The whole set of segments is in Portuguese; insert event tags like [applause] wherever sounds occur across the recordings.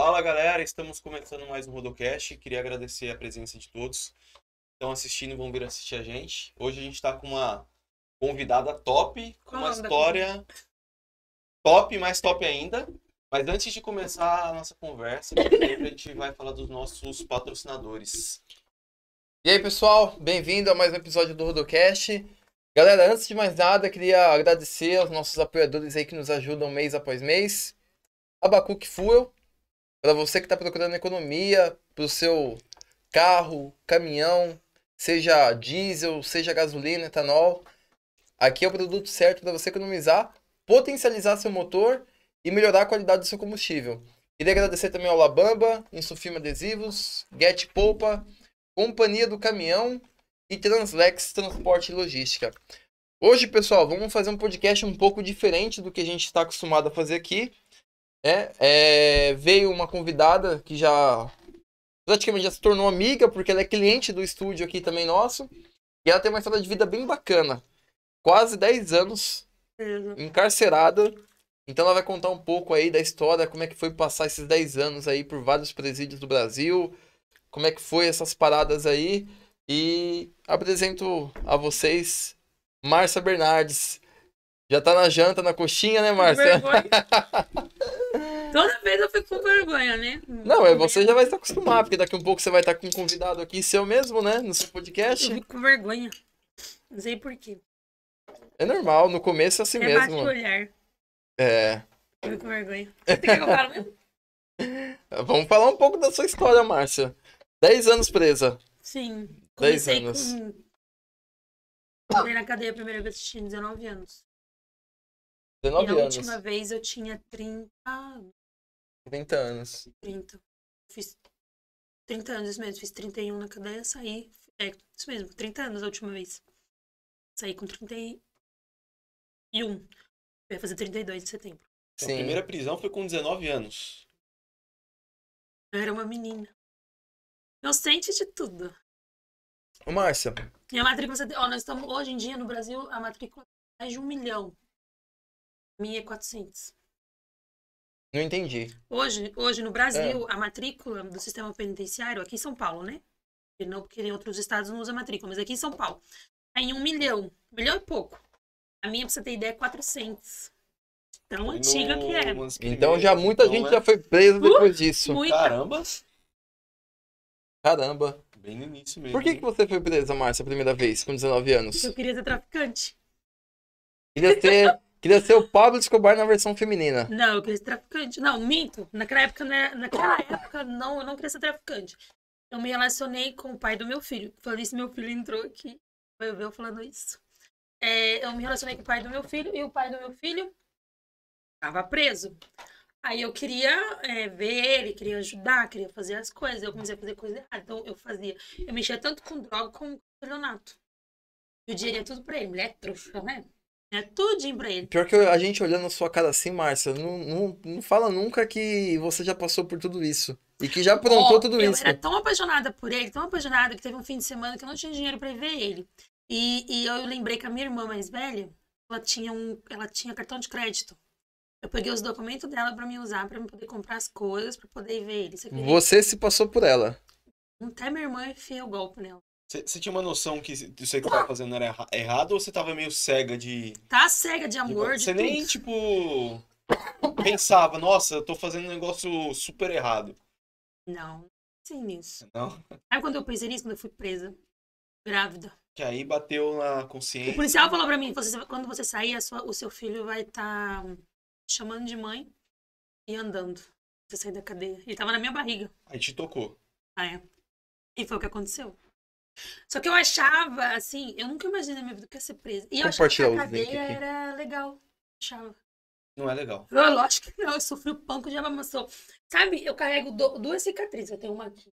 Fala galera, estamos começando mais um Rodocast. Queria agradecer a presença de todos que estão assistindo e vão vir assistir a gente. Hoje a gente está com uma convidada top, com uma história top, mais top ainda. Mas antes de começar a nossa conversa, a gente vai falar dos nossos patrocinadores. E aí pessoal, bem-vindo a mais um episódio do Rodocast. Galera, antes de mais nada, queria agradecer aos nossos apoiadores aí que nos ajudam mês após mês. Abacuque Fuel, para você que está procurando economia para o seu carro, caminhão, seja diesel, seja gasolina, etanol. Aqui é o produto certo para você economizar, potencializar seu motor e melhorar a qualidade do seu combustível. Queria agradecer também ao Labamba, Insufima Adesivos, Get Poupa, Companhia do Caminhão e Translex Transporte e Logística. Hoje, pessoal, vamos fazer um podcast um pouco diferente do que a gente está acostumado a fazer aqui. É, é, veio uma convidada que já praticamente já se tornou amiga, porque ela é cliente do estúdio aqui também nosso. E ela tem uma história de vida bem bacana. Quase 10 anos encarcerada. Então ela vai contar um pouco aí da história, como é que foi passar esses 10 anos aí por vários presídios do Brasil, como é que foi essas paradas aí. E apresento a vocês Márcia Bernardes. Já tá na janta, na coxinha, né, Márcia? [laughs] Toda vez eu fico com vergonha, né? Não, é você já vai se acostumar, porque daqui um pouco você vai estar tá com um convidado aqui, seu mesmo, né? No seu podcast. Eu fico com vergonha. Não sei porquê. É normal, no começo é assim é mesmo. Bate olhar. É. Eu fico com vergonha. que eu mesmo? [laughs] Vamos falar um pouco da sua história, Márcia. Dez anos presa. Sim. Dez anos. Com... Entrei na cadeia a primeira vez que tinha 19 anos. 19 e na anos. última vez eu tinha 30. 30 anos. 30. Fiz 30 anos isso mesmo, fiz 31 na cadeia, saí. É, isso mesmo, 30 anos a última vez. Saí com 31. Eu ia fazer 32 de setembro. Então, Sim. a primeira prisão foi com 19 anos. Eu era uma menina. Inocente de tudo. Ô, Márcia. Minha matrícula. Ó, nós estamos, hoje em dia no Brasil, a matrícula é de um milhão. Minha é 400. Não entendi. Hoje, hoje no Brasil, é. a matrícula do sistema penitenciário, aqui em São Paulo, né? não porque em outros estados não usa matrícula, mas aqui em São Paulo. Está em um milhão. milhão e pouco. A minha, pra você ter ideia, é 400. Tão no... antiga que é. Então já muita então, gente é? já foi presa depois uh, disso. Muita. Caramba! Caramba. Bem no início mesmo. Por que, que você foi presa, Márcia, a primeira vez, com 19 anos? Porque eu queria ser traficante. Queria ser Queria ser o Pablo Escobar na versão feminina. Não, eu queria ser traficante. Não, minto. Naquela época, né? Naquela época, não, eu não queria ser traficante. Eu me relacionei com o pai do meu filho. Falei isso, meu filho entrou aqui. Foi eu falando isso. É, eu me relacionei com o pai do meu filho e o pai do meu filho estava preso. Aí eu queria é, ver ele, queria ajudar, queria fazer as coisas. Eu comecei a fazer coisas erradas. Então eu fazia. Eu mexia tanto com droga como com o E Eu diria tudo pra ele. Ele é trouxa, né? É tudinho pra ele. Pior que a gente olhando a sua cara assim, Márcia, não, não, não fala nunca que você já passou por tudo isso. E que já aprontou oh, tudo eu isso. Eu era tão apaixonada por ele, tão apaixonada, que teve um fim de semana que eu não tinha dinheiro pra ver ele. E, e eu lembrei que a minha irmã mais velha, ela tinha, um, ela tinha cartão de crédito. Eu peguei os documentos dela para me usar, para poder comprar as coisas, para poder ver ele. Você, você se passou por ela. Até minha irmã enfiou o golpe nela. Você tinha uma noção que isso aí que você tava fazendo era erra, errado ou você tava meio cega de. Tá cega de amor, tipo, de. Você nem, tudo. tipo. Pensava, nossa, eu tô fazendo um negócio super errado. Não, sem nisso. Não. Aí quando eu pensei nisso, quando eu fui presa, grávida. Que aí bateu na consciência. O policial falou pra mim: quando você sair, sua, o seu filho vai estar tá hum, chamando de mãe e andando. Você sair da cadeia. Ele tava na minha barriga. Aí te tocou. Ah, é. E foi o que aconteceu. Só que eu achava, assim, eu nunca imaginei na minha vida que ia ser presa. E eu achava que a cadeia era legal. Achava. Não é legal. Eu, lógico que não, eu sofri o pão que já amassou. Sabe, eu carrego do, duas cicatrizes. Eu tenho uma aqui.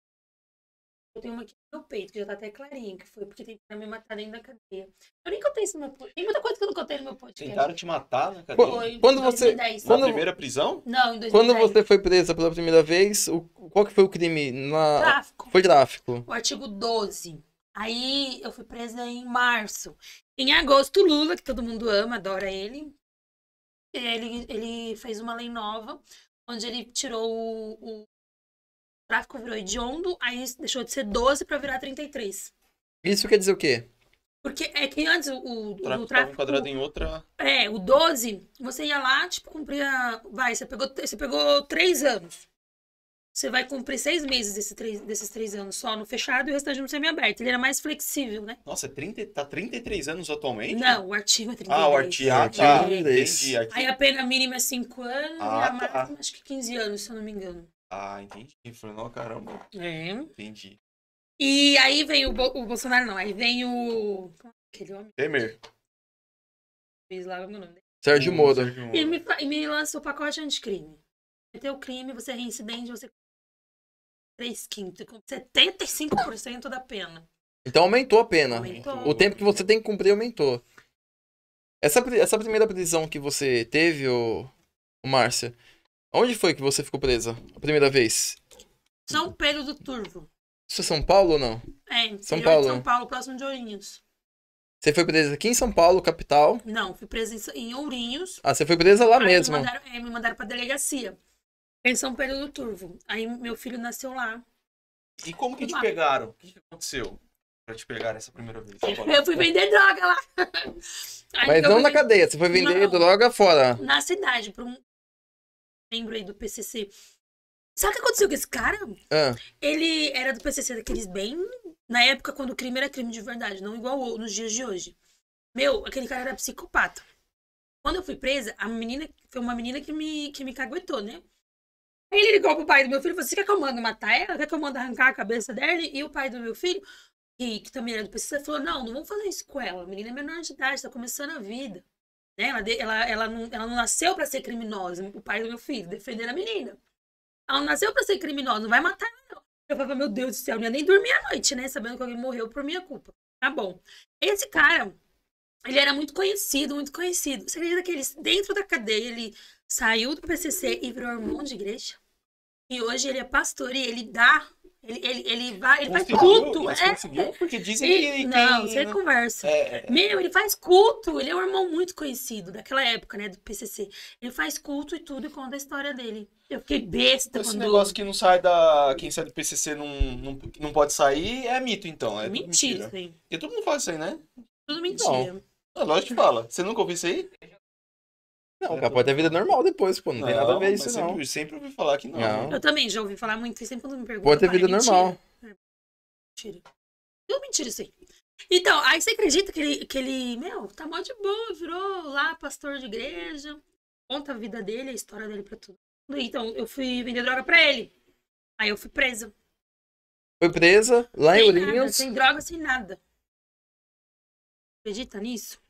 Eu tenho uma aqui no peito, que já tá até clarinha, que foi porque tentaram me matar dentro da cadeia. Eu nem contei isso no meu podcast. Tem muita coisa que eu não contei no meu podcast. Tentaram te matar na cadeia? Foi, quando você. Quando... Na primeira prisão? Não, em 2010. Quando você foi presa pela primeira vez, o... qual que foi o crime? Na... Tráfico. Foi tráfico. O artigo 12. Aí eu fui presa em março. Em agosto, Lula, que todo mundo ama, adora ele, ele, ele fez uma lei nova, onde ele tirou o, o tráfico virou hediondo, aí deixou de ser 12 para virar 33. Isso quer dizer o quê? Porque é que antes o, o, tráfico, o tráfico enquadrado em outra. É, o 12, você ia lá, tipo, cumpria. Vai, você pegou, você pegou três anos. Você vai cumprir seis meses desse três, desses três anos só no fechado e o restante no semiaberto. Ele era mais flexível, né? Nossa, 30, é tá 33 anos atualmente? Não, o artigo é 33. Ah, o artigo, ah, tá. É, entendi. Aí a pena mínima é 5 anos ah, e a tá. máxima acho que 15 anos, se eu não me engano. Ah, entendi. Falei, não, caramba. É. Entendi. E aí vem o, Bo o Bolsonaro, não. Aí vem o... É aquele homem. Temer. Fiz lá o meu nome Sérgio hum, Moda. E me, me lança o pacote anticrime o crime, você é reincidente, você três quintos, com 75% da pena. Então aumentou a pena. Aumentou. O tempo que você tem que cumprir aumentou. Essa, essa primeira prisão que você teve, o Márcia, onde foi que você ficou presa a primeira vez? São Pedro do Turvo. Isso é São Paulo ou não? É, São Paulo. São né? Paulo, próximo de Ourinhos. Você foi presa aqui em São Paulo, capital? Não, fui presa em, em Ourinhos. Ah, você foi presa lá mesmo? Me mandaram, é, me mandaram pra delegacia. É em São Pedro do Turvo. Aí meu filho nasceu lá. E como que te pegaram? O que aconteceu pra te pegar essa primeira vez? [laughs] Eu fui vender droga lá. Aí Mas não na cadeia, você foi vender droga fora. Na cidade, pra um membro aí do PCC. Sabe o que aconteceu com esse cara? Ah. Ele era do PCC daqueles bem... Na época, quando o crime era crime de verdade, não igual nos dias de hoje. Meu, aquele cara era psicopata. Quando eu fui presa, a menina... Foi uma menina que me, que me caguetou, né? Aí ele ligou pro pai do meu filho e falou: assim, Você quer que eu mando matar ela? Quer que eu mando arrancar a cabeça dela? E o pai do meu filho, que, que também era do PC, falou: Não, não vamos fazer isso com ela. A menina é menor de idade, tá começando a vida. Né? Ela, ela, ela, não, ela não nasceu para ser criminosa. O pai do meu filho, defendendo a menina. Ela não nasceu para ser criminosa, não vai matar ela, não. Eu falava: Meu Deus do céu, eu ia nem dormir à noite, né? Sabendo que alguém morreu por minha culpa. Tá bom. Esse cara, ele era muito conhecido, muito conhecido. Você acredita que ele, dentro da cadeia, ele saiu do PCC e virou irmão de igreja? E hoje ele é pastor e ele dá ele, ele, ele, vai, ele conseguiu, faz culto. Mas é. é. porque dizem que. Ele, não, você né? conversa. É, é, é. Meu, ele faz culto. Ele é um irmão muito conhecido daquela época, né? Do PCC. Ele faz culto e tudo e conta a história dele. Eu fiquei besta Esse quando... negócio que não sai da. Quem sai do PCC não, não, não pode sair é mito, então. É mentira. mentira. Porque todo mundo fala isso aí, né? Tudo então, mentira. Não. lógico que fala. Você nunca ouviu isso aí? Não, é, cara, pode ter vida normal depois, pô. Não, não tem nada a ver isso, sempre, não. Sempre ouvi falar que não. não. Eu também já ouvi falar muito. E sempre quando me perguntam. Pode ter vida é normal. Mentira. Eu mentira isso aí. Então, aí você acredita que ele, que ele, meu, tá mó de boa, virou lá pastor de igreja, conta a vida dele, a história dele pra tudo. Então, eu fui vender droga pra ele. Aí eu fui presa. Foi presa, lá sem em Orinhos? sem droga, sem nada. Acredita nisso?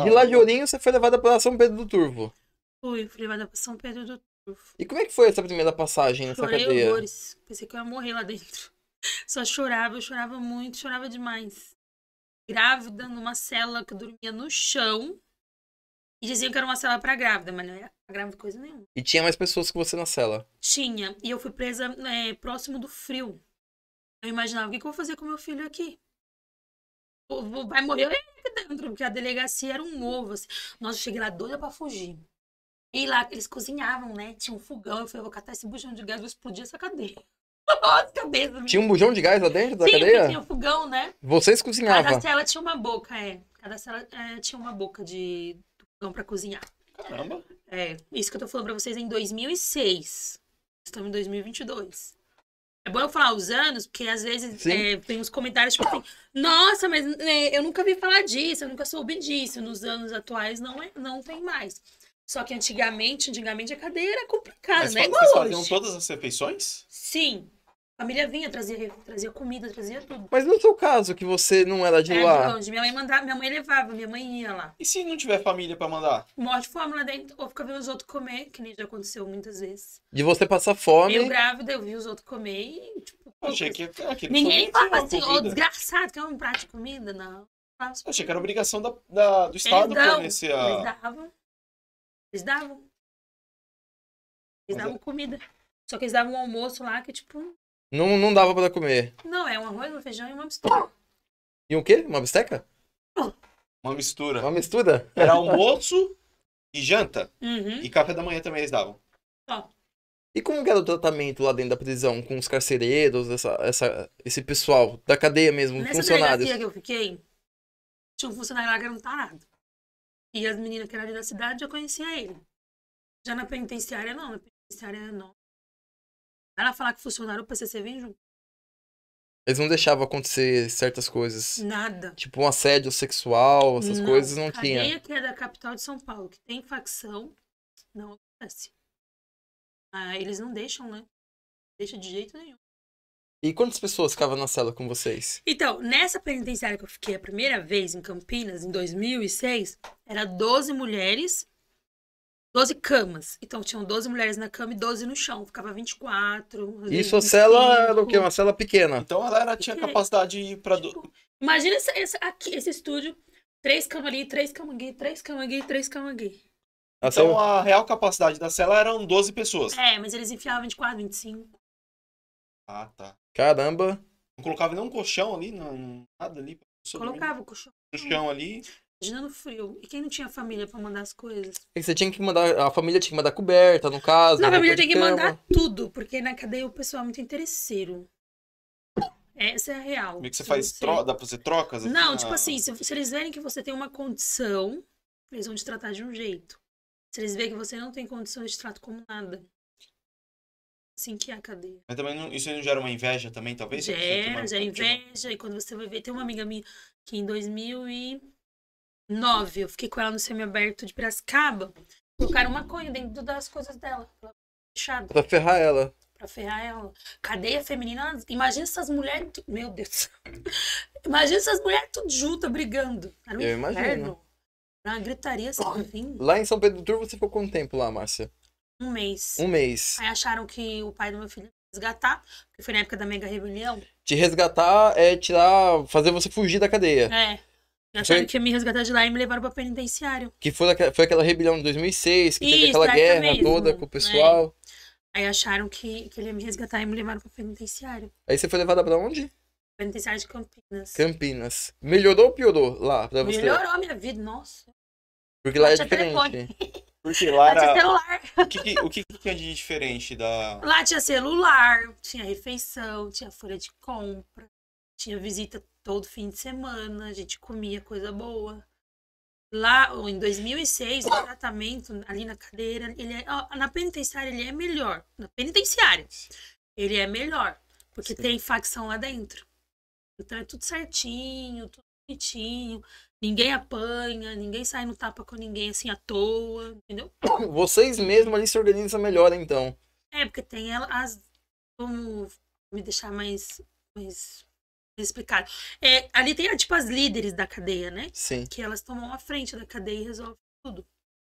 E de Lajourinho você foi levada para São Pedro do Turvo. Fui, fui levada para São Pedro do Turvo. E como é que foi essa primeira passagem nessa Chorei cadeia? horrores. Pensei que eu ia morrer lá dentro. [laughs] Só chorava, eu chorava muito, chorava demais. Grávida numa cela que eu dormia no chão. E diziam que era uma cela para grávida, mas não era grávida coisa nenhuma. E tinha mais pessoas que você na cela? Tinha. E eu fui presa é, próximo do frio. Eu imaginava, o que, que eu vou fazer com meu filho aqui? vai morrer. dentro, porque a delegacia era um ovo. Assim. Nossa, eu cheguei lá doida pra fugir. E lá eles cozinhavam, né? Tinha um fogão. Eu falei, vou catar esse bujão de gás, vou explodir essa cadeia. As [laughs] cabeça Tinha um bujão de gás lá dentro da Sim, cadeia? Tinha um fogão, né? Vocês cozinhavam? Cada cela tinha uma boca, é. Cada cela é, tinha uma boca de fogão pra cozinhar. Caramba. É, isso que eu tô falando pra vocês é em 2006. Estamos em 2022. É bom eu falar os anos, porque às vezes é, tem uns comentários tipo assim, nossa, mas né, eu nunca vi falar disso, eu nunca soube disso. Nos anos atuais não, é, não tem mais. Só que antigamente, antigamente a cadeira era complicada, mas né? Mas vocês faziam todas as refeições? Sim. A família vinha, trazia, trazia comida, trazia tudo. Mas no seu caso, que você não era de era lá. De longe. Minha mãe mandava, minha mãe levava, minha mãe ia lá. E se não tiver família pra mandar? Morte de fome lá dentro, ou fica vendo os outros comer, que nem já aconteceu muitas vezes. E você passa fome. Eu grávida, eu vi os outros comer e, tipo, Achei que, é, Ninguém fala assim, ô desgraçado, quer um prato de comida? Não. Faço. Achei que era obrigação da, da do Estado davam, fornecer a. Eles davam. Eles davam. Eles Mas davam é... comida. Só que eles davam um almoço lá que, tipo, não, não dava pra comer. Não, é um arroz, um feijão e uma mistura. E um quê? Uma bisteca? Uma mistura. Uma mistura? Era almoço e janta. Uhum. E café da manhã também eles davam. Ó. E como era o tratamento lá dentro da prisão com os carcereiros, essa, essa, esse pessoal da cadeia mesmo, Nessa funcionários? Nessa que eu fiquei, tinha um funcionário lá que era um tarado. E as meninas que eram ali da cidade, eu conhecia ele. Já na penitenciária, não. Na penitenciária, não. Ela falar que funcionário, o PCC vem junto. Eles não deixavam acontecer certas coisas. Nada. Tipo um assédio sexual, essas não, coisas não tinha. Nem aqui é da capital de São Paulo, que tem facção, não acontece. Ah, eles não deixam, né? Deixa de jeito nenhum. E quantas pessoas ficavam na cela com vocês? Então, nessa penitenciária que eu fiquei a primeira vez em Campinas, em 2006, era 12 mulheres 12 camas. Então, tinham 12 mulheres na cama e 12 no chão. Ficava 24. Isso, 25. a cela era o quê? Uma cela pequena. Então, ela era, tinha Porque, é. capacidade pra. Tipo, do... imagina esse, esse, aqui, esse estúdio: três camas ali, três camas aqui, três camas aqui, três camas aqui. Então, a real capacidade da cela eram 12 pessoas. É, mas eles enfiavam 24, 25. Ah, tá. Caramba. Não colocava nem um colchão ali, não, nada ali. Colocava o colchão. O Colchão ali. Imagina no frio. E quem não tinha família pra mandar as coisas? E você tinha que mandar. A família tinha que mandar coberta, no caso. Não, a família tinha que cama. mandar tudo, porque na cadeia o pessoal é muito interesseiro. Essa é a real. que você faz. troca, Dá pra fazer trocas? Assim? não, ah. tipo assim, se, se eles verem que você tem uma condição, eles vão te tratar de um jeito. Se eles verem que você não tem condição, eles te tratam como nada. Assim que é a cadeia. Mas também não, isso não gera uma inveja também, talvez? Gera, gera inveja. E quando você vai ver, tem uma amiga minha que em 2000 e nove. Eu fiquei com ela no semi-aberto de Piracicaba. Colocaram maconha dentro das coisas dela. Fechado. Pra ferrar ela. Pra ferrar ela. Cadeia feminina. Imagina essas mulheres. Meu Deus. Imagina essas mulheres tudo juntas brigando. Era um Eu inferno. imagino. uma gritaria sem assim, [coughs] fim. Lá em São Pedro do Turvo você ficou quanto tempo lá, Márcia? Um mês. Um mês. Aí acharam que o pai do meu filho ia resgatar, porque foi na época da mega rebelião. Te resgatar é tirar. fazer você fugir da cadeia. É. Acharam foi... que ia me resgatar de lá e me levaram pra penitenciário. Que foi, aquela, foi aquela rebelião de 2006, que Isso, teve aquela guerra mesmo, toda com o né? pessoal. É. Aí acharam que, que ele ia me resgatar e me levaram pra penitenciário. Aí você foi levada pra onde? Penitenciário de Campinas. Campinas. Melhorou ou piorou lá pra você? Melhorou a minha vida, nossa. Porque lá é diferente. Porque lá, lá era... celular. O que, que, o que, que tinha de diferente da... Lá tinha celular, tinha refeição, tinha folha de compra, tinha visita todo fim de semana, a gente comia coisa boa. Lá, em 2006, o tratamento ali na cadeira, ele é, na penitenciária ele é melhor. Na penitenciária, ele é melhor, porque Sim. tem facção lá dentro. Então é tudo certinho, tudo bonitinho. Ninguém apanha, ninguém sai no tapa com ninguém assim à toa, entendeu? [coughs] Vocês mesmos ali se organizam melhor, então. É, porque tem as. Como me deixar mais, mais explicar. É, ali tem, tipo, as líderes da cadeia, né? Sim. Que elas tomam a frente da cadeia e resolvem tudo.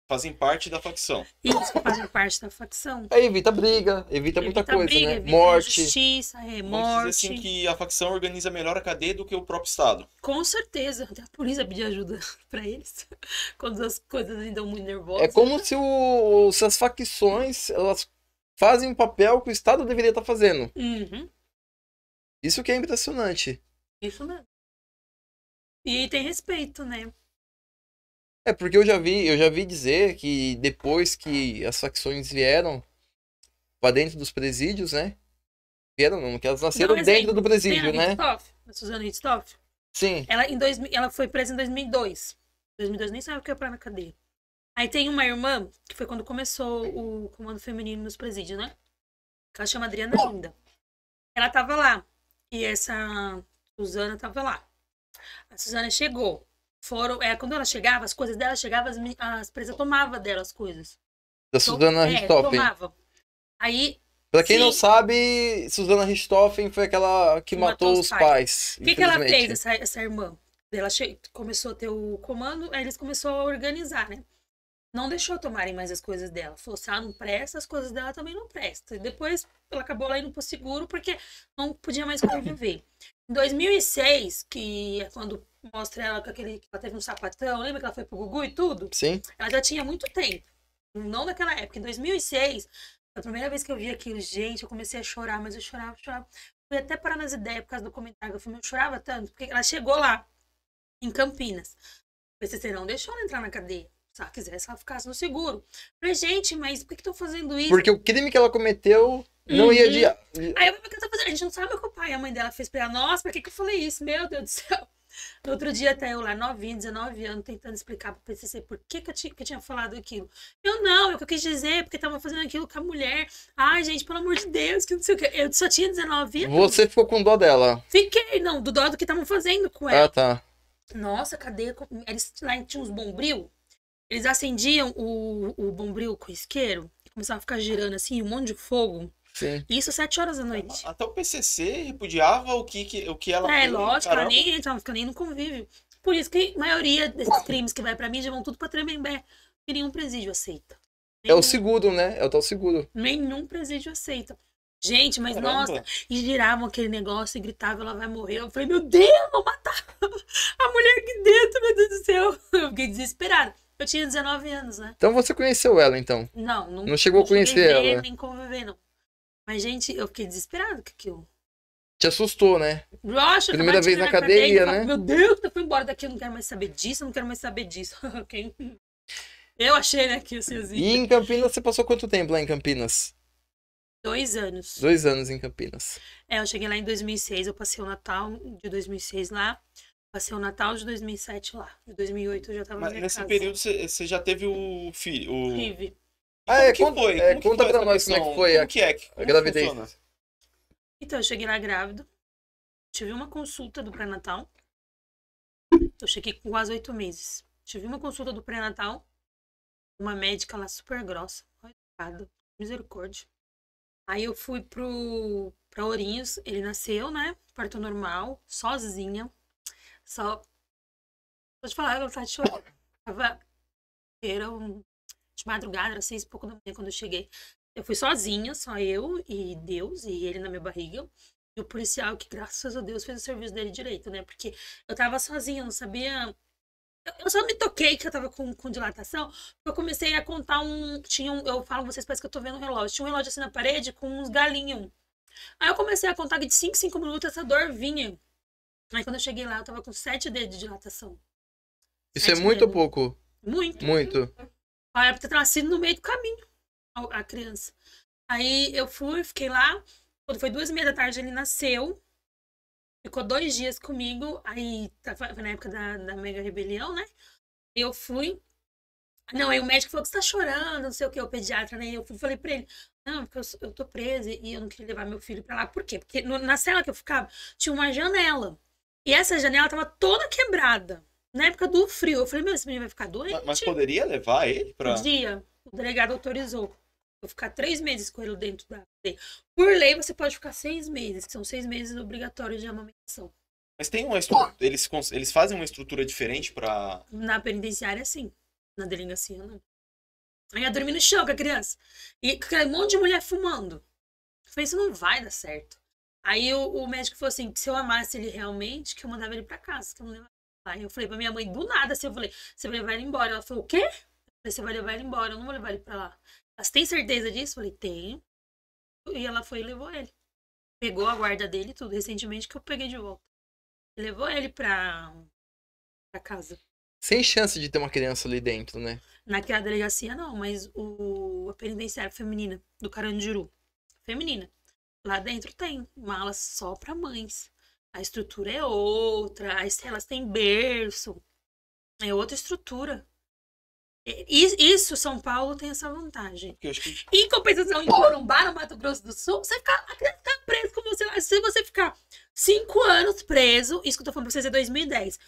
Fazem parte da facção. Isso, fazem parte da facção. É, evita briga, evita, evita muita coisa, briga, né? Evita morte. Justiça, é, morte. assim que a facção organiza melhor a cadeia do que o próprio Estado. Com certeza. Até a polícia pedir ajuda [laughs] para eles. Quando as coisas ainda muito nervosas. É como se, o, se as facções elas fazem o papel que o Estado deveria estar tá fazendo. Uhum. Isso que é impressionante. Isso mesmo. E tem respeito, né? É porque eu já vi, eu já vi dizer que depois que as facções vieram para dentro dos presídios, né? Vieram não, que elas nasceram um dentro do presídio, né? a Suzana Ritzhoff. Sim. Ela em dois, ela foi presa em 2002. 2002 nem sabe o que é para na cadeia. Aí tem uma irmã que foi quando começou o comando feminino nos presídios, né? Que ela chama Adriana Linda. Ela tava lá e essa Suzana estava lá. A Suzana chegou. Foram, é, quando ela chegava, as coisas dela chegavam, as, as presas tomavam dela as coisas. Da então, Suzana é, Richthofen. Aí. Pra quem sim, não sabe, Suzana Richthofen foi aquela que matou, matou os pais. O que, que ela fez, essa, essa irmã? Ela che... começou a ter o comando, aí eles começaram a organizar, né? não deixou tomarem mais as coisas dela. Falou, se assim, ela ah, não presta, as coisas dela também não prestam. E depois ela acabou lá indo pro seguro porque não podia mais conviver. Em 2006, que é quando mostra ela com aquele que ela teve um sapatão, lembra que ela foi pro Gugu e tudo? Sim. Ela já tinha muito tempo. Não naquela época. Em 2006, a primeira vez que eu vi aquilo, gente, eu comecei a chorar, mas eu chorava, chorava. Fui até parar nas ideias por causa do comentário. Eu, falei, eu chorava tanto, porque ela chegou lá, em Campinas. O PCC não deixou ela entrar na cadeia. Se ela quisesse, ela ficasse no seguro. Falei, gente, mas por que estão fazendo isso? Porque o crime que ela cometeu não uhum. ia de. Aí eu falei, que fazendo? A gente não sabe o que o pai e a mãe dela fez pra ela. Nossa, por que, que eu falei isso? Meu Deus do céu. [laughs] No outro dia até eu lá, novinha, 19 anos, tentando explicar pro PCC por que que eu, tinha, que eu tinha falado aquilo. Eu não, é o que eu quis dizer, porque tava fazendo aquilo com a mulher. Ai, gente, pelo amor de Deus, que não sei o que. Eu só tinha 19 anos. Você ficou com dó dela? Fiquei, não, do dó do que estavam fazendo com ela. Ah, tá. Nossa, cadê? Eles lá tinham uns bombril. Eles acendiam o, o bombril com isqueiro, começava a ficar girando assim, um monte de fogo. Sim. Isso sete horas da noite. Até o PCC repudiava o que, o que ela É, fez, lógico, ela nem entrava, fica nem no convívio. Por isso que a maioria desses crimes que vai pra mídia vão tudo pra Tremembé. E nenhum presídio aceita. Nenhum. É o seguro, né? É o tal seguro. Nenhum presídio aceita. Gente, mas Caramba. nossa, e giravam aquele negócio e gritavam, ela vai morrer. Eu falei, meu Deus, vou matar [laughs] a mulher aqui dentro, meu Deus do céu. [laughs] Eu fiquei desesperada. Eu tinha 19 anos, né? Então você conheceu ela, então? Não, não, não chegou a conhecer ela. Né? Nem conviver, não. Mas, gente, eu fiquei desesperado com aquilo. Te assustou, né? Nossa, Primeira vez na, cadeia, cadeia né? Falo, Meu Deus, eu fui embora daqui, eu não quero mais saber disso, eu não quero mais saber disso. [laughs] Eu achei, né, que eu sozinho. Assim. E em Campinas, você passou quanto tempo lá em Campinas? Dois anos. Dois anos em Campinas. É, eu cheguei lá em 2006, eu passei o Natal de 2006 lá. Passei o Natal de 2007 lá. De 2008 eu já tava Mas na minha nesse casa. período você já teve o filho? O... Tive. Ah, é, conta, foi? É, conta foi pra nós como é que foi a, que é? que a gravidez. Funciona? Então, eu cheguei lá grávida. Tive uma consulta do pré-natal. Eu cheguei com quase oito meses. Tive uma consulta do pré-natal. Uma médica lá super grossa. Misericórdia. Aí eu fui pro, pra Ourinhos. Ele nasceu, né? Parto normal, sozinha só. Vou te falar, eu gostava de chorar. Tava. Eram de madrugada, era seis e pouco da manhã quando eu cheguei. Eu fui sozinha, só eu e Deus, e ele na minha barriga. E o policial, que graças a Deus fez o serviço dele direito, né? Porque eu tava sozinha, não sabia eu só me toquei que eu tava com, com dilatação. Eu comecei a contar um. Tinha um, Eu falo vocês, parece que eu tô vendo um relógio. Tinha um relógio assim na parede com uns galinhos. Aí eu comecei a contar que de 5 em 5 minutos essa dor vinha. Aí quando eu cheguei lá, eu tava com sete dedos de dilatação. Isso sete é muito dedos. pouco? Muito. Muito. Aí era pra ter nascido no meio do caminho a, a criança. Aí eu fui, fiquei lá. Quando foi duas e meia da tarde, ele nasceu. Ficou dois dias comigo. Aí foi na época da, da mega rebelião, né? Eu fui. Não, aí o médico falou que você tá chorando, não sei o que, o pediatra, né? Eu falei pra ele, não, porque eu, eu tô presa e eu não queria levar meu filho pra lá. Por quê? Porque no, na cela que eu ficava, tinha uma janela. E essa janela tava toda quebrada. Na época do frio. Eu falei, meu, esse menino vai ficar doente. Mas, mas poderia levar ele pra. Um dia, o delegado autorizou. Eu ficar três meses com ele dentro da Por lei, você pode ficar seis meses, que são seis meses obrigatórios de amamentação. Mas tem uma estrutura. Eles, eles fazem uma estrutura diferente pra. Na penitenciária, sim. Na delegacia, não. Aí ia dormir no chão com a criança. E um monte de mulher fumando. Eu falei, isso não vai dar certo. Aí o, o, médico falou assim: se eu amasse ele realmente, que eu mandava ele pra casa, que eu não levava Eu falei pra minha mãe, do nada, assim, eu falei: você vai levar ele embora. Ela falou: o quê? Eu falei: você vai levar ele embora, eu não vou levar ele pra lá. Mas tem certeza disso? Eu falei: tenho. E ela foi e levou ele. Pegou a guarda dele, tudo, recentemente, que eu peguei de volta. Levou ele pra, pra casa. Sem chance de ter uma criança ali dentro, né? Naquela delegacia, não, mas o, a penitenciária feminina do Carandiru. Feminina. Lá dentro tem malas só para mães. A estrutura é outra, as elas têm berço, é outra estrutura. Isso, São Paulo tem essa vantagem. Que... Em compensação, em Corumbá, no Mato Grosso do Sul, você fica, fica preso como você. Se você ficar cinco anos preso, isso que eu tô falando pra vocês é 2010.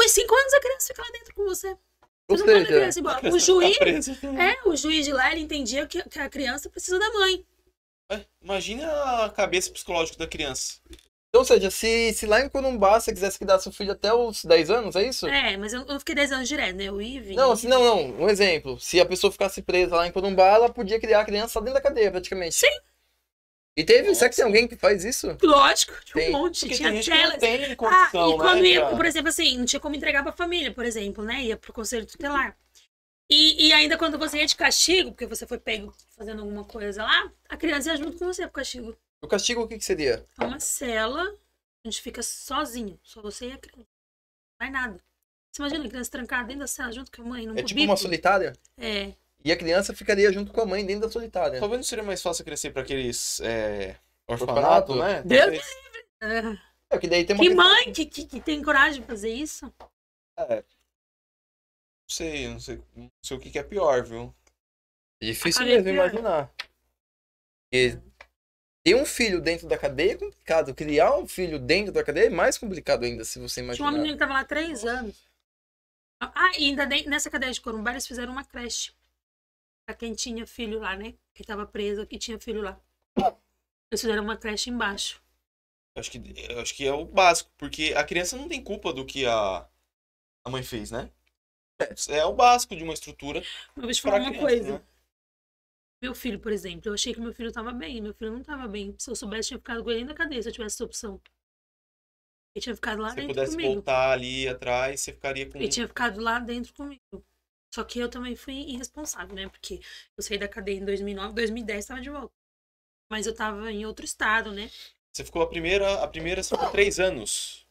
Os cinco anos a criança fica lá dentro com você. criança, o juiz, tá é, o juiz de lá, ele entendia que, que a criança precisa da mãe. É, imagina a cabeça psicológica da criança. Então, ou seja, se, se lá em Corumbá você quisesse cuidar seu filho até os 10 anos, é isso? É, mas eu, eu fiquei 10 anos direto, né? Eu ia Não, se, não, não. Um exemplo. Se a pessoa ficasse presa lá em Corumbá, ela podia criar a criança dentro da cadeia, praticamente. Sim. E teve? Será que tem alguém que faz isso? Lógico, tinha tem. um monte. Porque tinha telas. Tem condição, ah, e quando né, ia, por exemplo, assim, não tinha como entregar pra família, por exemplo, né? Ia pro conselho tutelar. E, e, ainda quando você ia de castigo, porque você foi pego fazendo alguma coisa lá, a criança ia junto com você pro castigo. O castigo o que, que seria? É uma cela a gente fica sozinho, só você e a criança. Não vai nada. Você imagina a criança trancada dentro da cela junto com a mãe? Num é tipo uma solitária? É. E a criança ficaria junto com a mãe dentro da solitária. Talvez não seria mais fácil crescer para aqueles é, orfanato, né? né? Deus me livre! É. É, que daí tem uma que criança... mãe que, que, que tem coragem de fazer isso? É sei, não sei, não sei o que, que é pior, viu? Ah, é difícil mesmo imaginar. E é. ter um filho dentro da cadeia é complicado. Criar um filho dentro da cadeia é mais complicado ainda, se você imaginar. Tinha uma menina que tava lá três anos. Ah, ah e ainda nessa cadeia de Corumbá eles fizeram uma creche. Pra quem tinha filho lá, né? que tava preso, que tinha filho lá. Eles fizeram uma creche embaixo. Acho que, acho que é o básico, porque a criança não tem culpa do que a, a mãe fez, né? É, é o básico de uma estrutura. Mas vou te falar uma coisa. Né? Meu filho, por exemplo, eu achei que meu filho tava bem, meu filho não tava bem. Se eu soubesse, eu tinha ficado com ele na cadeia, se eu tivesse essa opção. Ele tinha ficado lá se dentro comigo. Se pudesse voltar ali atrás, você ficaria com ele. tinha ficado lá dentro comigo. Só que eu também fui irresponsável, né? Porque eu saí da cadeia em 2009, 2010 tava de volta. Mas eu tava em outro estado, né? Você ficou a primeira, a primeira, você ficou três anos.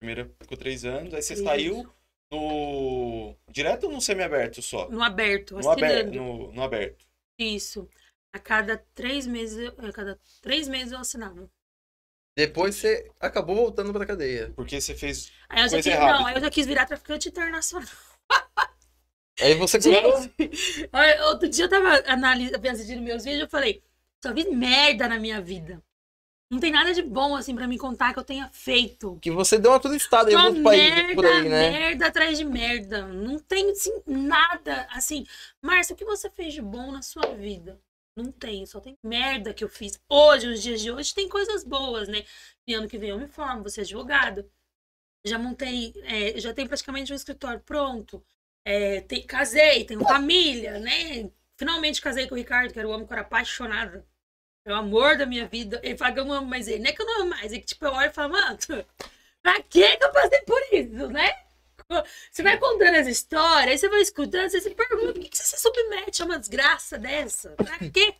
A primeira ficou três anos, aí você Isso. saiu, no. Direto ou no semi-aberto só? No aberto, no aberto, no, no, aberto. Isso. A cada três meses, a cada três meses eu assinava. Depois você acabou voltando pra cadeia. Porque você fez. Aí eu já quis, errada. Não, aí eu já quis virar traficante internacional. [laughs] Aí você começou. Outro dia eu tava analisando meus vídeos e eu falei, só vi merda na minha vida. Não tem nada de bom, assim, para me contar que eu tenha feito. Que você deu uma estado em algum país por aí, né? Merda atrás de merda. Não tem assim, nada. Assim, Márcia, o que você fez de bom na sua vida? Não tem, só tem merda que eu fiz. Hoje, os dias de hoje, tem coisas boas, né? E ano que vem eu me formo, você é advogado. Já montei, é, já tem praticamente um escritório pronto. É, tem, casei, tenho família, né? Finalmente casei com o Ricardo, que era o homem que eu era apaixonada é o amor da minha vida. Ele fala que eu não amo mais ele. Não é que eu não amo mais, é que tipo, eu olho e falo, mano, [laughs] pra que eu passei por isso, né? Você vai contando as histórias, aí você vai escutando, você se pergunta, por que você se submete a uma desgraça dessa? Pra quê?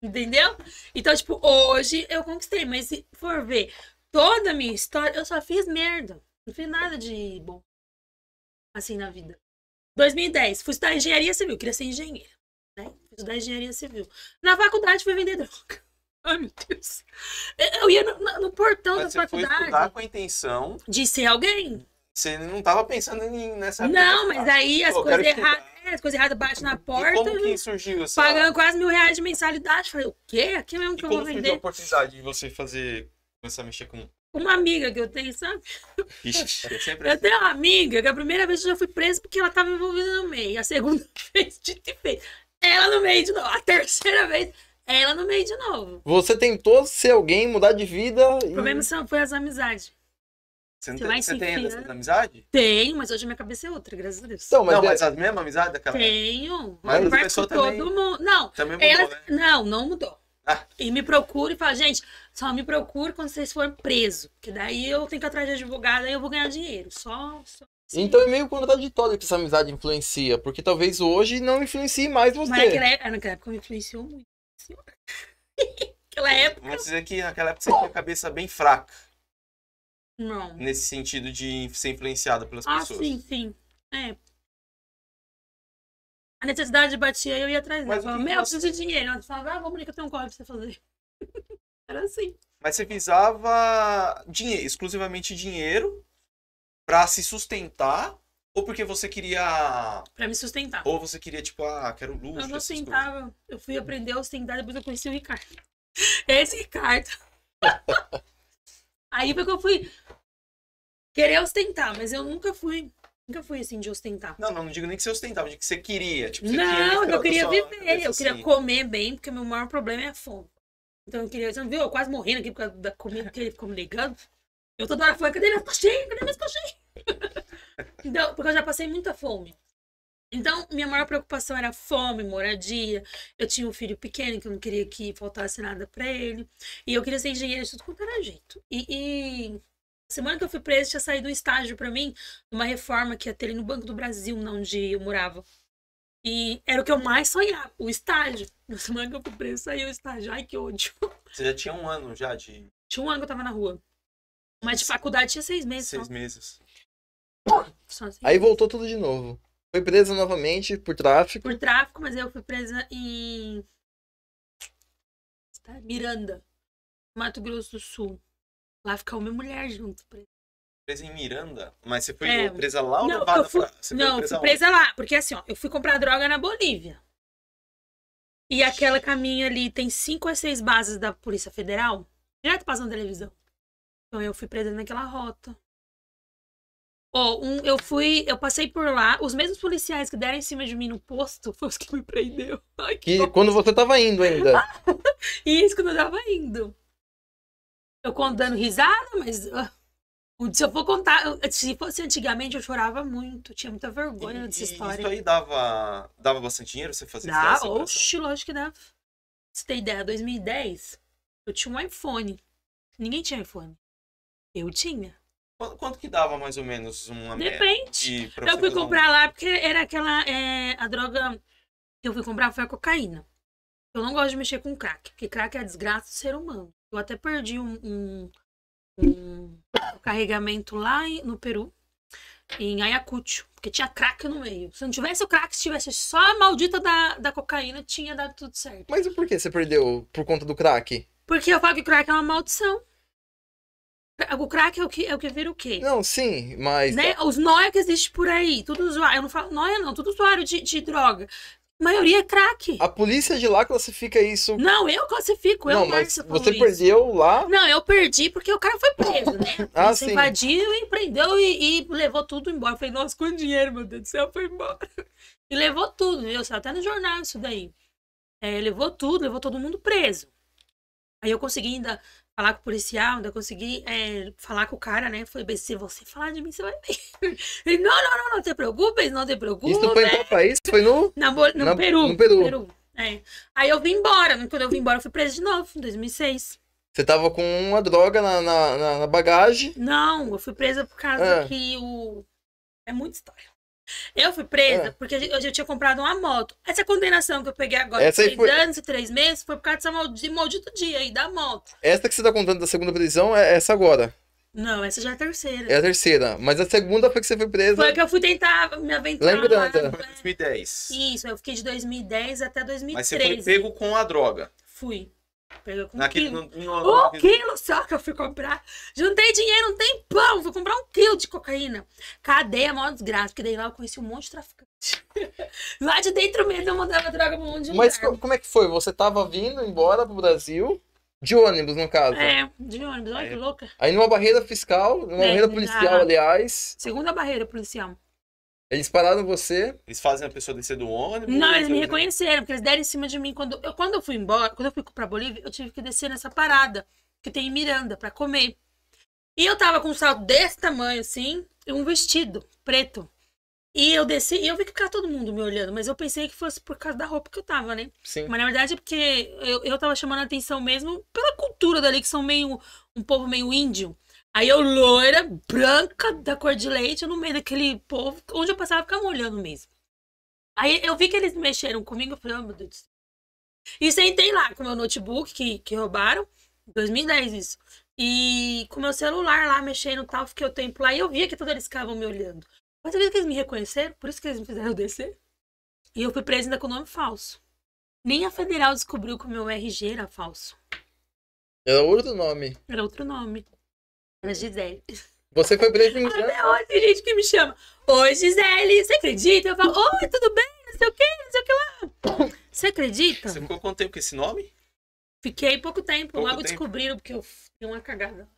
Entendeu? Então, tipo, hoje eu conquistei, mas se for ver toda a minha história, eu só fiz merda. Não fiz nada de bom. Assim na vida. 2010, fui estudar engenharia civil, queria ser engenheiro da engenharia civil. Na faculdade fui vender droga. [laughs] Ai, meu Deus. Eu ia no, no, no portão Mas da você faculdade. Foi com a intenção. De ser alguém. Você não estava pensando em, nessa. Não, mas tá. aí as coisas erradas. É, as coisas erradas batem na porta. E como que surgiu essa... Pagando quase mil reais de mensalidade. Falei, o quê? Aqui mesmo que e eu vou vender. Como a oportunidade de você fazer. começar a mexer com. Uma amiga que eu tenho, sabe? Ixi, é eu assim. tenho uma amiga que a primeira vez eu já fui presa porque ela estava envolvida no meio. A segunda [laughs] vez, dito e feito ela no meio de novo. A terceira vez, ela no meio de novo. Você tentou ser alguém, mudar de vida. E... O problema são, foi as amizades. Você, não você tem, você tem ainda essa amizade? Tenho, mas hoje minha cabeça é outra, graças a Deus. Então, mas não, é mas as mesmas amizades daquela? Tenho. Mas a pessoas também... Todo mundo. Não, também mudou, ela... né? não, não mudou. Ah. E me procura e fala, gente, só me procura quando vocês forem presos. Que daí eu tenho que atrás de advogado, aí eu vou ganhar dinheiro. Só, só Sim. Então é meio contraditório que essa amizade influencia, porque talvez hoje não influencie mais você. Mas naquela, naquela época me influenciou muito. [laughs] naquela época. Vou dizer que naquela época você tinha a cabeça bem fraca. Não. Nesse sentido de ser influenciada pelas ah, pessoas. Ah, sim, sim. É. A necessidade batia e eu ia atrás dela. Eu falava, meu, eu preciso de dinheiro. Ela falava, ah, vamos ali que eu tenho um corre pra você fazer. [laughs] Era assim. Mas você visava dinheiro, exclusivamente dinheiro pra se sustentar ou porque você queria. Pra me sustentar. Ou você queria, tipo, ah, quero luxo. Eu não sustentava Eu fui aprender a ostentar depois eu conheci o Ricardo. [laughs] Esse Ricardo. [laughs] Aí porque eu fui querer ostentar, mas eu nunca fui. Nunca fui assim de ostentar. Não, não, não digo nem que você ostentava, de que você queria. Tipo, você não, queria eu queria viver. Eu assim. queria comer bem, porque meu maior problema é a fome. Então eu queria. Você não viu? Eu quase morrendo aqui por causa da comida que ele ficou me ligando eu toda hora falei, cadê meus coxinhas? Cadê meus coxinhas? [laughs] então, porque eu já passei muita fome. Então, minha maior preocupação era fome, moradia. Eu tinha um filho pequeno que eu não queria que faltasse nada para ele. E eu queria ser engenheira de tudo quanto era jeito. E, e, semana que eu fui presa, tinha saído um estágio para mim, uma reforma que ia ter ali no Banco do Brasil, onde eu morava. E era o que eu mais sonhava, o estágio. Na semana que eu fui presa, saiu o estágio. Ai, que ódio. Você já tinha um ano já de. Tinha um ano que eu tava na rua. Mas de faculdade tinha seis meses. Seis só. meses. Só Aí voltou tudo de novo. Foi presa novamente por tráfico. Por tráfico, mas eu fui presa em. Miranda, Mato Grosso do Sul. Lá ficou uma mulher junto. Presa. em Miranda? Mas você foi é, presa lá ou não, levada fui, pra... não, presa fui presa lá. Porque assim, ó, eu fui comprar droga na Bolívia. E aquela caminha ali tem cinco a seis bases da Polícia Federal. Direto passando televisão. Então eu fui presa naquela rota. Ó, oh, um, eu fui, eu passei por lá, os mesmos policiais que deram em cima de mim no posto [laughs] foi os que me prendeu. Ai, que e quando você tava indo ainda. [laughs] Isso, quando eu tava indo. Eu dando risada, mas ah, se eu for contar, se fosse antigamente, eu chorava muito, tinha muita vergonha e, dessa história. Isso aí dava, dava bastante dinheiro você fazer isso isso? Oxi, lógico que dava. se você tem ideia, 2010, eu tinha um iPhone. Ninguém tinha iPhone. Eu tinha. Quanto, quanto que dava mais ou menos uma Depende. De eu fui comprar lá porque era aquela. É, a droga que eu fui comprar foi a cocaína. Eu não gosto de mexer com crack, porque crack é a desgraça do ser humano. Eu até perdi um, um, um carregamento lá no Peru, em Ayacucho, porque tinha crack no meio. Se não tivesse o crack, se tivesse só a maldita da, da cocaína, tinha dado tudo certo. Mas por que você perdeu por conta do crack? Porque eu falo que crack é uma maldição. O crack é o que, é o que vira o quê? Não, sim, mas. Né? É Os nóia que existe por aí, tudo usuário. Eu não falo nóia, não, tudo usuário de, de droga. A maioria é crack. A polícia de lá classifica isso. Não, eu classifico, eu não, mas Você isso. perdeu lá? Não, eu perdi porque o cara foi preso, né? [laughs] ah, sim. invadiu e prendeu e, e, levou tudo embora. Eu falei, nossa, quanto dinheiro, meu Deus do céu, foi embora. [laughs] E levou tudo, eu sei até no jornal isso daí. É, levou tudo, levou todo mundo preso. Aí eu consegui ainda falar com o policial, ainda consegui é, falar com o cara, né? Foi, se você falar de mim, você vai ver. [laughs] Ele, não, não, não, não te preocupes, não te preocupes. Isso não foi em né. qual país? Foi no... [laughs] Na, no, Na, Peru. No Peru. Peru. É. Aí eu vim embora. Né, quando eu vim embora, eu fui preso de novo, em 2006. Você tava com uma droga na, na, na bagagem? Não, eu fui presa por causa é. que o. É muita história. Eu fui presa é. porque eu já tinha comprado uma moto. Essa condenação que eu peguei agora, Essa três foi... anos e três meses, foi por causa desse maldito dia aí da moto. Essa que você tá contando da segunda prisão é essa agora. Não, essa já é a terceira. É a terceira. Mas a segunda foi que você foi presa. Foi que eu fui tentar me aventurar. Lembrança. Lá, 2010. Isso, eu fiquei de 2010 até 2013. Mas você foi pego com a droga. Fui. Perdeu com Naquele, um quilo. No, no, um quilo só que eu fui comprar. Juntei dinheiro um tempão, fui comprar um quilo de cocaína. Cadeia, maior desgraça, porque daí lá eu conheci um monte de traficante. [laughs] lá de dentro mesmo eu mandava droga pra um monte de Mas como é que foi? Você tava vindo embora pro Brasil? De ônibus, no caso. É, de ônibus, olha que louca. Aí numa barreira fiscal, numa é, barreira policial, na... aliás. Segunda barreira policial. Eles pararam você. Eles fazem a pessoa descer do ônibus. Não, eles me reconheceram, porque eles deram em cima de mim. Quando eu, quando eu fui embora, quando eu fui pra Bolívia, eu tive que descer nessa parada que tem em Miranda para comer. E eu tava com um salto desse tamanho, assim, e um vestido preto. E eu desci, e eu vi que ficava todo mundo me olhando, mas eu pensei que fosse por causa da roupa que eu tava, né? Sim. Mas na verdade é porque eu, eu tava chamando a atenção mesmo pela cultura dali, que são meio um povo meio índio. Aí eu, loira, branca, da cor de leite, no meio daquele povo, onde eu passava, ficava olhando mesmo. Aí eu vi que eles mexeram comigo, eu falei, oh, meu Deus do céu. E sentei lá com meu notebook que, que roubaram, 2010 isso. E com meu celular lá, mexendo tal, fiquei o tempo lá. E eu via que todos eles ficavam me olhando. Mas eu vi que eles me reconheceram, por isso que eles me fizeram descer. E eu fui presa ainda com nome falso. Nem a federal descobriu que o meu RG era falso. Era outro nome. Era outro nome. Ana Gisele. Você foi presenteada. Até hoje tem gente que me chama. Oi, Gisele, você acredita? Eu falo, oi, tudo bem? Não sei o que, não sei o que lá. Você acredita? Você ficou quanto tempo com esse nome? Fiquei pouco tempo. Pouco logo tempo. descobriram, porque eu dei uma cagada.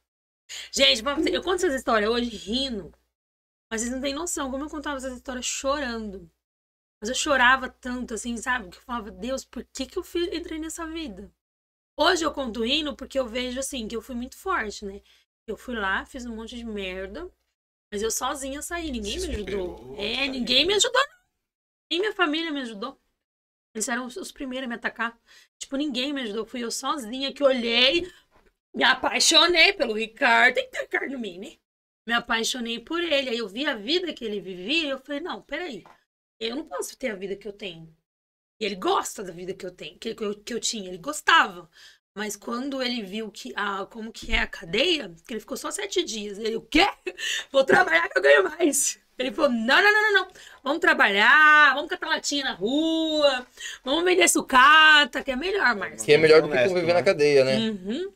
Gente, eu conto essas histórias hoje rindo. Mas vocês não têm noção como eu contava essas histórias chorando. Mas eu chorava tanto, assim, sabe? Que eu falava, Deus, por que que eu fui, entrei nessa vida? Hoje eu conto rindo porque eu vejo, assim, que eu fui muito forte, né? Eu fui lá, fiz um monte de merda, mas eu sozinha saí, ninguém me ajudou. É, ninguém me ajudou. Nem minha família me ajudou. Eles eram os primeiros a me atacar. Tipo, ninguém me ajudou. Fui eu sozinha que olhei, me apaixonei pelo Ricardo. Tem que ter carne mini. Né? Me apaixonei por ele. Aí eu vi a vida que ele vivia e eu falei, não, peraí. Eu não posso ter a vida que eu tenho. E ele gosta da vida que eu tenho, que, eu, que eu tinha. Ele gostava. Mas quando ele viu que a, como que é a cadeia, que ele ficou só sete dias. Ele, o quê? [laughs] Vou trabalhar que eu ganho mais. Ele falou: não, não, não, não, Vamos trabalhar, vamos catar latinha na rua, vamos vender sucata, que é melhor, é, Márcio. Que é melhor do que conviver na né? cadeia, né? Uhum.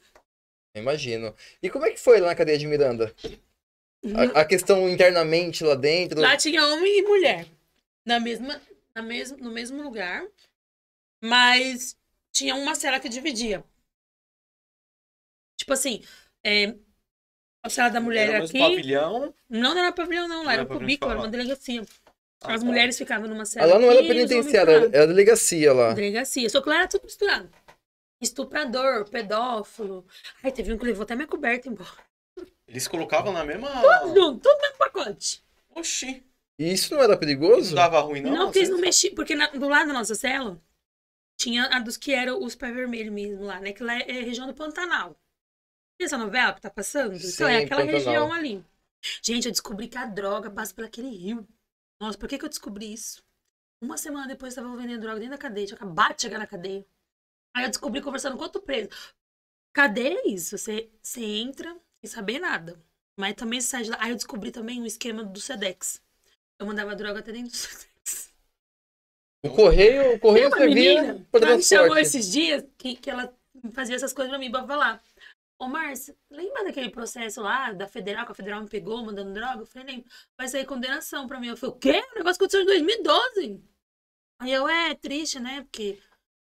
Imagino. E como é que foi lá na cadeia de Miranda? A, questão internamente lá dentro. Lá tinha homem e mulher. Na mesma, na mesmo, no mesmo lugar. Mas tinha uma cela que dividia. Tipo assim, é, a sala da mulher era aqui. pavilhão? Não, não era pavilhão, não. Lá não era, era cubículo, era uma delegacia. Ah, As tá. mulheres ficavam numa cela. Ela não era penitenciária, era, a delegacia lá. Delegacia. Só que lá era tudo misturado. Estuprador, pedófilo. Ai, teve um que levou até minha coberta embora. Eles colocavam na mesma. Tudo junto, tudo no pacote. Oxi. E isso não era perigoso? Não dava ruim, não? Não, porque eles não mexiam. Porque na, do lado da nossa cela, tinha a dos que eram os pé vermelho mesmo lá, né? Que lá é, é região do Pantanal essa novela que tá passando? É Sim, então é aquela região ali. Gente, eu descobri que a droga passa por aquele rio. Nossa, por que, que eu descobri isso? Uma semana depois tava vendendo droga dentro da cadeia, tinha acabado de chegar na cadeia. Aí eu descobri conversando com outro preso. Cadeia é isso, você, você entra e saber nada. Mas também você sai de lá. Aí eu descobri também um esquema do Sedex. Eu mandava droga até dentro do [laughs] Sedex. O correio, o correio Tem uma menina, pra me chamou esses dias que, que ela fazia essas coisas pra mim pra falar. Ô, Márcio, lembra daquele processo lá da federal, que a federal me pegou mandando droga? Eu falei, nem Vai sair condenação pra mim. Eu falei, o quê? O negócio aconteceu em 2012. Aí eu, é, triste, né? Porque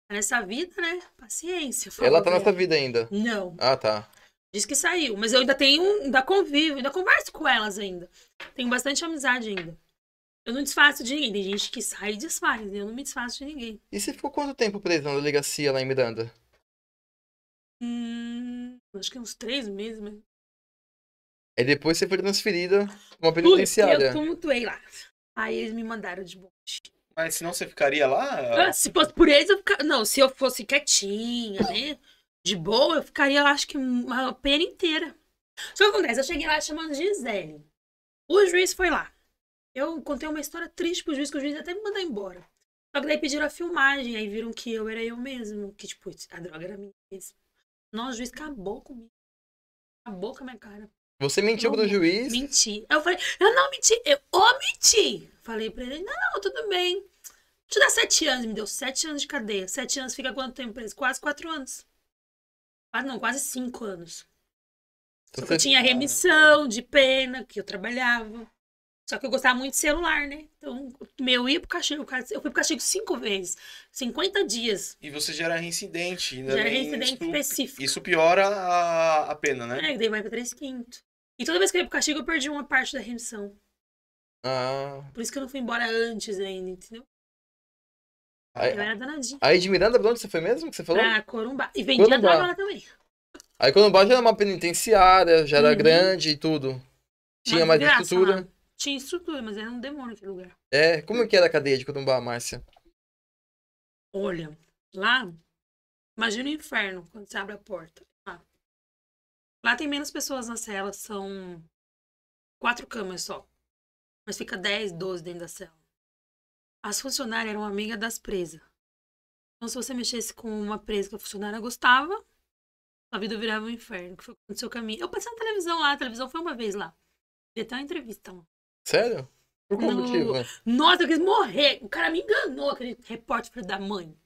tá nessa vida, né? Paciência. Ela tá nessa é. vida ainda? Não. Ah, tá. Diz que saiu, mas eu ainda tenho, ainda convivo, ainda converso com elas ainda. Tenho bastante amizade ainda. Eu não desfaço de ninguém. Tem gente que sai e desfaz, né? eu não me desfaço de ninguém. E você ficou quanto tempo preso na delegacia lá em Miranda? Hum, acho que uns três meses mesmo. Aí depois você foi transferida pra uma penitenciária. Eu tumultuei lá. Aí eles me mandaram de boa. Mas senão você ficaria lá? Ah, se fosse por eles, eu ficaria. Não, se eu fosse quietinha, né? De boa, eu ficaria, lá. acho que uma pena inteira. Só que acontece, eu cheguei lá chamando Gisele. O juiz foi lá. Eu contei uma história triste pro juiz, que o juiz até me mandou embora. Só que daí pediram a filmagem, aí viram que eu era eu mesmo, que tipo, a droga era minha mesmo. Nossa, o juiz acabou comigo. Acabou com a minha cara. Você mentiu pro juiz? Menti. Eu falei, eu não menti, eu omiti. Falei pra ele, não, não, tudo bem. Te dá sete anos, me deu sete anos de cadeia. Sete anos fica quanto tempo preso? Quase quatro anos. Quase não, quase cinco anos. Então Só que eu tinha assim. remissão de pena, que eu trabalhava. Só que eu gostava muito de celular, né? Então, meu, ia pro castigo. Eu fui pro castigo cinco vezes. 50 dias. E você já era reincidente. Ainda já era né? reincidente isso, específico. Isso piora a, a pena, né? É, daí vai pra três quinto. E toda vez que eu ia pro castigo, eu perdi uma parte da remissão. Ah. Por isso que eu não fui embora antes ainda, entendeu? Aí, eu era danadinha. Aí de Miranda, pra onde você foi mesmo que você falou? Ah, Corumbá. E vendia Corumbá. droga lá também. Aí Corumbá já era uma penitenciária, já era uhum. grande e tudo. Tinha mais graça, estrutura. Lá. Tinha estrutura, mas era um demônio aquele lugar. É, como é que era a cadeia de Corumbá, Márcia? Olha, lá, imagina o inferno quando você abre a porta. Lá, lá tem menos pessoas na cela, são quatro camas só. Mas fica 10, 12 dentro da cela. As funcionárias eram amigas das presas. Então, se você mexesse com uma presa que a funcionária gostava, a vida virava um inferno, que foi o seu caminho Eu passei na televisão lá, a televisão foi uma vez lá. deu até uma entrevista. Mano. Sério? Por qual no... motivo? Nossa, eu quis morrer. O cara me enganou, aquele repórter da mãe.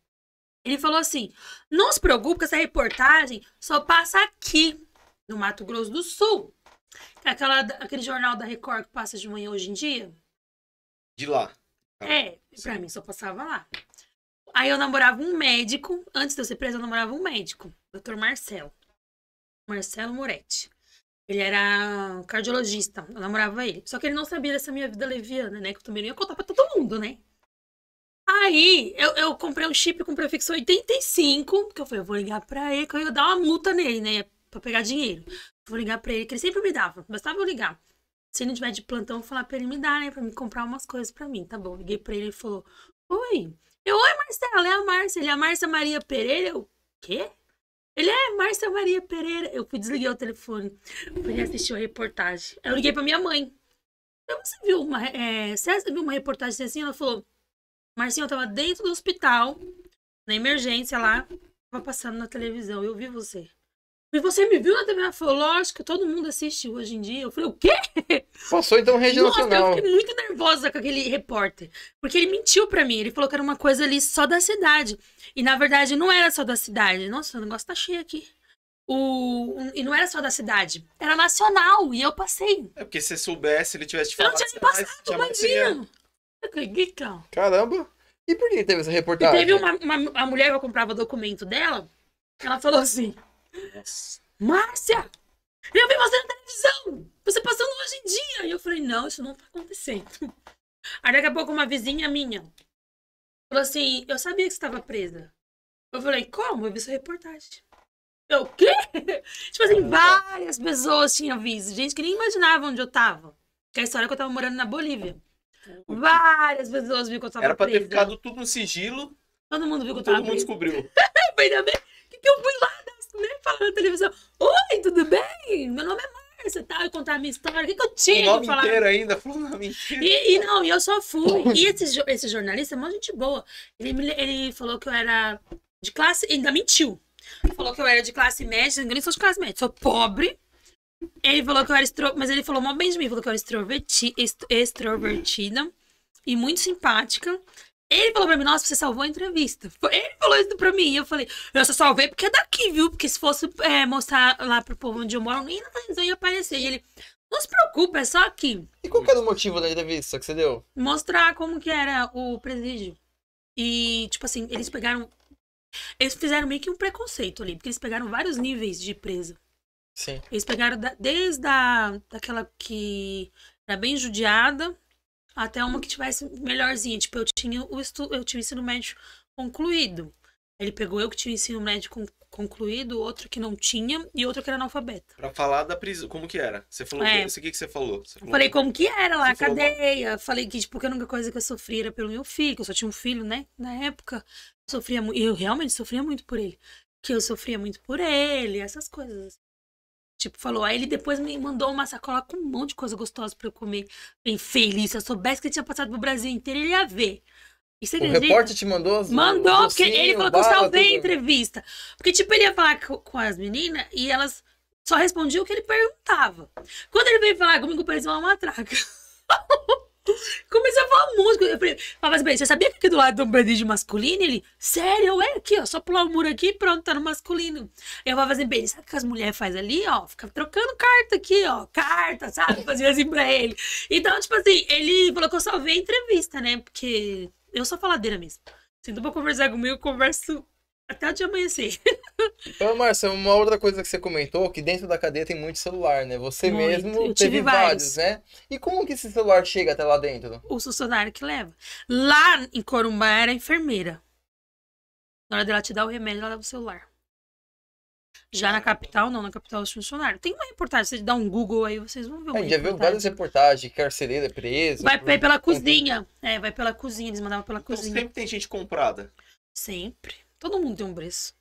Ele falou assim: não se preocupe que essa reportagem só passa aqui, no Mato Grosso do Sul. É aquela, aquele jornal da Record que passa de manhã hoje em dia. De lá. Ah, é, sim. pra mim só passava lá. Aí eu namorava um médico, antes de eu ser presa, eu namorava um médico, doutor Marcelo. Marcelo Moretti. Ele era cardiologista, eu namorava ele. Só que ele não sabia dessa minha vida leviana, né? Que eu também não ia contar pra todo mundo, né? Aí eu, eu comprei um chip com prefixo 85, porque eu falei, eu vou ligar pra ele, que eu ia dar uma multa nele, né? Pra pegar dinheiro. Vou ligar pra ele, que ele sempre me dava, bastava eu ligar. Se ele não tiver de plantão, vou falar pra ele me dar, né? Pra me comprar umas coisas pra mim, tá bom. Liguei pra ele e falou, oi. Eu, oi, Marcela, é a Márcia. Ele, a Márcia Maria Pereira. Eu, quê? Ele é Márcia Maria Pereira. Eu fui desligar o telefone. Fui assistir a reportagem. eu liguei pra minha mãe. Então, você viu uma, é, você viu uma reportagem assim? Ela falou: Marcinho, eu tava dentro do hospital, na emergência lá, tava passando na televisão. Eu vi você. Mas você me viu na TV? Ela falou, lógico, todo mundo assiste hoje em dia. Eu falei, o quê? Passou então rede Nossa, nacional. Eu fiquei muito nervosa com aquele repórter. Porque ele mentiu para mim. Ele falou que era uma coisa ali só da cidade. E na verdade não era só da cidade. Nossa, o negócio tá cheio aqui. O... E não era só da cidade, era nacional, e eu passei. É porque se soubesse, ele tivesse te falado. Eu não tinha passado, imagina. Acredita? Caramba! E por que teve essa reportagem? E teve uma, uma, uma mulher que eu comprava documento dela, ela falou assim: Márcia, eu vi você na televisão! Você passando hoje em dia! E eu falei, não, isso não tá acontecendo. Aí daqui a pouco uma vizinha minha falou assim, eu sabia que você estava presa. Eu falei, como? Eu vi sua reportagem. Eu, o quê? [laughs] tipo assim, várias pessoas tinham visto. Gente que nem imaginava onde eu tava. Que é a história que eu tava morando na Bolívia. Várias pessoas viram que eu tava Era pra presa. ter ficado tudo no sigilo. Todo mundo viu que eu tava Todo mundo descobriu. [laughs] Ainda bem que eu fui lá né, Falar na televisão, oi, tudo bem? Meu nome é Márcia, tal, tá? e contar a minha história, o que, que eu tinha? O nome falar? inteiro ainda, falou o nome inteiro. E, e, não, e eu só fui. [laughs] E esse, esse jornalista, uma é gente boa, ele, ele falou que eu era de classe, ainda mentiu. falou que eu era de classe média, eu nem sou de classe média, sou pobre. Ele falou que eu era extro... mas ele falou mal bem de mim, falou que eu era extroverti... extrovertida e muito simpática. Ele falou pra mim, nossa, você salvou a entrevista. Ele falou isso pra mim. E eu falei, eu só salvei porque é daqui, viu? Porque se fosse é, mostrar lá pro povo onde eu moro, nem na ia aparecer. E ele, não se preocupa, é só aqui. E qual que era o motivo da entrevista que você deu? Mostrar como que era o presídio. E, tipo assim, eles pegaram. Eles fizeram meio que um preconceito ali, porque eles pegaram vários níveis de presa. Sim. Eles pegaram da, desde a, daquela que era bem judiada, até uma que tivesse melhorzinha. Tipo, eu tinha o estu... eu tinha o ensino médio concluído. Ele pegou eu que tinha o ensino médio concluído, outro que não tinha e outro que era analfabeto. Pra falar da prisão, como que era? Você falou é. que, o que, você falou? Você falou falei que... como que era lá, a cadeia. Falou... Falei que, tipo, que a única coisa que eu sofria era pelo meu filho, que eu só tinha um filho, né? Na época, sofria muito, eu realmente sofria muito por ele. Que eu sofria muito por ele, essas coisas. Assim. Tipo, falou. Aí ele depois me mandou uma sacola com um monte de coisa gostosa pra eu comer. Bem feliz. Se eu soubesse que ele tinha passado pro Brasil inteiro, ele ia ver. Isso o repórter te mandou? As, mandou, docinho, porque ele falou que eu salvei a entrevista. Porque, tipo, ele ia falar com, com as meninas e elas só respondiam o que ele perguntava. Quando ele veio falar comigo, parecia uma matraca. [laughs] começou a falar música Eu falei, mas bem, você sabia que aqui do lado do um masculino? Ele, sério, é aqui, ó, só pular o muro aqui pronto, tá no masculino. Eu vou fazer assim, bem, sabe o que as mulheres fazem ali, ó? Fica trocando carta aqui, ó, carta, sabe? [laughs] Fazia assim pra ele. Então, tipo assim, ele falou que eu só vi a entrevista, né? Porque eu sou faladeira mesmo. Sentou pra conversar comigo, eu converso até de amanhecer. Então, Márcia, uma outra coisa que você comentou, que dentro da cadeia tem muito celular, né? Você muito. mesmo Eu teve vários. vários. né? E como que esse celular chega até lá dentro? O funcionário que leva. Lá em Corumbá era a enfermeira. Na hora dela te dar o remédio, ela leva o celular. Já na capital, não, na capital dos funcionários Tem uma reportagem, você dá um Google aí, vocês vão ver. É, já viu várias reportagens, carcereira é preso. Vai, vai pela cozinha. É, vai pela cozinha, eles mandavam pela então, cozinha. Sempre tem gente comprada. Sempre. Todo mundo tem um preço.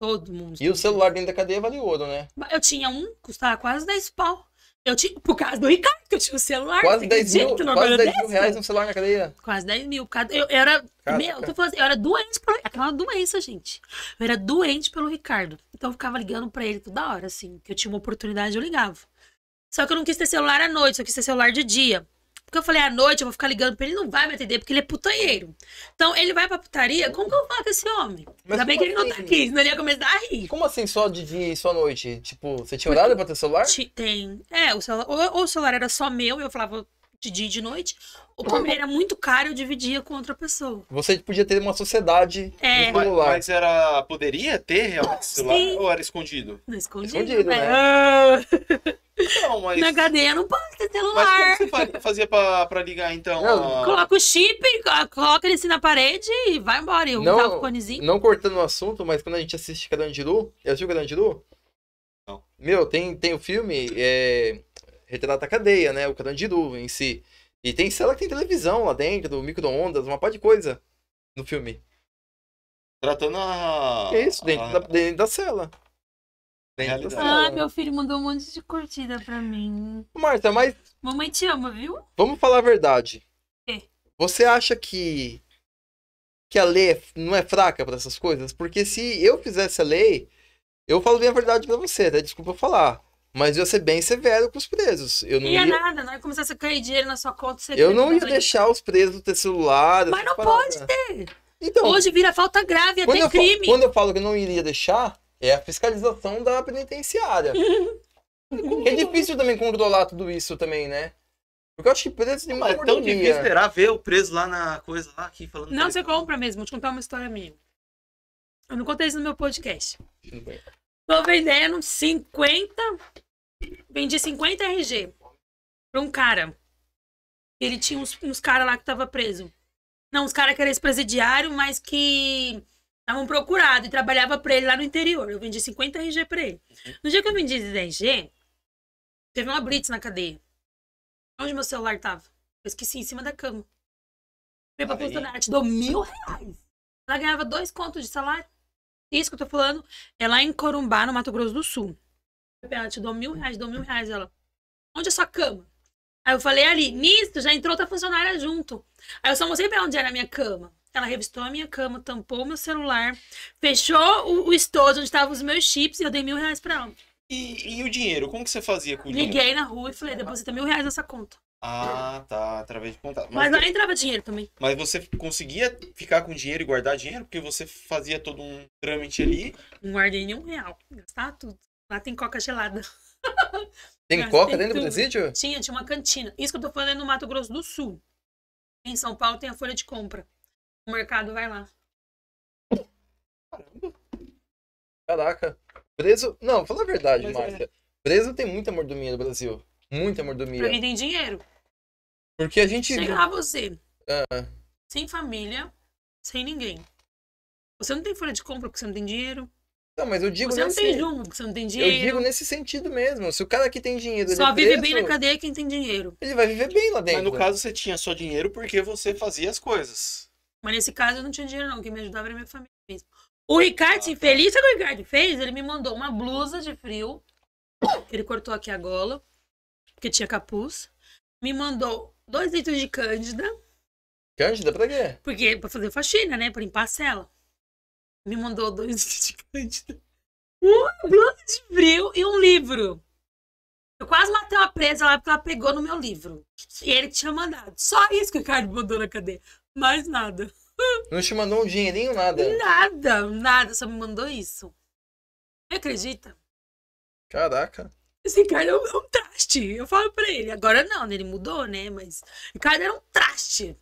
Todo mundo. E o celular dentro da cadeia vale ouro, né? Eu tinha um, custava quase 10 pau. Eu tinha, por causa do Ricardo, que eu tinha o um celular. Quase 10 assim, mil, quase 10 mil reais no celular na cadeia. Quase 10 mil. Por causa, eu, eu era, Caraca. meu, eu tô falando assim, eu era doente pelo, aquela é doença, gente. Eu era doente pelo Ricardo. Então eu ficava ligando pra ele toda hora, assim, que eu tinha uma oportunidade, eu ligava. Só que eu não quis ter celular à noite, só quis ter celular de dia. Porque eu falei, à noite eu vou ficar ligando pra ele, não vai me atender, porque ele é putanheiro. Então, ele vai pra putaria, como que eu falo com esse homem? Ainda bem que ele não tá assim? aqui, senão ele ia começar a rir. Como assim, só de dia e só à noite? Tipo, você tinha horário pra ter celular? Tem. É, o celular, ou, ou o celular era só meu, eu falava de dia e de noite, ou como era muito caro, eu dividia com outra pessoa. Você podia ter uma sociedade é. Mas, mas, era, poderia ter realmente celular? Sim. Ou era escondido? Não, escondido, escondido né? né? Ah! [laughs] mas... Na cadeia não pode ter celular. Mas como você fazia pra, pra ligar, então? Não, a... Coloca o chip, coloca ele assim na parede e vai embora. Eu não, o conezinho. Não cortando o assunto, mas quando a gente assiste Carandiru... Eu assisti Carandiru? Não. Meu, tem, tem o um filme... É... Retrata a cadeia, né? O Carandiru em si. E tem cela que tem televisão lá dentro, micro-ondas, uma par de coisa no filme. Tratando a... Isso, dentro, a... Da, dentro da cela. Realidade. Ah, meu filho mandou um monte de curtida pra mim. Marta, mas. Mamãe te ama, viu? Vamos falar a verdade. Quê? Você acha que. Que a lei é não é fraca para essas coisas? Porque se eu fizesse a lei, eu falo bem a verdade para você, tá? Desculpa falar. Mas eu ia ser bem severo com os presos. Eu não ia, ia... nada, não ia começar a cair dinheiro na sua conta. eu não ia deixar os presos ter celular. Mas não pode ter. Então, Hoje vira falta grave, é até crime. quando eu falo que eu não iria deixar, é a fiscalização da penitenciária. [laughs] é difícil também controlar tudo isso também, né? Porque eu acho que preso de uma É tão difícil esperar ver o preso lá na coisa lá aqui falando. Não, você compra mesmo. Vou te contar uma história minha. Eu não contei isso no meu podcast. Tô vendendo 50. Vendi 50 RG pra um cara. Ele tinha uns, uns caras lá que tava preso. Não, uns caras que eram ex-presidiário, mas que Estavam procurado e trabalhava para ele lá no interior. Eu vendi 50 RG para ele. Uhum. No dia que eu vendi 10 g teve uma blitz na cadeia. Onde meu celular tava? Eu esqueci em cima da cama. Falei pra funcionária, te dou mil reais. Ela ganhava dois contos de salário. Isso que eu tô falando é lá em Corumbá, no Mato Grosso do Sul. Ela te dou mil reais, dou mil reais. Ela, onde é a sua cama? Aí eu falei ali, nisto já entrou outra funcionária junto. Aí eu só mostrei pra onde era a minha cama. Ela revistou a minha cama, tampou meu celular, fechou o, o estojo onde estavam os meus chips e eu dei mil reais pra ela. E, e o dinheiro? Como que você fazia com o Liguei dinheiro? Liguei na rua e falei, deposita mil reais nessa conta. Ah, tá. Através de contato. Mas, mas não entrava dinheiro também. Mas você conseguia ficar com dinheiro e guardar dinheiro? Porque você fazia todo um trâmite ali. Não guardei nenhum real. Gastava tudo. Lá tem coca gelada. Tem coca dentro tudo. do presídio? Tinha, tinha uma cantina. Isso que eu tô falando é no Mato Grosso do Sul. Em São Paulo tem a folha de compra. O mercado vai lá. Caramba. Caraca. Preso. Não, fala a verdade, Mas é. Márcia. É. Preso tem muita mordomia no Brasil. Muita mordomia. Pra quem tem dinheiro. Porque a gente. Chega lá você. Ah. Sem família, sem ninguém. Você não tem folha de compra porque você não tem dinheiro. Não, mas eu digo Você nesse... não tem jumbo porque você não tem dinheiro. Eu digo nesse sentido mesmo. Se o cara aqui tem dinheiro. Só é vive preso, bem na cadeia quem tem dinheiro. Ele vai viver bem lá dentro. Mas no caso você tinha só dinheiro porque você fazia as coisas. Mas nesse caso eu não tinha dinheiro, não. Quem me ajudava era minha família mesmo. O Ricardo, ah, infeliz, tá. sabe o que o Ricardo fez? Ele me mandou uma blusa de frio. Ele cortou aqui a gola, porque tinha capuz. Me mandou dois litros de Cândida. Cândida pra quê? Porque pra fazer faxina, né? Pra limpar a cela. Me mandou dois [laughs] litros de Cândida. Uma blusa de frio e um livro. Eu quase matei uma presa lá porque ela pegou no meu livro. E ele tinha mandado. Só isso que o Ricardo mandou na cadeia. Mais nada. [laughs] Não te mandou um dinheirinho, nada? Nada, nada. Só me mandou isso. Me acredita? Caraca. Esse cara é, é um, traste. Eu falo pra ele. Agora não, né? Ele mudou, né? Mas o cara era um traste.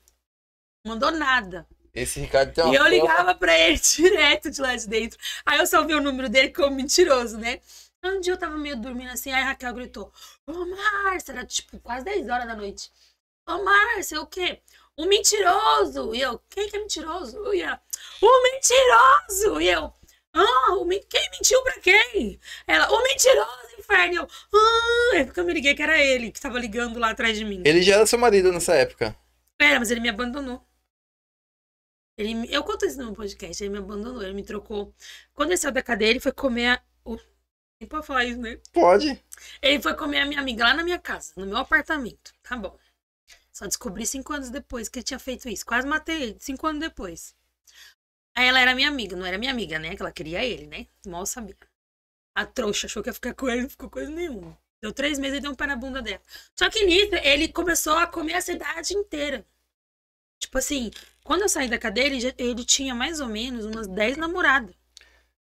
mandou nada. Esse Ricardo tem uma E eu ligava pra ele [laughs] direto de lá de dentro. Aí eu salvei o número dele como é mentiroso, né? Um dia eu tava meio dormindo assim, aí a Raquel gritou: Ô, Márcia, era tipo quase 10 horas da noite. Ô, Márcia, é o quê? o mentiroso! E eu, quem que é mentiroso? E ela, o mentiroso! E eu, ah, quem mentiu pra quem? Ela, o mentiroso, inferno! E eu, ah, é porque eu me liguei que era ele que tava ligando lá atrás de mim. Ele já era seu marido nessa época. Era, mas ele me abandonou. Ele, eu conto isso no meu podcast, ele me abandonou, ele me trocou. Quando ele saiu da cadeia, ele foi comer a... nem pode falar isso, né? Pode. Ele foi comer a minha amiga lá na minha casa, no meu apartamento. Tá bom. Só descobri cinco anos depois que ele tinha feito isso. Quase matei ele, cinco anos depois. Aí ela era minha amiga, não era minha amiga, né? Que ela queria ele, né? Mal sabia. A trouxa achou que ia ficar com ele, não ficou coisa nenhuma. Deu três meses e deu um pé na bunda dela. Só que nisso, ele começou a comer a cidade inteira. Tipo assim, quando eu saí da cadeia, ele, já, ele tinha mais ou menos umas dez namoradas.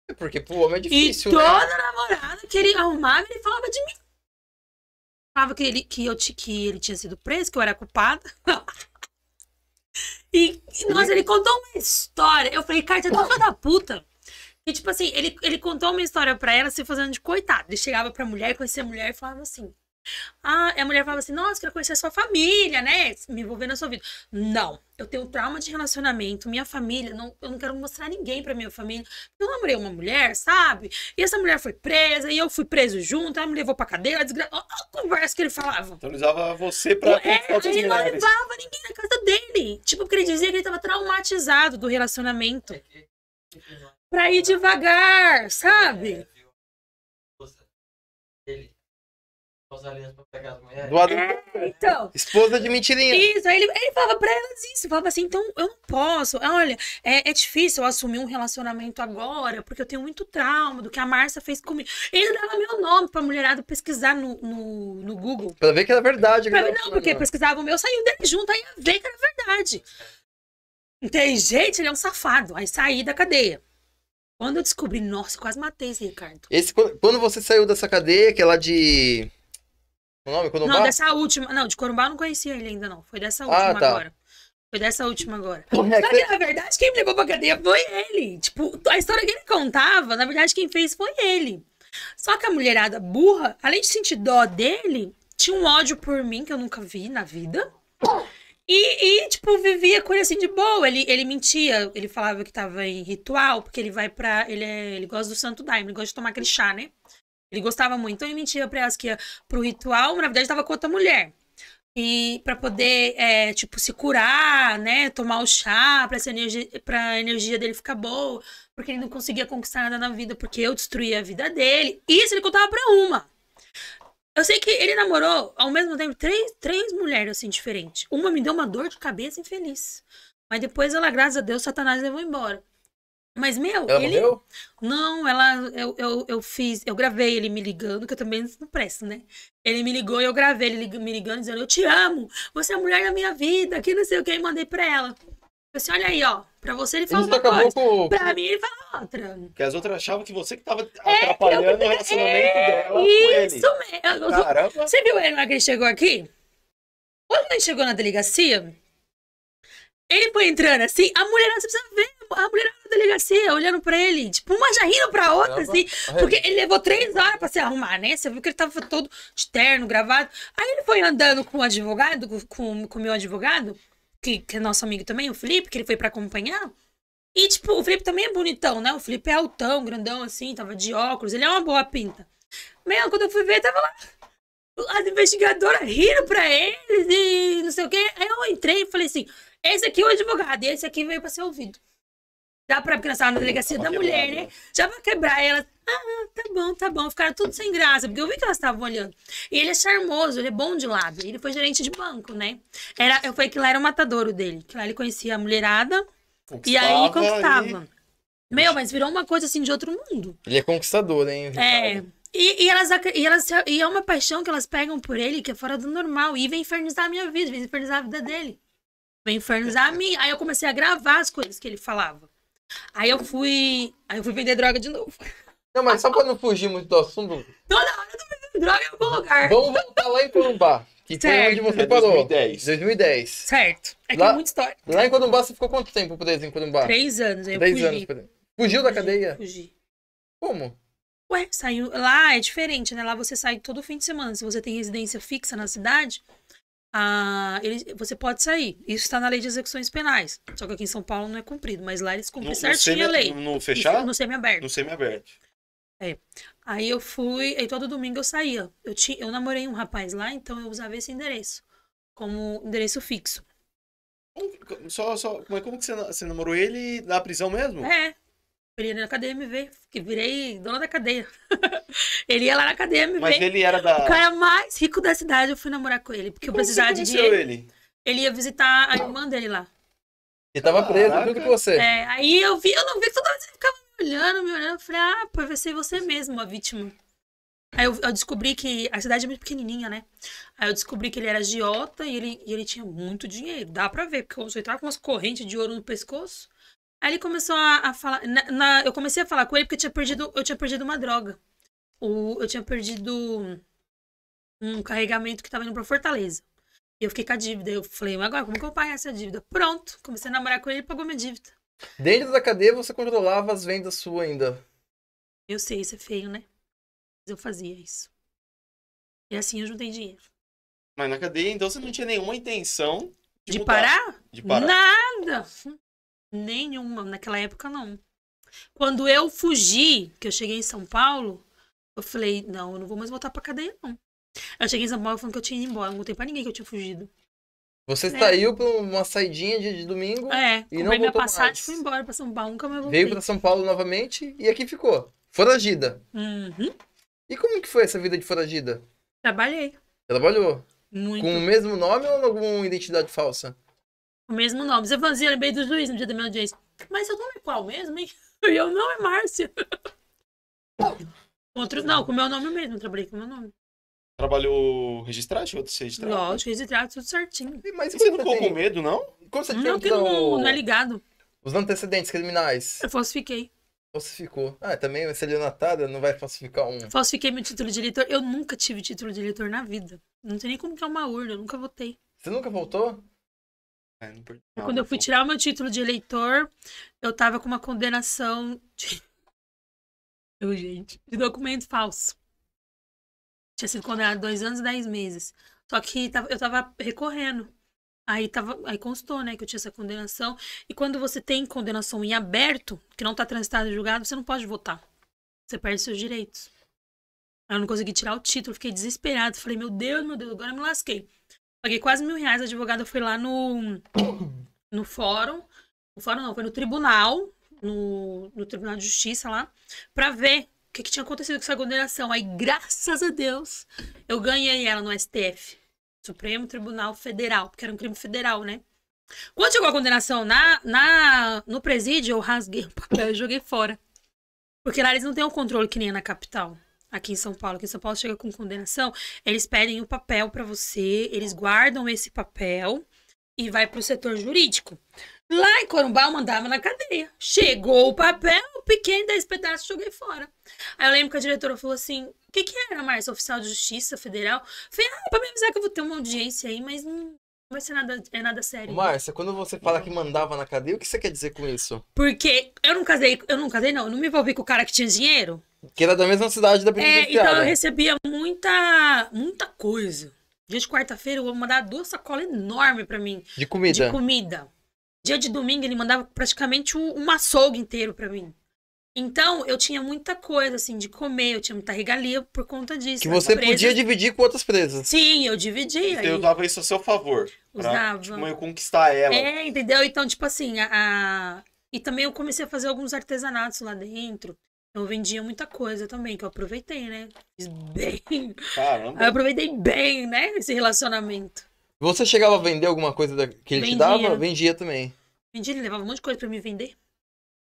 É porque pro homem é difícil. E né? toda né? namorada que ele arrumava, ele falava de mim falava que ele, que eu, que ele tinha sido preso, que eu era culpada. [laughs] e, e, nossa, ele contou uma história. Eu falei, cara, você é tão da puta. E, tipo assim, ele, ele contou uma história pra ela se fazendo de coitado. Ele chegava pra mulher, conhecia a mulher e falava assim: ah, a mulher fala assim: nossa, quero conhecer a sua família, né? Me envolver na sua vida. Não, eu tenho trauma de relacionamento, minha família, não, eu não quero mostrar ninguém pra minha família. Eu namorei uma mulher, sabe? E essa mulher foi presa, e eu fui preso junto, ela me levou pra cadeira, desgra... Olha a conversa que ele falava. Então ele usava você pra. É, ele não levava ninguém na casa dele. Tipo, porque ele dizia que ele tava traumatizado do relacionamento. É tipo, é pra ir devagar, sabe? É, Do adulto. É, então. Esposa de mentirinha. Isso, aí ele, ele falava pra elas isso, falava assim, então eu não posso, olha, é, é difícil eu assumir um relacionamento agora, porque eu tenho muito trauma do que a Márcia fez comigo. Ele dava meu nome pra mulherada pesquisar no, no, no Google. Pra ver que era verdade. Que né? ver, não, porque agora. pesquisava o meu, saiu dele junto, aí ia ver que era verdade. gente ele é um safado. Aí saí da cadeia. Quando eu descobri, nossa, quase matei esse Ricardo. Esse, quando você saiu dessa cadeia, que é lá de o nome? Corumbá? Não, dessa última. Não, de Corumbá eu não conhecia ele ainda, não. Foi dessa ah, última ah, tá. agora. Foi dessa última agora. Porra, é Só que, na verdade, quem me levou pra cadeia foi ele. Tipo, a história que ele contava, na verdade, quem fez foi ele. Só que a mulherada burra, além de sentir dó dele, tinha um ódio por mim que eu nunca vi na vida. E, e, tipo, vivia com ele assim de boa. Ele, ele mentia, ele falava que tava em ritual, porque ele vai pra. Ele, é, ele gosta do Santo Daime, ele gosta de tomar aquele chá, né? Ele gostava muito. Então ele mentia pra elas que ia pro ritual, mas na verdade tava com outra mulher. E para poder, é, tipo, se curar, né? Tomar o chá pra, essa energia, pra energia dele ficar boa. Porque ele não conseguia conquistar nada na vida, porque eu destruía a vida dele. Isso ele contava pra uma. Eu sei que ele namorou, ao mesmo tempo, três, três mulheres, assim, diferentes. Uma me deu uma dor de cabeça infeliz. Mas depois ela, graças a Deus, Satanás levou embora. Mas, meu, ela ele. Morreu? Não, ela. Eu, eu, eu fiz. Eu gravei ele me ligando, que eu também não presto, né? Ele me ligou e eu gravei ele me ligando, dizendo: Eu te amo, você é a mulher da minha vida, que não sei o que, e mandei pra ela. Eu assim, olha aí, ó. Pra você ele fala ele uma coisa. Com... Pra mim ele fala outra. Porque as outras achavam que você que tava é, atrapalhando eu... o [laughs] é, relacionamento é, dela. Isso mesmo. Caramba. Você viu ele na que ele chegou aqui? Quando ele chegou na delegacia, ele foi entrando assim, a mulher não precisa ver a mulher na delegacia assim, olhando pra ele, tipo, uma já rindo pra outra, assim. Porque ele levou três horas pra se arrumar, né? Você viu que ele tava todo de terno, gravado. Aí ele foi andando com o advogado, com o meu advogado, que, que é nosso amigo também, o Felipe, que ele foi pra acompanhar. E, tipo, o Felipe também é bonitão, né? O Felipe é altão, grandão, assim, tava de óculos, ele é uma boa pinta. Meu, quando eu fui ver, tava lá as investigadoras rindo pra eles e não sei o quê. Aí eu entrei e falei assim: esse aqui é o advogado, e esse aqui veio pra ser ouvido. Dá pra, porque nós estávamos na delegacia da mulher, né? né? Já pra quebrar ela. Ah, tá bom, tá bom. Ficaram tudo sem graça, porque eu vi que elas estavam olhando. E ele é charmoso, ele é bom de lado, Ele foi gerente de banco, né? Era, eu falei que lá era o matadouro dele. Que lá ele conhecia a mulherada e aí conquistava. E... Meu, mas virou uma coisa assim de outro mundo. Ele é conquistador, hein? É. E, e, elas, e, elas, e é uma paixão que elas pegam por ele que é fora do normal. E vem infernizar a minha vida, vem infernizar a vida dele. Vem infernizar a minha. Aí eu comecei a gravar as coisas que ele falava. Aí eu fui. Aí eu fui vender droga de novo. Não, mas só pra não fugir muito do assunto. Toda hora eu tô vendendo droga em algum lugar. Vamos voltar lá em Corumbá. Que certo. tem onde você parou. 2010. 2010. Certo. É que lá, é muita história. Lá em Corumbá você ficou quanto tempo preso em Corumbá? Três anos, eu Três fugi. anos preso. Fugiu fugi, da cadeia? Fugi. Como? Ué, saiu. Lá é diferente, né? Lá você sai todo fim de semana. Se você tem residência fixa na cidade, a, ah, você pode sair. Isso está na lei de execuções penais. Só que aqui em São Paulo não é cumprido, mas lá eles cumprem no, certinho no semi, a lei. No, no fechado? No, no semiaberto. No semiaberto. É. Aí eu fui, E todo domingo eu saía. Eu, tinha, eu namorei um rapaz lá, então eu usava esse endereço como endereço fixo. Só, só, mas como que você, você namorou ele na prisão mesmo? É, ele ia na cadeia me ver, que virei dona da cadeia. [laughs] ele ia lá na cadeia me ver. Mas ele era da. O cara mais rico da cidade, eu fui namorar com ele, porque e eu precisava de. Ele? ele ia visitar a irmã dele lá. Ele tava Caraca. preso, junto com você. É, aí eu vi, eu não vi que toda vez ele ficava me olhando, me olhando. Eu falei, ah, pô, vai ser você mesmo a vítima. Aí eu, eu, descobri que a cidade é muito pequenininha, né? Aí eu descobri que ele era agiota e ele, e ele tinha muito dinheiro. Dá pra ver, porque eu tava com umas correntes de ouro no pescoço. Aí ele começou a, a falar. Na, na, eu comecei a falar com ele porque eu tinha perdido, eu tinha perdido uma droga. eu tinha perdido um carregamento que tava indo pra Fortaleza. E eu fiquei com a dívida. Eu falei, agora como que eu pago essa dívida? Pronto, comecei a namorar com ele e pagou minha dívida. Dentro da cadeia você controlava as vendas suas ainda. Eu sei, isso é feio, né? Mas eu fazia isso. E assim eu juntei dinheiro. Mas na cadeia, então você não tinha nenhuma intenção de, de parar? De parar? Nada! Nenhuma, naquela época não. Quando eu fugi, que eu cheguei em São Paulo, eu falei, não, eu não vou mais voltar pra cadeia, não. Eu cheguei em São Paulo falando que eu tinha ido embora, não contei pra ninguém que eu tinha fugido. Você é. saiu pra uma saidinha de, domingo é, e não voltou minha passagem, mais. fui embora pra São Paulo, nunca mais voltei. Veio pra São Paulo novamente e aqui ficou, foragida. Uhum. E como que foi essa vida de foragida? Trabalhei. Trabalhou? Muito. Com o mesmo nome ou alguma identidade falsa? o mesmo nome. Você falou assim, eu lembrei do juiz no dia da minha audiência. Mas seu nome é qual mesmo, hein? [laughs] Eu não é Márcia. [laughs] Outro, não, com o meu nome mesmo, trabalhei com o meu nome. Trabalhou registrado? Chegou a ser registrado? Lógico, registrado, tudo certinho. Mas você não ficou com medo, não? Como você não, que não, não é então ligado. Os antecedentes criminais. Eu falsifiquei. Falsificou. Ah, também vai ser é não vai falsificar um. Falsifiquei meu título de eleitor. Eu nunca tive título de eleitor na vida. Não sei nem como que é uma urna, eu nunca votei. Você nunca votou? Quando eu fui tirar o meu título de eleitor, eu tava com uma condenação de. [laughs] Eu, gente, de documento falso. Tinha sido condenado dois anos e dez meses. Só que eu tava recorrendo. Aí, tava, aí constou, né, que eu tinha essa condenação. E quando você tem condenação em aberto, que não tá transitado e julgado, você não pode votar. Você perde seus direitos. Aí eu não consegui tirar o título, fiquei desesperado. Falei, meu Deus, meu Deus, agora eu me lasquei. Paguei quase mil reais, a advogada foi lá no, no fórum. No fórum não, foi no tribunal, no, no Tribunal de Justiça lá, para ver o que, que, tinha acontecido com essa condenação. Aí, graças a Deus, eu ganhei ela no STF. Supremo Tribunal Federal, porque era um crime federal, né? Quando chegou a condenação na, na, no presídio, eu rasguei o papel e joguei fora. Porque lá eles não têm o controle que nem é na capital aqui em São Paulo, que em São Paulo chega com condenação, eles pedem o um papel para você, eles guardam esse papel e vai para o setor jurídico. Lá em Corumbá eu mandava na cadeia. Chegou o papel, pequeno, 10 pedaços, joguei fora. Aí eu lembro que a diretora falou assim: o que, que era, Márcia? Oficial de Justiça Federal? falei, ah, pra me avisar que eu vou ter uma audiência aí, mas não vai ser nada, é nada sério. Márcia, quando você fala que mandava na cadeia, o que você quer dizer com isso? Porque eu não casei, eu não casei, não. Eu não me envolvi com o cara que tinha dinheiro. Que era da mesma cidade da primeira é, Então eu recebia muita, muita coisa. Dia de quarta-feira eu mandava duas sacolas enormes para mim. De comida? De comida. Dia de domingo ele mandava praticamente um, um açougue inteiro para mim. Então, eu tinha muita coisa, assim, de comer, eu tinha muita regalia por conta disso. Que você podia dividir com outras presas. Sim, eu dividia. Então, eu dava isso a seu favor. Usava. Pra, tipo, eu conquistar ela. É, entendeu? Então, tipo assim, a... E também eu comecei a fazer alguns artesanatos lá dentro. Eu vendia muita coisa também, que eu aproveitei, né? Fiz bem. Caramba. Eu aproveitei bem, né? Esse relacionamento. Você chegava a vender alguma coisa que ele vendia. te dava? Vendia também. Vendia, ele levava um monte de coisa pra me vender.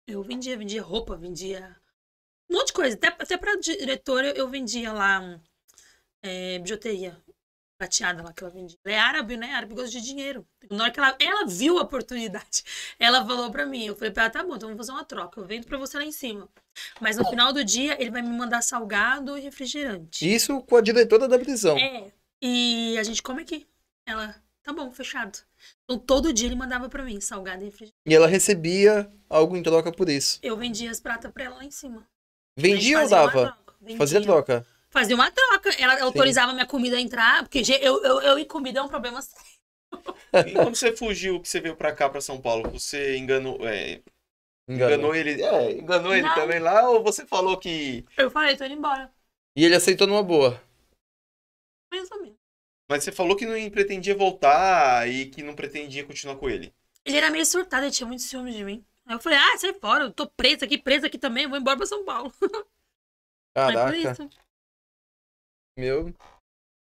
Eu vendia, vendia roupa, vendia um monte de coisa. Até, até pra diretor eu vendia lá hum, é, bijuteria prateada lá que ela vendia. Ela é árabe, né? Árabe gosta de dinheiro. Na hora que ela, ela viu a oportunidade, [laughs] ela falou para mim. Eu falei pra ela, tá bom, então vamos fazer uma troca. Eu vendo pra você lá em cima. Mas no final do dia, ele vai me mandar salgado e refrigerante. Isso com a diretora da prisão. É. E a gente come aqui. Ela, tá bom, fechado. Então todo dia ele mandava para mim salgado e refrigerante. E ela recebia algo em troca por isso. Eu vendia as pratas pra ela lá em cima. Vendia ou dava? Troca. Vendia. Fazia troca fazia uma troca. Ela Sim. autorizava minha comida a entrar, porque eu, eu, eu e comida é um problema sério. E como você fugiu que você veio pra cá, pra São Paulo? Você enganou. É, enganou. enganou. ele. É, enganou ele também lá, ou você falou que. Eu falei, tô indo embora. E ele aceitou numa boa. Mais ou menos. Mas você falou que não pretendia voltar e que não pretendia continuar com ele. Ele era meio surtado, ele tinha muito ciúme de mim. Aí eu falei, ah, sai fora, eu tô presa aqui, presa aqui também, vou embora pra São Paulo. [laughs] Caraca. Mas por isso meu.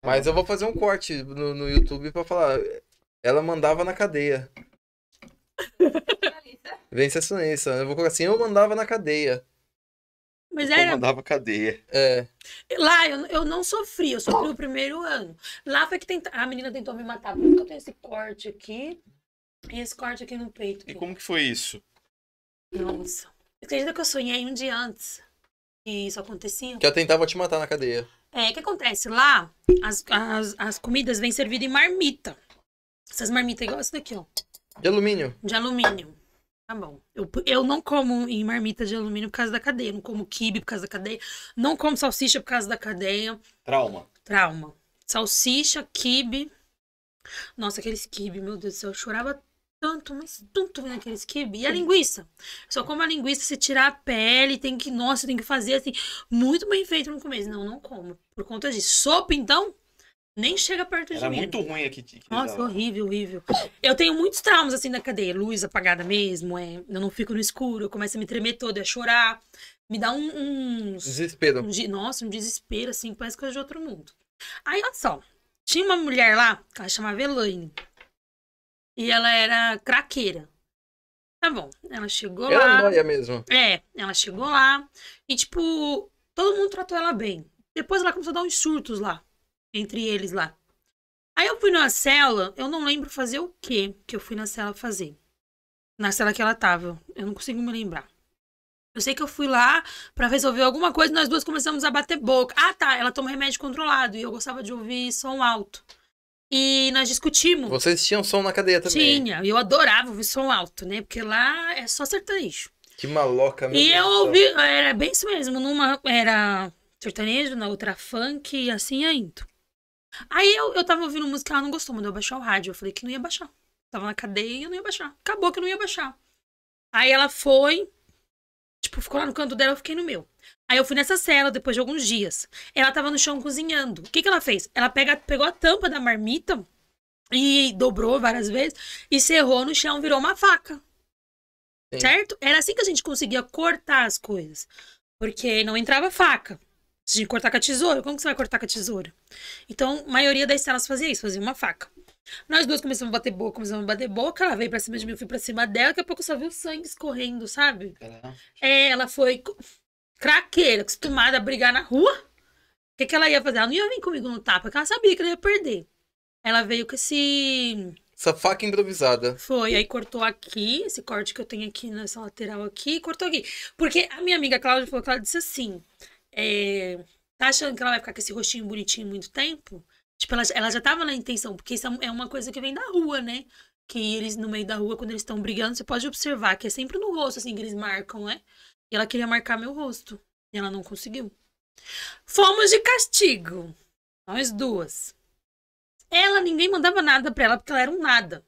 Mas eu vou fazer um corte no, no YouTube pra falar. Ela mandava na cadeia. [laughs] Vence a Sunissa. Eu vou colocar assim, eu mandava na cadeia. Mas era... Eu mandava cadeia. É. Lá eu, eu não sofri, eu sofri o primeiro ano. Lá foi que tenta... a menina tentou me matar. Por que eu tenho esse corte aqui e esse corte aqui no peito? E como que foi isso? Nossa. Acredita que eu sonhei um dia antes que isso acontecia? Que eu tentava te matar na cadeia. É, o é, que acontece? Lá, as, as, as comidas vêm servidas em marmita. Essas marmitas igual essa daqui, ó. De alumínio. De alumínio. Tá bom. Eu, eu não como em marmita de alumínio por causa da cadeia. não como quibe por causa da cadeia. Não como salsicha por causa da cadeia. Trauma. Trauma. Salsicha, quibe. Nossa, aqueles kibe meu Deus do céu. Eu chorava tanto, mas tanto naqueles esquibe. E a linguiça. Só como a linguiça, se tirar a pele, tem que, nossa, tem que fazer assim, muito bem feito no começo. Não, não como. Por conta disso. Sopa, então, nem chega perto Era de mim. Era muito ruim aqui. Que nossa, dava. horrível, horrível. Eu tenho muitos traumas assim na cadeia. Luz apagada mesmo, é, eu não fico no escuro, eu começo a me tremer toda, a chorar. Me dá um, uns... Desespero. Um, nossa, um desespero, assim, parece coisa de outro mundo. Aí, olha só. Tinha uma mulher lá, ela chamava Elaine. E ela era craqueira. Tá bom. Ela chegou ela é lá. Ela noia mesmo. É, ela chegou lá. E, tipo, todo mundo tratou ela bem. Depois ela começou a dar uns surtos lá. Entre eles lá. Aí eu fui na cela, eu não lembro fazer o que que eu fui na cela fazer. Na cela que ela tava. Eu não consigo me lembrar. Eu sei que eu fui lá para resolver alguma coisa, nós duas começamos a bater boca. Ah, tá, ela toma remédio controlado e eu gostava de ouvir som alto. E nós discutimos. Vocês tinham som na cadeia também? Tinha, e eu adorava ouvir som alto, né? Porque lá é só sertanejo. Que maloca mesmo. E eu ouvi, era bem isso mesmo, numa era sertanejo, na outra funk, e assim ainda. Aí eu, eu tava ouvindo música, ela não gostou, mandou eu baixar o rádio. Eu falei que não ia baixar. Tava na cadeia e eu não ia baixar. Acabou que eu não ia baixar. Aí ela foi, tipo, ficou lá no canto dela, eu fiquei no meu. Aí eu fui nessa cela depois de alguns dias. Ela tava no chão cozinhando. O que, que ela fez? Ela pega, pegou a tampa da marmita e dobrou várias vezes e cerrou no chão, virou uma faca. Sim. Certo? Era assim que a gente conseguia cortar as coisas. Porque não entrava faca. De cortar com a tesoura. Como que você vai cortar com a tesoura? Então, a maioria das celas fazia isso, fazia uma faca. Nós duas começamos a bater boca, começamos a bater boca, ela veio pra cima de mim, eu fui pra cima dela, daqui a pouco eu só vi o sangue escorrendo, sabe? É, ela foi craqueira, acostumada a brigar na rua. O que, que ela ia fazer? Ela não ia vir comigo no tapa, porque ela sabia que ela ia perder. Ela veio com esse. Essa faca improvisada. Foi, aí cortou aqui, esse corte que eu tenho aqui nessa lateral aqui, cortou aqui. Porque a minha amiga Cláudia falou que ela disse assim: é, tá achando que ela vai ficar com esse rostinho bonitinho muito tempo? Tipo, ela, ela já tava na intenção, porque isso é uma coisa que vem da rua, né? Que eles, no meio da rua, quando eles estão brigando, você pode observar que é sempre no rosto, assim, que eles marcam, né? ela queria marcar meu rosto. E ela não conseguiu. Fomos de castigo. Nós duas. Ela, ninguém mandava nada pra ela, porque ela era um nada.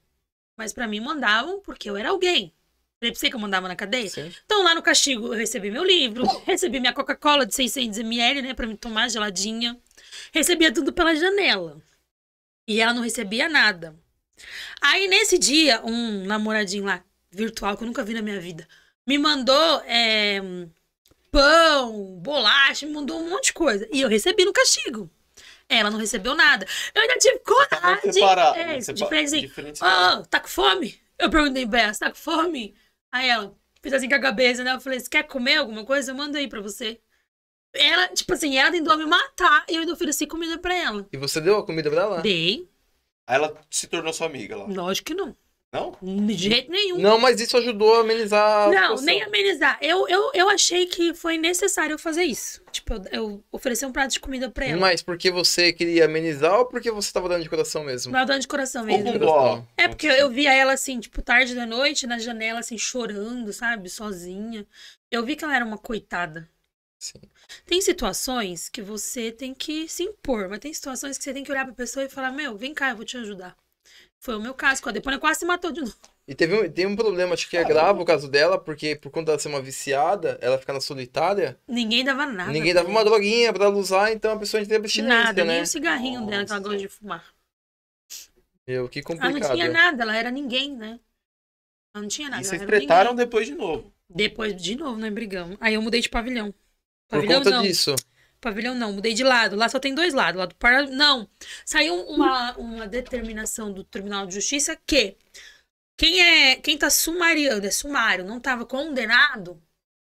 Mas para mim mandavam, porque eu era alguém. Falei pra você que eu mandava na cadeia? Sim. Então lá no castigo eu recebi meu livro, recebi minha Coca-Cola de 600ml, né, pra me tomar geladinha. Recebia tudo pela janela. E ela não recebia nada. Aí nesse dia, um namoradinho lá, virtual, que eu nunca vi na minha vida, me mandou é, pão, bolacha, me mandou um monte de coisa. E eu recebi no castigo. Ela não recebeu nada. Eu ainda tive coragem. Separar, é, de assim, diferente. Assim, oh, tá com fome? Eu perguntei Bé, você tá com fome? Aí ela fez assim com a cabeça, né? Eu falei, você quer comer alguma coisa? Eu mando aí pra você. Ela, tipo assim, ela tentou me matar e eu ainda ofereci comida pra ela. E você deu a comida pra ela? Dei. Aí ela se tornou sua amiga lá. Lógico que não. Não? De jeito nenhum. Não, mas isso ajudou a amenizar. A não, nem amenizar. Eu, eu, eu achei que foi necessário eu fazer isso. Tipo, eu, eu oferecer um prato de comida pra ela. Mas porque você queria amenizar ou porque você tava dando de coração mesmo? Tava dando de coração mesmo. Ou com É porque eu, eu via ela assim, tipo, tarde da noite, na janela, assim, chorando, sabe? Sozinha. Eu vi que ela era uma coitada. Sim. Tem situações que você tem que se impor, mas tem situações que você tem que olhar pra pessoa e falar: Meu, vem cá, eu vou te ajudar. Foi o meu caso, com a quase se matou de novo. E teve um, tem um problema, acho que é grave o caso dela, porque por conta dela ser uma viciada, ela ficar na solitária. Ninguém dava nada. Ninguém dava uma droguinha pra ela usar, então a pessoa teve abstinência, nada, né? nem o cigarrinho Nossa. dela que ela gosta de fumar. Meu, que complicado. Ela não tinha nada, ela era ninguém, né? Ela não tinha nada. E vocês tretaram depois de novo. Depois de novo, nós né, brigamos. Aí eu mudei de pavilhão. pavilhão por conta não. disso. Pavilhão não, mudei de lado. Lá só tem dois lados. Lado para. Não. Saiu uma, uma determinação do Tribunal de Justiça que quem é quem tá sumariando, é sumário, não estava condenado,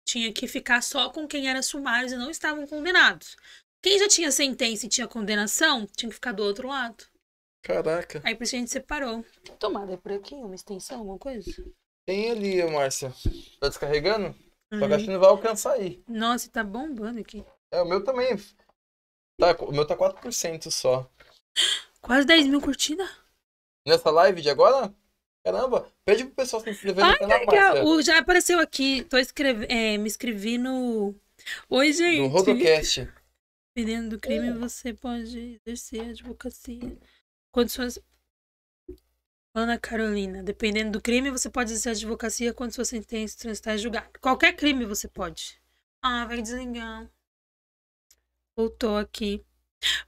tinha que ficar só com quem era sumários e não estavam condenados. Quem já tinha sentença e tinha condenação, tinha que ficar do outro lado. Caraca. Aí por isso a gente separou. Tomada é por aqui, uma extensão, alguma coisa? Tem ali, Márcia. Tá descarregando? Uhum. Só que acho que não vai alcançar aí. Nossa, tá bombando aqui. É, o meu também. Tá, o meu tá 4% só. Quase 10 mil curtidas. Nessa live de agora? Caramba, pede pro pessoal se inscrever no canal. que O, já apareceu aqui, tô escrevendo, É, me inscrevi no. Oi, gente. No Rodocast. Dependendo do crime, você pode exercer advocacia. Condições. Ana Carolina, dependendo do crime, você pode exercer advocacia quando sua sentença transitar é julgada. Qualquer crime você pode. Ah, vai desligar. Voltou aqui.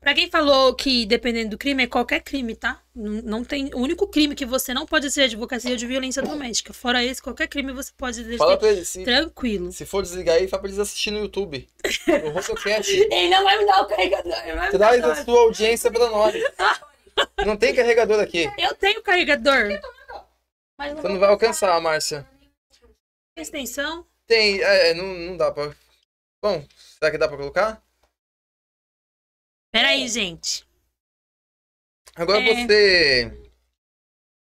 Pra quem falou que dependendo do crime, é qualquer crime, tá? Não tem. O único crime que você não pode ser advocacia de violência doméstica. Fora esse, qualquer crime você pode ser. fala pra ele, se, tranquilo. Se for desligar aí, fala pra eles assistir no YouTube. [laughs] No Rotocast. ele não vai me dar o carregador. Traz a sua audiência pra nós. [laughs] não tem carregador aqui. Eu tenho carregador. Mas não você não vai alcançar, a Márcia. Extensão? Tem, é, é, não, não dá pra. Bom, será que dá pra colocar? Peraí, gente. Agora é... você.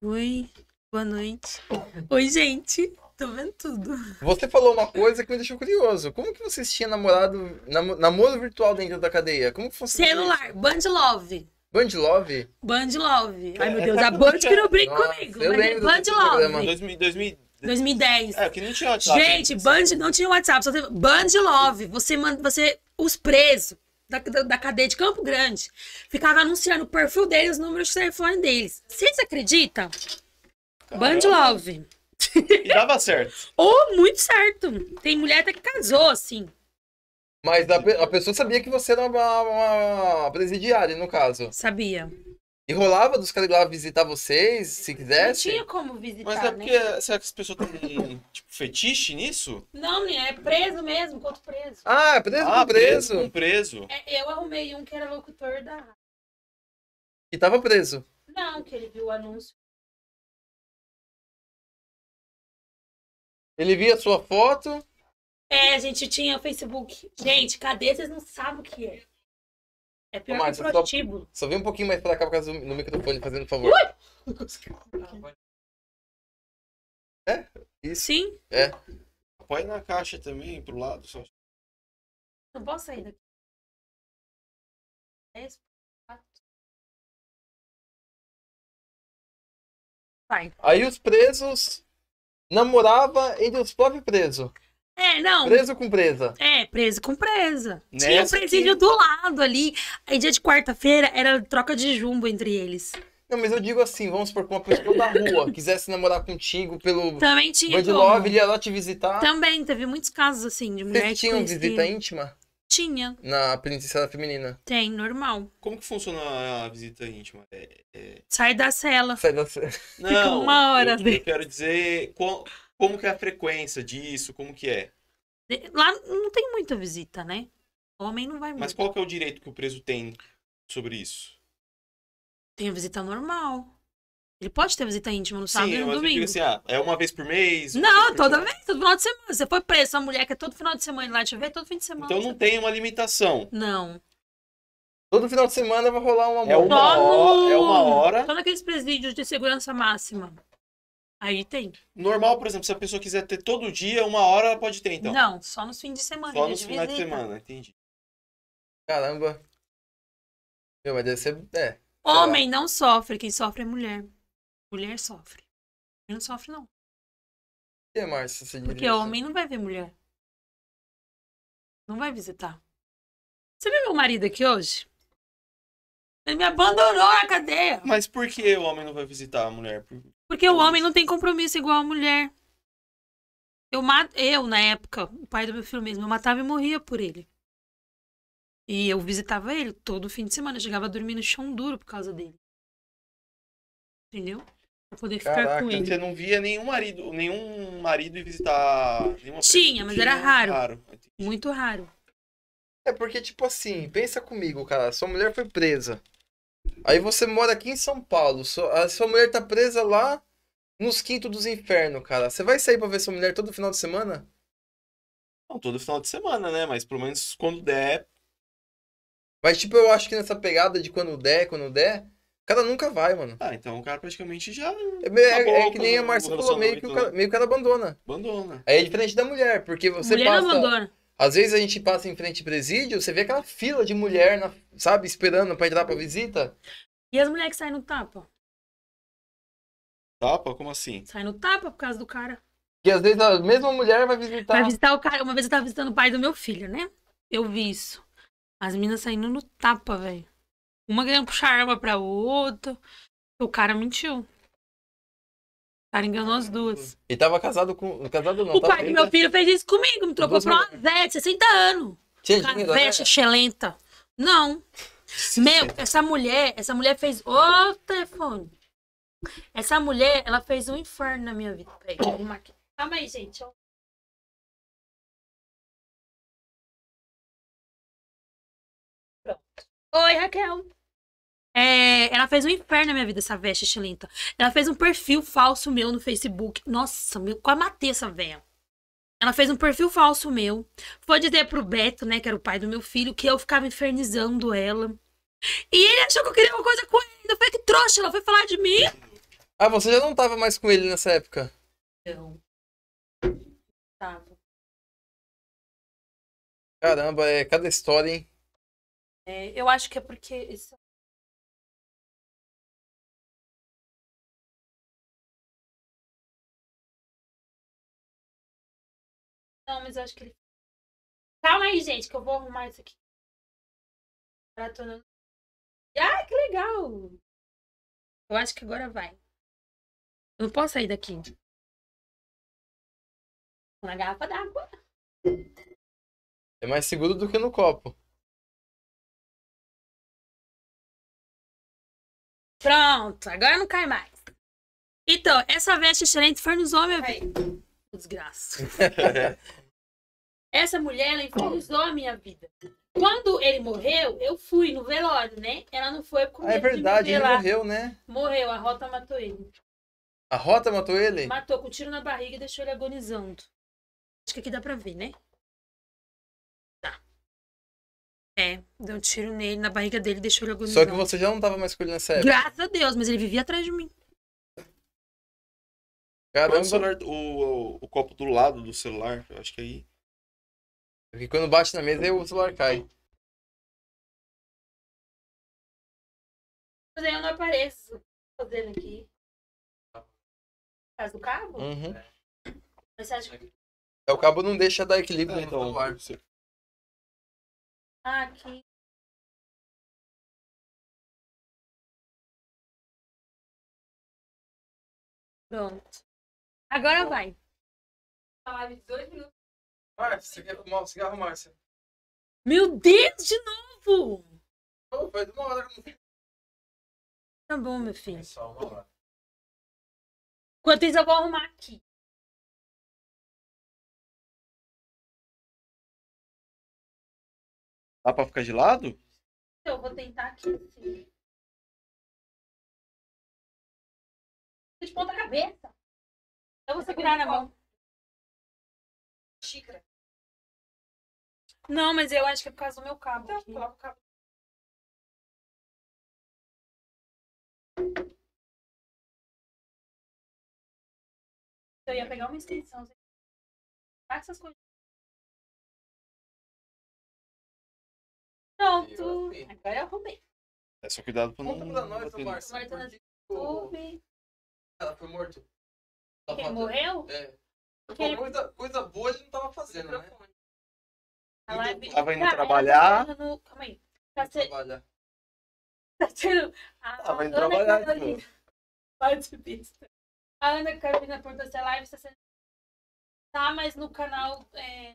Oi, boa noite. Oi, gente. Tô vendo tudo. Você falou uma coisa que me deixou curioso. Como que vocês tinham namorado, nam namoro virtual dentro da cadeia? Como que funcionava? Celular, Band Love. Band Love? Band Love. Ai, meu é. Deus, a Band que não brinca comigo. É eu Band Love. 2010. É, que não tinha WhatsApp. Gente, né? Band não tinha WhatsApp, só teve Band Love. Você manda, você os presos da, da cadeia de Campo Grande. Ficava anunciando o perfil deles, os números de telefone deles. Vocês acreditam? Band Love. E [laughs] dava certo. Ou oh, muito certo. Tem mulher até que casou, assim. Mas a, pessoa sabia que você era uma, uma presidiária, no caso. Sabia. Enrolava dos caras lá visitar vocês, se quisesse. Não tinha como visitar, Mas é porque, né? será que as pessoas têm, tipo, fetiche nisso? Não, menina, né, é preso mesmo, quanto preso. Ah, é preso ah, com preso. preso. Com preso. É, eu arrumei um que era locutor da... E tava preso? Não, que ele viu o anúncio. Ele via a sua foto? É, a gente tinha o Facebook. Gente, cadê? Vocês não sabem o que é. É pior Ô, Marcos, que proativo. Só, só vem um pouquinho mais pra cá por causa do microfone, fazendo um favor. Ui! Não É? Isso. Sim. É. Põe na caixa também, pro lado só. Não posso sair daqui. 10, 4. Aí os presos namorava entre os próprios presos. É, não. Preso com presa. É, preso com presa. Nessa Tinha o presídio que... do lado ali. Aí dia de quarta-feira era troca de jumbo entre eles. Não, mas eu digo assim, vamos supor que uma pessoa da rua [laughs] quisesse namorar contigo pelo Também tinha Band Love, ele ia lá te visitar. Também, teve muitos casos assim de mulher Vocês tinham visita íntima? Tinha. Na penitenciária feminina? Tem, normal. Como que funciona a visita íntima? É, é... Sai da cela. Sai da cela. Não, Fica uma hora. Eu, eu quero dizer... Qual... Como que é a frequência disso? Como que é? Lá não tem muita visita, né? Homem não vai muito. Mas qual que é o direito que o preso tem sobre isso? Tem a visita normal. Ele pode ter visita íntima no sábado Sim, e é no domingo. Assim, ah, é uma vez por mês? Não, por toda vez, todo final de semana. Você foi preso, a mulher que é todo final de semana lá te ver, todo fim de semana. Então não tem uma limitação. Não. Todo final de semana vai rolar uma, é uma hora. É uma hora. Só naqueles presídios de segurança máxima. Aí tem. Normal, por exemplo, se a pessoa quiser ter todo dia, uma hora, ela pode ter, então? Não, só nos fins de semana. Só nos fins de semana, entendi. Caramba. Meu, mas deve ser... É, Homem não sofre, quem sofre é mulher. Mulher sofre. Ele não sofre, não. Por que, Márcia, você Porque o homem não vai ver mulher. Não vai visitar. Você viu meu marido aqui hoje? Ele me abandonou na cadeia. Mas por que o homem não vai visitar a mulher? Por- porque o homem não tem compromisso igual a mulher. Eu, eu, na época, o pai do meu filho mesmo, eu matava e morria por ele. E eu visitava ele todo fim de semana. Eu chegava a dormir no chão duro por causa dele. Entendeu? Pra poder Caraca, ficar com ele. Você não via nenhum marido, nenhum marido visitar. Tinha, mas era raro. raro. Muito raro. É porque, tipo assim, pensa comigo, cara. Sua mulher foi presa. Aí você mora aqui em São Paulo, a sua mulher tá presa lá nos quintos dos infernos, cara. Você vai sair pra ver sua mulher todo final de semana? Não, todo final de semana, né? Mas pelo menos quando der. Mas, tipo, eu acho que nessa pegada de quando der, quando der, o cara nunca vai, mano. Ah, então o cara praticamente já. É, é, é que nem a Marcia falou, meio que, o cara, né? meio que o cara abandona. Abandona. Aí é diferente da mulher, porque você mulher passa. abandona. Às vezes a gente passa em frente ao presídio, você vê aquela fila de mulher, na, sabe, esperando para entrar pra visita. E as mulheres que saem no tapa? Tapa? Como assim? Sai no tapa por causa do cara. E às vezes a mesma mulher vai visitar. Vai visitar o cara. Uma vez eu tava visitando o pai do meu filho, né? Eu vi isso. As meninas saindo no tapa, velho. Uma querendo puxar arma pra outra. O cara mentiu. Cara, tá enganou as duas. E tava casado com. Casado não, o pai do meu né? filho fez isso comigo, me trocou pra uma velha 60 anos. Tinha velha excelenta. Não. Sim, meu, sim. essa mulher, essa mulher fez. Ô, telefone. Essa mulher, ela fez um inferno na minha vida. Peraí, Calma aí, gente. Pronto. Oi, Raquel. É, ela fez um inferno na minha vida, essa veste xixilenta. Ela fez um perfil falso meu no Facebook. Nossa, meu, quase matei essa véia. Ela fez um perfil falso meu. Foi dizer pro Beto, né, que era o pai do meu filho, que eu ficava infernizando ela. E ele achou que eu queria uma coisa com ele. Eu falei, que trouxa, ela foi falar de mim. Ah, você já não tava mais com ele nessa época? Não. Tava. Caramba, é cada história, hein? É, eu acho que é porque Não, mas eu acho que ele. Calma aí, gente, que eu vou arrumar isso aqui. Maratonando. Ah, que legal! Eu acho que agora vai. Eu não posso sair daqui. Na garrafa d'água. É mais seguro do que no copo. Pronto, agora não cai mais. Então, essa veste excelente foi nos homens. Desgraça. [laughs] Essa mulher, ela infernizou a minha vida. Quando ele morreu, eu fui no velório, né? Ela não foi com Ah, é verdade, ele morreu, né? Morreu, a Rota matou ele. A Rota matou ele? Matou com um tiro na barriga e deixou ele agonizando. Acho que aqui dá pra ver, né? Tá. É, deu um tiro nele, na barriga dele, deixou ele agonizando. Só que você já não tava mais com ele nessa época. Graças a Deus, mas ele vivia atrás de mim. Caramba. O, o, o copo do lado do celular, eu acho que é aí. Porque quando bate na mesa, o celular cai. Mas aí eu não apareço. O que eu tô fazendo aqui? Faz do cabo? Uhum. você acha que. É, o cabo não deixa dar equilíbrio é, no então, celular. Então... Ah, aqui. Pronto. Agora vai. Falar tá de dois minutos. Márcia, você quer cigarro, cigarro Márcia. Meu Deus, de novo! Oh, faz uma hora que não... Tá bom, meu filho. É só uma hora. Enquanto isso, eu vou arrumar aqui. Dá pra ficar de lado? Eu vou tentar aqui, sim. De ponta cabeça. Eu vou segurar na mão. Xícara. Não, mas eu acho que é por causa do meu cabo. Então, aqui. coloca o cabo. Eu ia pegar uma extensão. Para essas coisas. Pronto. Assim. Agora eu arrumei. É só cuidado pra não. Conta pra nós, o Marcelo. YouTube. Ela foi morta. Quem morreu? É. Porque... Coisa, coisa boa ele não tava fazendo, né? A live... Tava indo trabalhar. tava no... Calma aí. Tá Trabalhar. [laughs] Tá A, tava indo Ana trabalhar. Carolina... Pode tipo. A Ana Carolina perguntou se a live está sendo. Tá, mas no canal. É...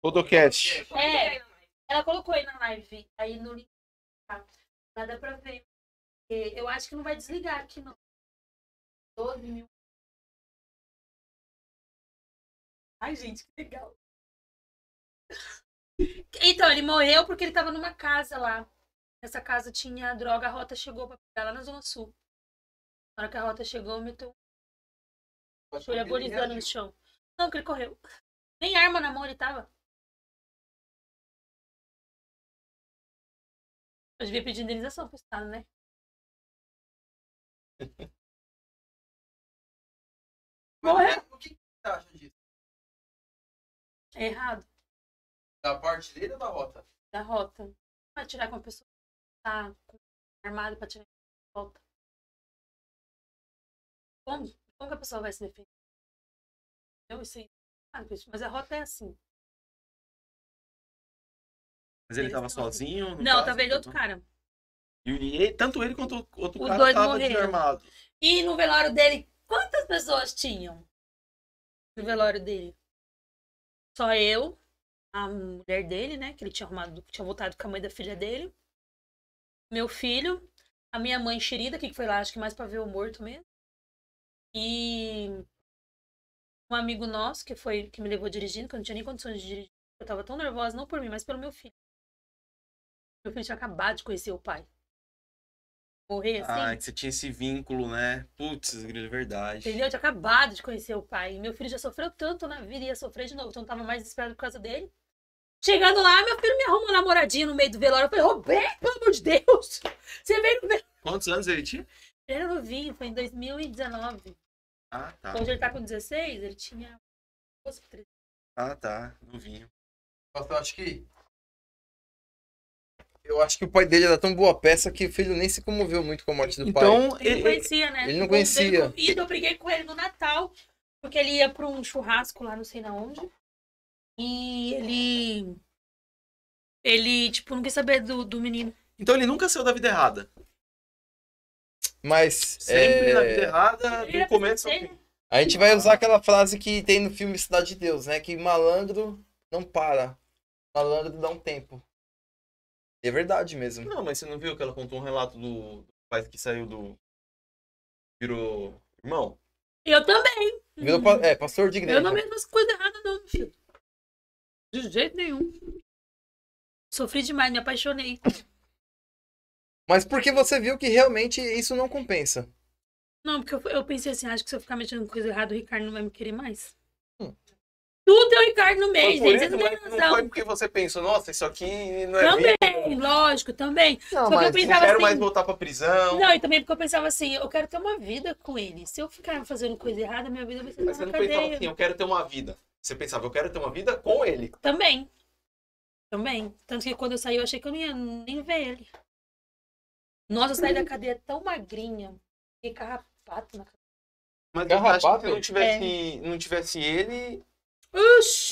Podcast. É. Ela colocou aí na live. Aí no link. Tá. Nada pra ver. É, eu acho que não vai desligar aqui, não. 12 mil. Ai, gente, que legal. Então, ele morreu porque ele tava numa casa lá. Essa casa tinha droga, a Rota chegou pra pegar lá na Zona Sul. Na hora que a Rota chegou, meteu. Foi agonizando no chão. Não, que ele correu. Nem arma na mão ele tava. Eu devia pedir indenização pro Estado, né? [laughs] Morreu. Né, o que você acha disso? É errado. Da parte dele ou da rota? Da rota. Pra tirar com a pessoa que tá armada pra tirar de rota Como? Como que a pessoa vai se defender? Eu sei. Ah, mas a rota é assim. Mas ele Eles tava estão- sozinho? Não, caso, tava ele outro então? cara. E, tanto ele quanto o outro Os cara dois tava desarmado. E no velório dele, quantas pessoas tinham? No velório dele? Só eu, a mulher dele, né? Que ele tinha arrumado, tinha voltado com a mãe da filha dele. Meu filho, a minha mãe querida, que foi lá, acho que mais pra ver o morto mesmo. E um amigo nosso, que foi que me levou dirigindo, que eu não tinha nem condições de dirigir. Eu tava tão nervosa, não por mim, mas pelo meu filho. Meu filho tinha acabado de conhecer o pai. Morrer assim. Ah, que você tinha esse vínculo, né? Putz, é verdade. Entendeu? Eu tinha acabado de conhecer o pai. E meu filho já sofreu tanto na vida e ia sofrer de novo. Então eu tava mais desesperado por causa dele. Chegando lá, meu filho me arruma uma namoradinha no meio do velório. Eu falei, Roberto, pelo amor de Deus, você veio no velório. Quantos anos ele tinha? Ele era novinho, foi em 2019. Ah, tá. Hoje ele tá com 16, ele tinha... Ah, tá, novinho. Eu acho que... Eu acho que o pai dele era tão boa peça que o filho nem se comoveu muito com a morte do então, pai. Então, ele, ele não conhecia, né? Ele não conhecia. E eu briguei com ele no Natal, porque ele ia pra um churrasco lá, não sei na onde. E ele. Ele, tipo, não quis saber do, do menino. Então ele nunca saiu da vida errada. Mas. Sempre é... na vida errada, do começo ao fim. A gente vai usar aquela frase que tem no filme Cidade de Deus, né? Que malandro não para. Malandro dá um tempo. É verdade mesmo. Não, mas você não viu que ela contou um relato do pai que saiu do. Virou irmão? Eu também. Virou pa... É, pastor de igreja. Eu não vejo as coisas erradas, não, filho. De jeito nenhum. Sofri demais, me apaixonei. Mas porque você viu que realmente isso não compensa. Não, porque eu, eu pensei assim, acho que se eu ficar mexendo com coisa errada, o Ricardo não vai me querer mais. Hum. Tudo é o Ricardo no meio, gente. Isso, não, tem não foi porque você pensou, nossa, isso aqui não é Também, lógico, também. Não, mas eu pensava não quero assim, mais voltar pra prisão. Não, e também porque eu pensava assim, eu quero ter uma vida com ele. Se eu ficar fazendo coisa errada, minha vida vai ser mas uma Mas você não cadeia. pensava assim, eu quero ter uma vida. Você pensava, eu quero ter uma vida com ele. Também. Também. Tanto que quando eu saí, eu achei que eu não ia nem ver ele. Nossa, eu saí da cadeia tão magrinha. E carrapato na cadeia. Mas carrapato? eu acho que se não tivesse, é. não tivesse ele,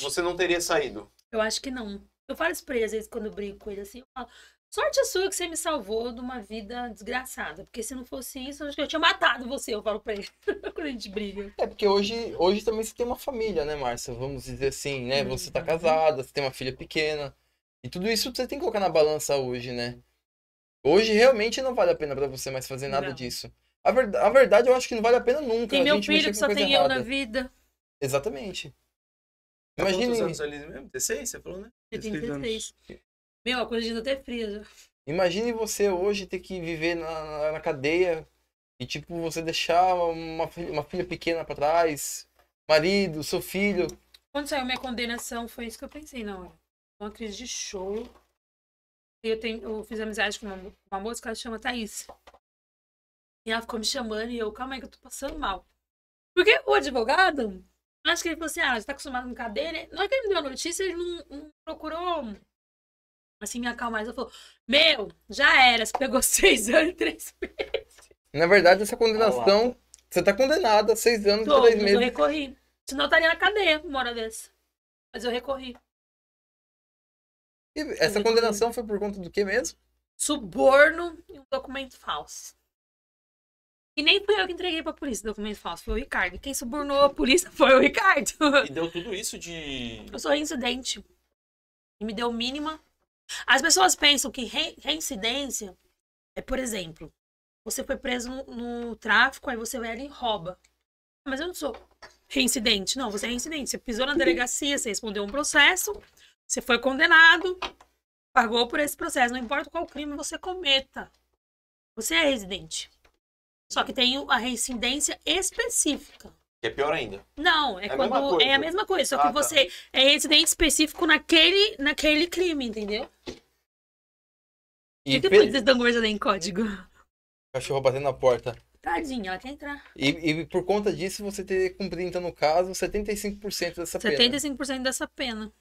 você não teria saído. Eu acho que não. Eu falo isso pra ele às vezes quando eu brigo com ele assim. Eu falo, Sorte a sua que você me salvou de uma vida desgraçada. Porque se não fosse isso, eu acho que eu tinha matado você, eu falo pra ele. [laughs] Quando a gente briga. É, porque hoje, hoje também você tem uma família, né, Márcia? Vamos dizer assim, né? Você tá casada, você tem uma filha pequena. E tudo isso você tem que colocar na balança hoje, né? Hoje realmente não vale a pena para você mais fazer nada não. disso. A, ver... a verdade, eu acho que não vale a pena nunca. Tem meu filho que só tem errada. eu na vida. Exatamente. Imagina. Tá quantos anos ali mesmo? 16, você falou, né? Eu tenho 16. Meu, a coisa de até é frisa. Imagine você hoje ter que viver na, na cadeia e, tipo, você deixar uma, uma filha pequena pra trás, marido, seu filho. Quando saiu minha condenação, foi isso que eu pensei na hora. Uma crise de choro. Eu, tenho, eu fiz amizade com uma, uma moça que ela chama Thaís. E ela ficou me chamando e eu, calma aí que eu tô passando mal. Porque o advogado, acho que ele falou assim, ah, você tá acostumado com cadeia, né? Não é que ele me deu a notícia, ele não, não procurou assim, me acalmar. Ela falou, meu, já era, você pegou [laughs] seis anos e três meses. Na verdade, essa condenação, você tá condenada, seis anos e três meses. Eu recorri. Senão eu estaria na cadeia uma hora dessa. Mas eu recorri. E essa eu condenação recorri. foi por conta do que mesmo? Suborno e um documento falso. E nem fui eu que entreguei pra polícia o documento falso, foi o Ricardo. Quem subornou a polícia foi o Ricardo. E deu tudo isso de. Eu sou reincidente. E me deu mínima as pessoas pensam que re reincidência é, por exemplo, você foi preso no, tráfico, aí você vai ali e rouba. Mas eu não sou reincidente. Não, você é reincidente. Você pisou na uhum. delegacia, você respondeu um processo, você foi condenado, pagou por esse processo. Não importa qual crime você cometa, você é residente. Só que tem a reincidência específica. Que é pior ainda. Não, é, é quando. É a mesma coisa, só ah, que tá. você tá. é incidente específico naquele, naquele crime, entendeu? E Por que, pe... que vocês estão conversando em código? Cachorro batendo na porta. Tadinha, ela quer entrar. E, e, por conta disso, você ter cumprido, então, no caso, 75% dessa 75% pena. 75% dessa pena.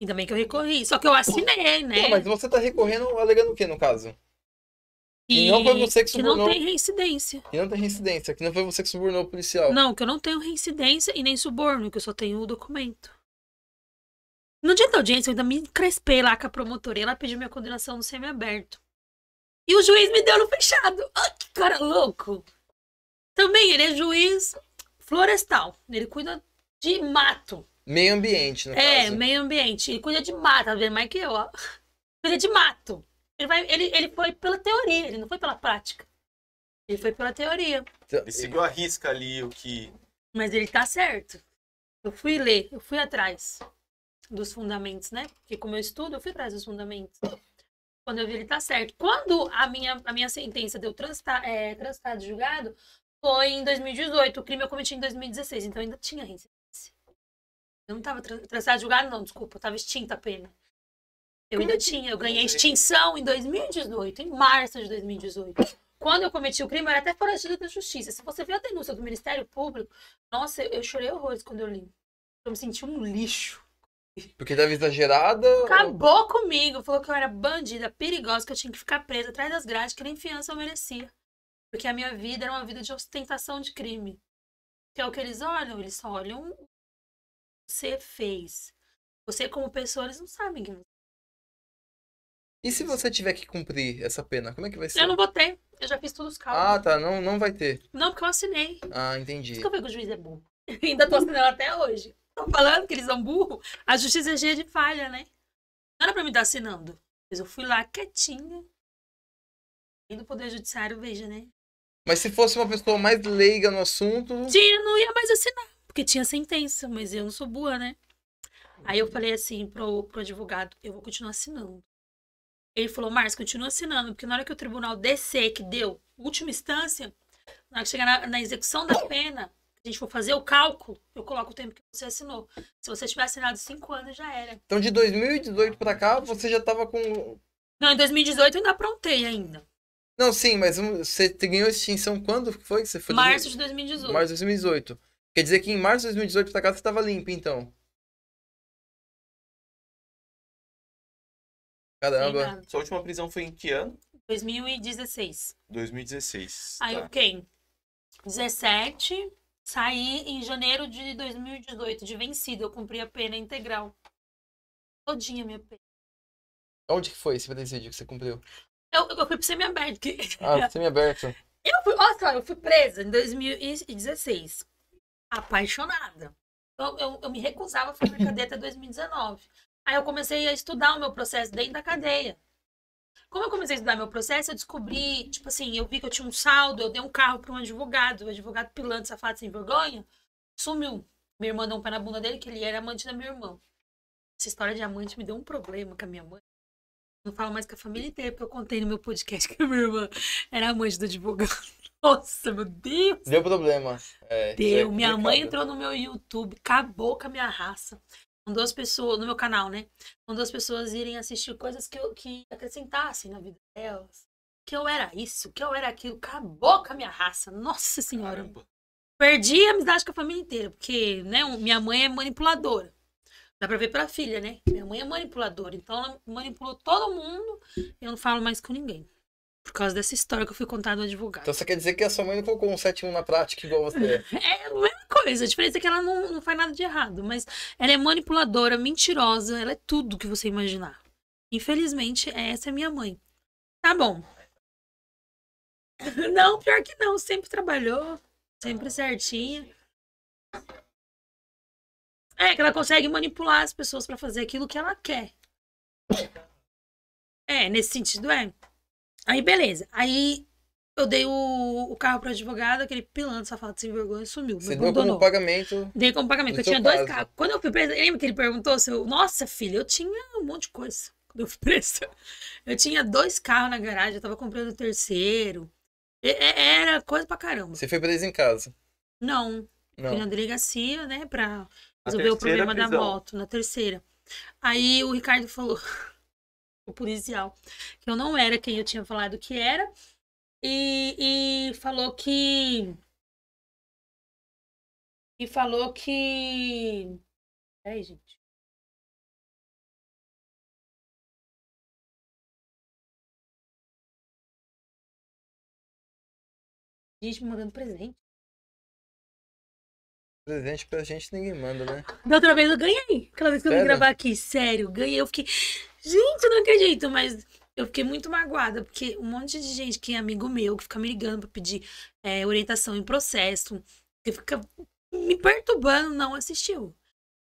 Ainda bem que eu recorri. Só que eu assinei, né? Não, mas você tá recorrendo alegando o que, no caso? Que, e não foi você que subornou. Que não tem reincidência. Que não tem reincidência, que não foi você que subornou o policial. Não, que eu não tenho reincidência e nem suborno, que eu só tenho o documento. No dia da audiência, eu ainda me crespei lá com a promotora ela pediu minha condenação no semiaberto. E o juiz me deu no fechado. Ai, que cara louco! Também, ele é juiz florestal. Ele cuida de mato. Meio ambiente, no é, caso. É, meio ambiente. Ele cuida de mato, tá vendo mais que eu, ó. [laughs] Cuida de mato. Ele, vai, ele, ele foi pela teoria, ele não foi pela prática. Ele foi pela teoria. Então, ele seguiu a risca ali, o que. Mas ele tá certo. Eu fui ler, eu fui atrás dos fundamentos, né? Porque como eu estudo, eu fui atrás dos fundamentos. Quando eu vi, ele tá certo. Quando a minha, a minha sentença deu transitado é, de julgado, foi em 2018. O crime eu cometi em 2016, então ainda tinha reincidência. Eu não tava transitado de julgado, não, desculpa. Eu tava extinta a pena. Eu ainda tinha, eu ganhei extinção em 2018, em março de 2018. Quando eu cometi o crime, eu era até foragida da justiça. Se você vê a denúncia do Ministério Público, nossa, eu chorei horrores quando eu li. Eu me senti um lixo. Porque tava exagerada? Acabou ou... comigo. Falou que eu era bandida, perigosa, que eu tinha que ficar presa atrás das grades, que nem fiança eu merecia. Porque a minha vida era uma vida de ostentação de crime. Que é o que eles olham, eles só olham o que você fez. Você, como pessoa, eles não sabem quem você e se você tiver que cumprir essa pena, como é que vai ser? Eu não vou ter. Eu já fiz todos os cálculos. Ah, tá. Não, não vai ter. Não, porque eu assinei. Ah, entendi. Por isso que eu vejo que o juiz é burro. [laughs] Ainda tô assinando até hoje. Estão falando que eles são burro. A justiça é cheia de falha, né? Não era pra me dar assinando. Mas eu fui lá quietinha. E do Poder Judiciário, veja, né? Mas se fosse uma pessoa mais leiga no assunto. Tinha, não ia mais assinar. Porque tinha sentença, mas eu não sou boa, né? Aí eu falei assim pro, pro advogado: eu vou continuar assinando. Ele falou, Márcio, continua assinando, porque na hora que o tribunal descer, que deu última instância, na hora que chegar na, na execução da pena, a gente for fazer o cálculo, eu coloco o tempo que você assinou. Se você tiver assinado cinco anos, já era. Então, de 2018 para cá, você já estava com. Não, em 2018 eu ainda aprontei ainda. Não, sim, mas você ganhou extinção quando foi que você foi? Março de 2018. Março de 2018. Quer dizer que em março de 2018 para cá você estava limpo, então. Caramba. Sua última prisão foi em que ano? 2016. 2016. Tá. Aí tá. o quem? 17. Saí em janeiro de 2018, de vencido. Eu cumpri a pena integral. Todinha minha pena. Onde que foi esse presídio que você cumpriu? Eu, eu fui pro semi-aberto. [laughs] Ah, semi-aberto. Eu fui, olha eu fui presa em 2016. Apaixonada. Eu, eu, eu me recusava a fazer cadeia até 2019. Aí eu comecei a estudar o meu processo dentro da cadeia. Como eu comecei a estudar meu processo, eu descobri, tipo assim, eu vi que eu tinha um saldo, eu dei um carro para um advogado, o advogado pilando safado, sem vergonha, sumiu. Minha irmã deu um pé na bunda dele, que ele era amante da minha irmã. Essa história de amante me deu um problema com a minha mãe. Não falo mais com a família inteira, porque eu contei no meu podcast que a minha irmã era amante do advogado. [laughs] Nossa, meu Deus! Deu problema. É, é deu. É minha mãe entrou no meu YouTube, acabou com a minha raça com duas pessoas, no meu canal, né? Com duas pessoas irem assistir coisas que, eu, que acrescentassem na vida delas. Que eu era isso, que eu era aquilo. Acabou com a minha raça. Nossa Senhora. Caramba. Perdi a amizade com a família inteira, porque, né, minha mãe é manipuladora. Dá pra ver pela filha, né? Minha mãe é manipuladora. Então ela manipulou todo mundo. Eu não falo mais com ninguém. Por causa dessa história que eu fui contar do advogado. Então você quer dizer que a sua mãe não colocou um 7 na prática igual você? É? [laughs] É, é a mesma coisa. A diferença é que ela não, não faz nada de errado. Mas ela é manipuladora, mentirosa. Ela é tudo que você imaginar. Infelizmente, essa é minha mãe. Tá bom. [laughs] Não, pior que não. Sempre trabalhou. Sempre certinha. É, que ela consegue manipular as pessoas para fazer aquilo que ela quer. É, nesse sentido é. Aí, beleza. Aí eu dei o, o carro pro advogado, aquele pilantra safado sem vergonha sumiu. Você deu como pagamento? Dei como pagamento, eu tinha dois carros. Quando eu fui presa, lembra que ele perguntou se eu. Nossa, filha, eu tinha um monte de coisa. Quando eu fui [laughs] presa, eu tinha dois carros na garagem, eu tava comprando o terceiro. E, era coisa pra caramba. Você foi presa em casa? Não. Não. Fui na delegacia, né, pra resolver o problema prisão. da moto, na terceira. Aí o Ricardo falou. [laughs] policial, que eu não era quem eu tinha falado que era, e, e falou que. E falou que. Peraí, gente. Gente me mandando presente. Presente pra gente ninguém manda, né? Da outra vez eu ganhei. Aquela vez que sério? eu vim gravar aqui, sério, ganhei. Eu fiquei gente, não acredito, mas eu fiquei muito magoada, porque um monte de gente que é amigo meu, que fica me ligando pra pedir é, orientação em processo, que fica me perturbando, não assistiu.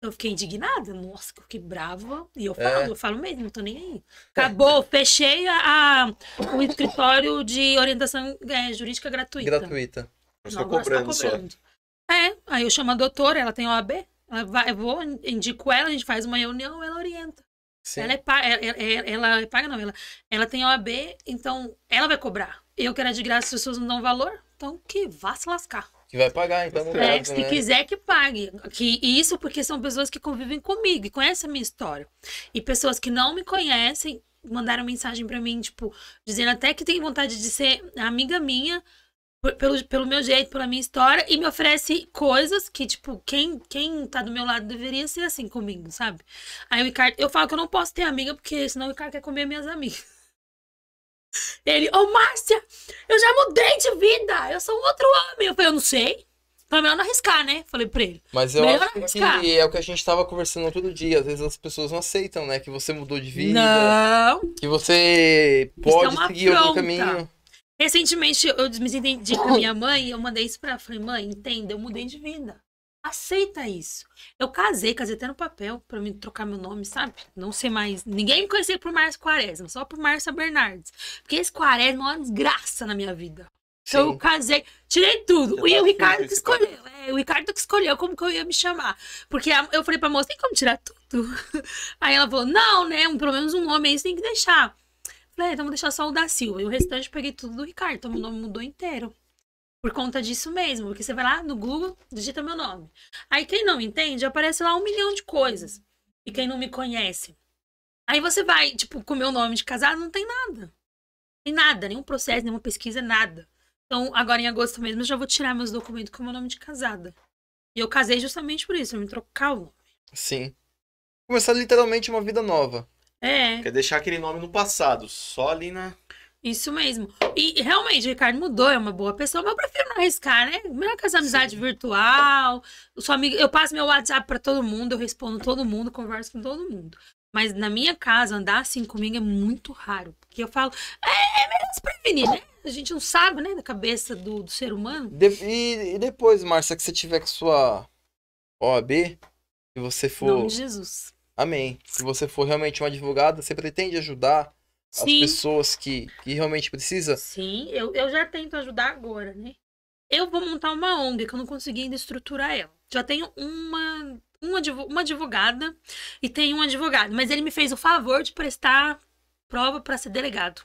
Eu fiquei indignada, nossa, que eu fiquei brava. E eu é. falo, é. eu falo mesmo, não tô nem aí. É. Acabou, fechei a, a o escritório de orientação é, jurídica gratuita. Gratuita. Eu estou tá cobrando, só. É, aí eu chamo a doutora, ela tem OAB, ela vai, eu vou, indico ela, a gente faz uma reunião, ela orienta. Ela é, paga, ela, ela é paga, não, ela, ela tem OAB, então ela vai cobrar. Eu quero é de graça, as pessoas não dão valor, então que vá se lascar. Que vai pagar, então não é, Se né? quiser que pague. Que, e isso porque são pessoas que convivem comigo e conhecem a minha história. E pessoas que não me conhecem mandaram mensagem para mim, tipo, dizendo até que tem vontade de ser amiga minha, pelo, pelo meu jeito, pela minha história, e me oferece coisas que, tipo, quem, quem tá do meu lado deveria ser assim comigo, sabe? Aí o Ricardo, eu falo que eu não posso ter amiga, porque senão o Ricardo quer comer minhas amigas. [laughs] Ele, ô oh, Márcia, eu já mudei de vida, eu sou um outro homem. Eu falei, eu não sei. Falei, melhor não arriscar, né? Falei pra ele. Mas eu melhor acho que é o que a gente tava conversando todo dia. Às vezes as pessoas não aceitam, né? Que você mudou de vida. Não. Que você é pode é seguir outro caminho. Recentemente eu desentendi com a minha mãe e eu mandei isso pra ela. Falei, mãe, entenda, eu mudei de vida. Aceita isso. Eu casei, casei até no papel pra me trocar meu nome, sabe? Não sei mais. Ninguém me conhecia por Márcio Quaresma, só por Márcia Bernardes. Porque esse Quaresma é uma desgraça na minha vida. Então Sim. eu casei, tirei tudo. Você e o tá Ricardo que escolheu. É, o Ricardo que escolheu como que eu ia me chamar. Porque eu falei pra moça, tem como tirar tudo? [laughs] Aí ela falou, não, né? Um, pelo menos um homem aí você tem que deixar. Falei, então é, vou deixar só o da Silva. E o restante eu peguei tudo do Ricardo. Então meu nome mudou inteiro. Por conta disso mesmo. Porque você vai lá no Google, digita meu nome. Aí quem não entende, aparece lá um milhão de coisas. E quem não me conhece. Aí você vai, tipo, com o meu nome de casado, não tem nada. Tem nada, nenhum processo, nenhuma pesquisa, nada. Então, agora em agosto mesmo, eu já vou tirar meus documentos com o meu nome de casada. E eu casei justamente por isso, eu me trocar o nome. Sim. Começar literalmente uma vida nova. É. Quer deixar aquele nome no passado, só ali na. Isso mesmo. E realmente, o Ricardo mudou, é uma boa pessoa, mas eu prefiro não arriscar, né? Melhor que essa amizade virtual. Eu, sou amigo, eu passo meu WhatsApp para todo mundo, eu respondo todo mundo, converso com todo mundo. Mas na minha casa, andar assim comigo é muito raro. Porque eu falo, é, é melhor se prevenir, né? A gente não sabe, né, da cabeça do, do ser humano. De e, e, depois, Márcia, que você tiver com sua OAB, e você for. Em nome de Jesus. Amém. Se você for realmente uma advogada, você pretende ajudar Sim. as pessoas que, que realmente precisa? Sim, eu, eu já tento ajudar agora, né? Eu vou montar uma ONG que eu não consegui ainda estruturar ela. Já tenho uma, uma, uma advogada e tenho um advogado, mas ele me fez o favor de prestar prova para ser delegado.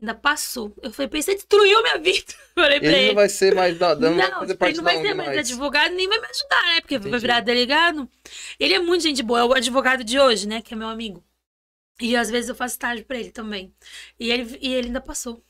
Ainda passou. Eu falei, você destruiu minha vida. [laughs] Falei ele, ele. não vai ser mais dadão. Não, não tipo, ele não vai ser mais, mais advogado, nem vai me ajudar, né? Porque Entendi. vai virar delegado. Ele é muito gente boa, é o advogado de hoje, né? Que é meu amigo. E às vezes eu faço estágio pra ele também. E ele, e ele ainda passou.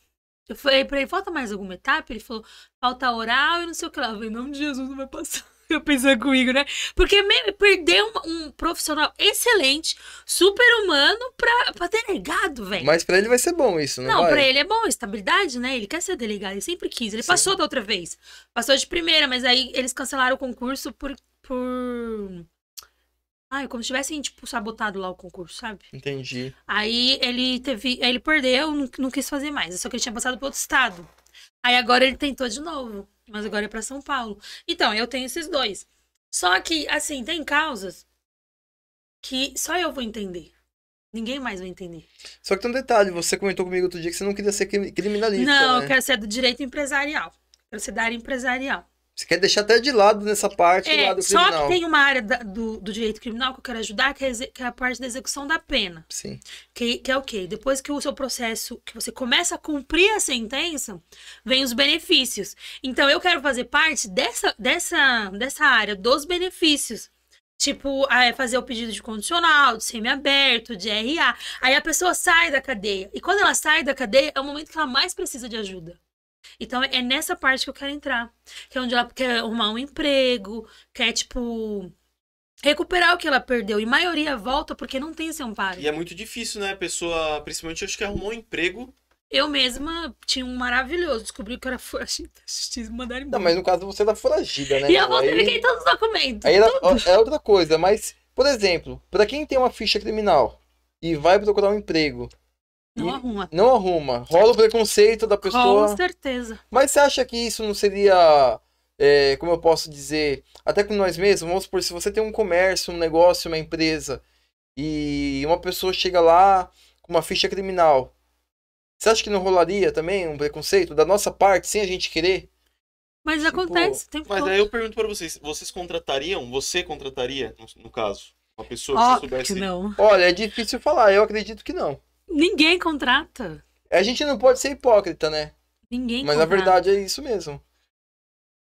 Eu falei pra ele, falta mais alguma etapa? Ele falou, falta oral e não sei o que lá. Eu falei, não, Jesus, não vai passar. [laughs] eu pensando comigo, né? Porque perder um, um, profissional excelente, super humano, pra, pra delegado, velho. Mas pra ele vai ser bom isso, né? Não, não pra ele é bom, estabilidade, né? Ele quer ser delegado, ele sempre quis. Ele Sim. passou da outra vez. Passou de primeira, mas aí eles cancelaram o concurso por. por... Ai, como se tivessem, tipo, sabotado lá o concurso, sabe? Entendi. Aí ele teve. Aí ele perdeu, não, não quis fazer mais. Só que ele tinha passado pro outro estado. Aí agora ele tentou de novo mas agora é para São Paulo. Então, eu tenho esses dois. Só que, assim, tem causas que só eu vou entender. Ninguém mais vai entender. Só que tem um detalhe, você comentou comigo outro dia que você não queria ser criminalista. Não, né? eu quero ser do direito empresarial. Eu quero ser da área empresarial. Você quer deixar até de lado nessa parte é, do lado criminal. Só que tem uma área da, do, do direito criminal que eu quero ajudar, que é, que é, a parte da execução da pena. Sim. Que, que é o quê? Depois que o seu processo, que você começa a cumprir a sentença, vem os benefícios. Então, eu quero fazer parte dessa, dessa, dessa área dos benefícios. Tipo, é fazer o pedido de condicional, de semiaberto, de RA. Aí a pessoa sai da cadeia. E quando ela sai da cadeia, é o momento que ela mais precisa de ajuda. Então é nessa parte que eu quero entrar. Que é onde ela quer arrumar um emprego, quer, tipo, recuperar o que ela perdeu. E maioria volta porque não tem esse amparo. E é muito difícil, né? A pessoa, principalmente, acho que arrumou um emprego. Eu mesma tinha um maravilhoso, descobri que era [laughs] foragida. mandaram embora. Não, mas no caso você é da foragida, né? E eu falsifiquei aí... todos os documentos. Aí era, é outra coisa, mas, por exemplo, para quem tem uma ficha criminal e vai procurar um emprego, não arruma. Não arruma. Rola o preconceito da pessoa. Com certeza. Mas você acha que isso não seria, é, como eu posso dizer, até com nós mesmos? Vamos supor, se você tem um comércio, um negócio, uma empresa, e uma pessoa chega lá com uma ficha criminal. Você acha que não rolaria também um preconceito da nossa parte, sem a gente querer? Mas tipo, acontece. Tem mas aí eu pergunto para vocês, vocês contratariam, você contrataria, no, no caso, uma pessoa que Ó, soubesse... que não. Olha, é difícil falar, eu acredito que não. Ninguém contrata. A gente não pode ser hipócrita, né? Ninguém Mas contrata. na verdade é isso mesmo.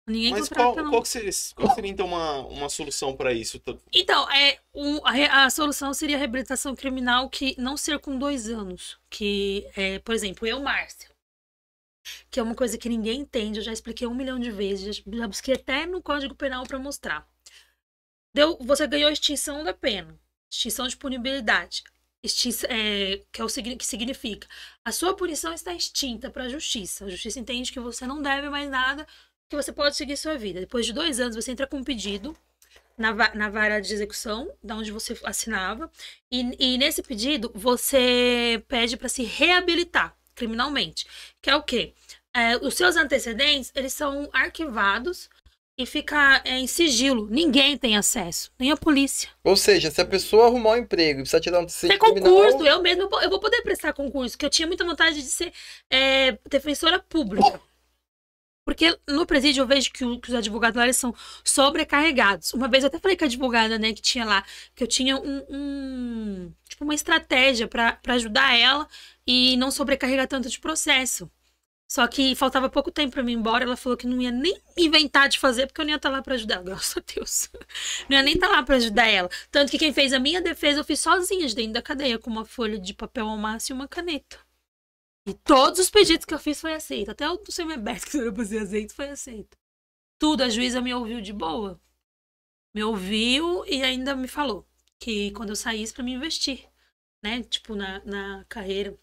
Ninguém Mas qual, qual, seria, qual, seria, então uma, uma solução para isso? Então, é, a, a, solução seria a reabilitação criminal que não ser com dois anos. Que, é, por exemplo, eu, Márcio, que é uma coisa que ninguém entende, eu já expliquei um milhão de vezes, já busquei até no Código Penal para mostrar. Deu, você ganhou extinção da pena, extinção de punibilidade é, que, é o, que significa a sua punição está extinta para a justiça. A justiça entende que você não deve mais nada, que você pode seguir sua vida. Depois de dois anos, você entra com um pedido na, na vara de execução, da onde você assinava, e, e nesse pedido você pede para se reabilitar criminalmente, que é o quê? É, os seus antecedentes, eles são arquivados e fica é, em sigilo. Ninguém tem acesso, nem a polícia. Ou seja, se a pessoa arrumar um emprego e precisar tirar um Tem concurso, criminal... eu mesmo eu vou poder prestar concurso, que eu tinha muita vontade de ser é, defensora pública. Porque no presídio eu vejo que, o, que, os advogados lá eles são sobrecarregados. Uma vez eu até falei com a advogada, né, que tinha lá, que eu tinha um, um tipo uma estratégia para ajudar ela e não sobrecarregar tanto de processo. Só que faltava pouco tempo para mim ir embora. Ela falou que não ia nem inventar de fazer, porque eu não ia estar tá lá para ajudar, [laughs] graças a Deus. Não ia nem estar tá lá para ajudar ela. Tanto que quem fez a minha defesa eu fiz sozinha de dentro da cadeia, com uma folha de papel almaço e uma caneta. E todos os pedidos que eu fiz foi aceito. Até o do semiaberto que eu ser aceito foi aceito. Tudo, a juíza me ouviu de boa. Me ouviu e ainda me falou que quando eu saísse para me investir, né? Tipo, na, na carreira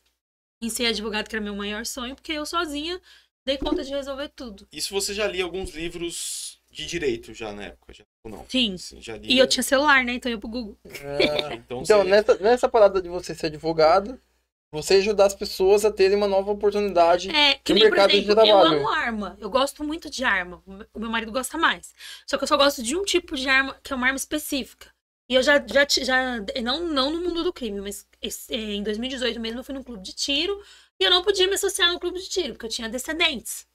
em ser advogado, que era meu maior sonho, porque eu sozinha dei conta de resolver tudo. Isso você já lia alguns livros de direito já na época, já, ou não? Sim. já lia... E eu tinha celular, né? Então eu ia pro Google. Ah, [laughs] então, então nessa, nessa parada de você ser advogado, você ajudar as pessoas a terem uma nova oportunidade é, que no nem, mercado exemplo, de trabalho. Eu amo arma, eu gosto muito de arma, o meu marido gosta mais. Só que eu só gosto de um tipo de arma, que é uma arma específica. E eu já, já, já não, não no mundo do crime, mas é, em 2018 mesmo eu fui num clube de tiro e eu não podia me associar no clube de tiro, porque eu tinha descendentes.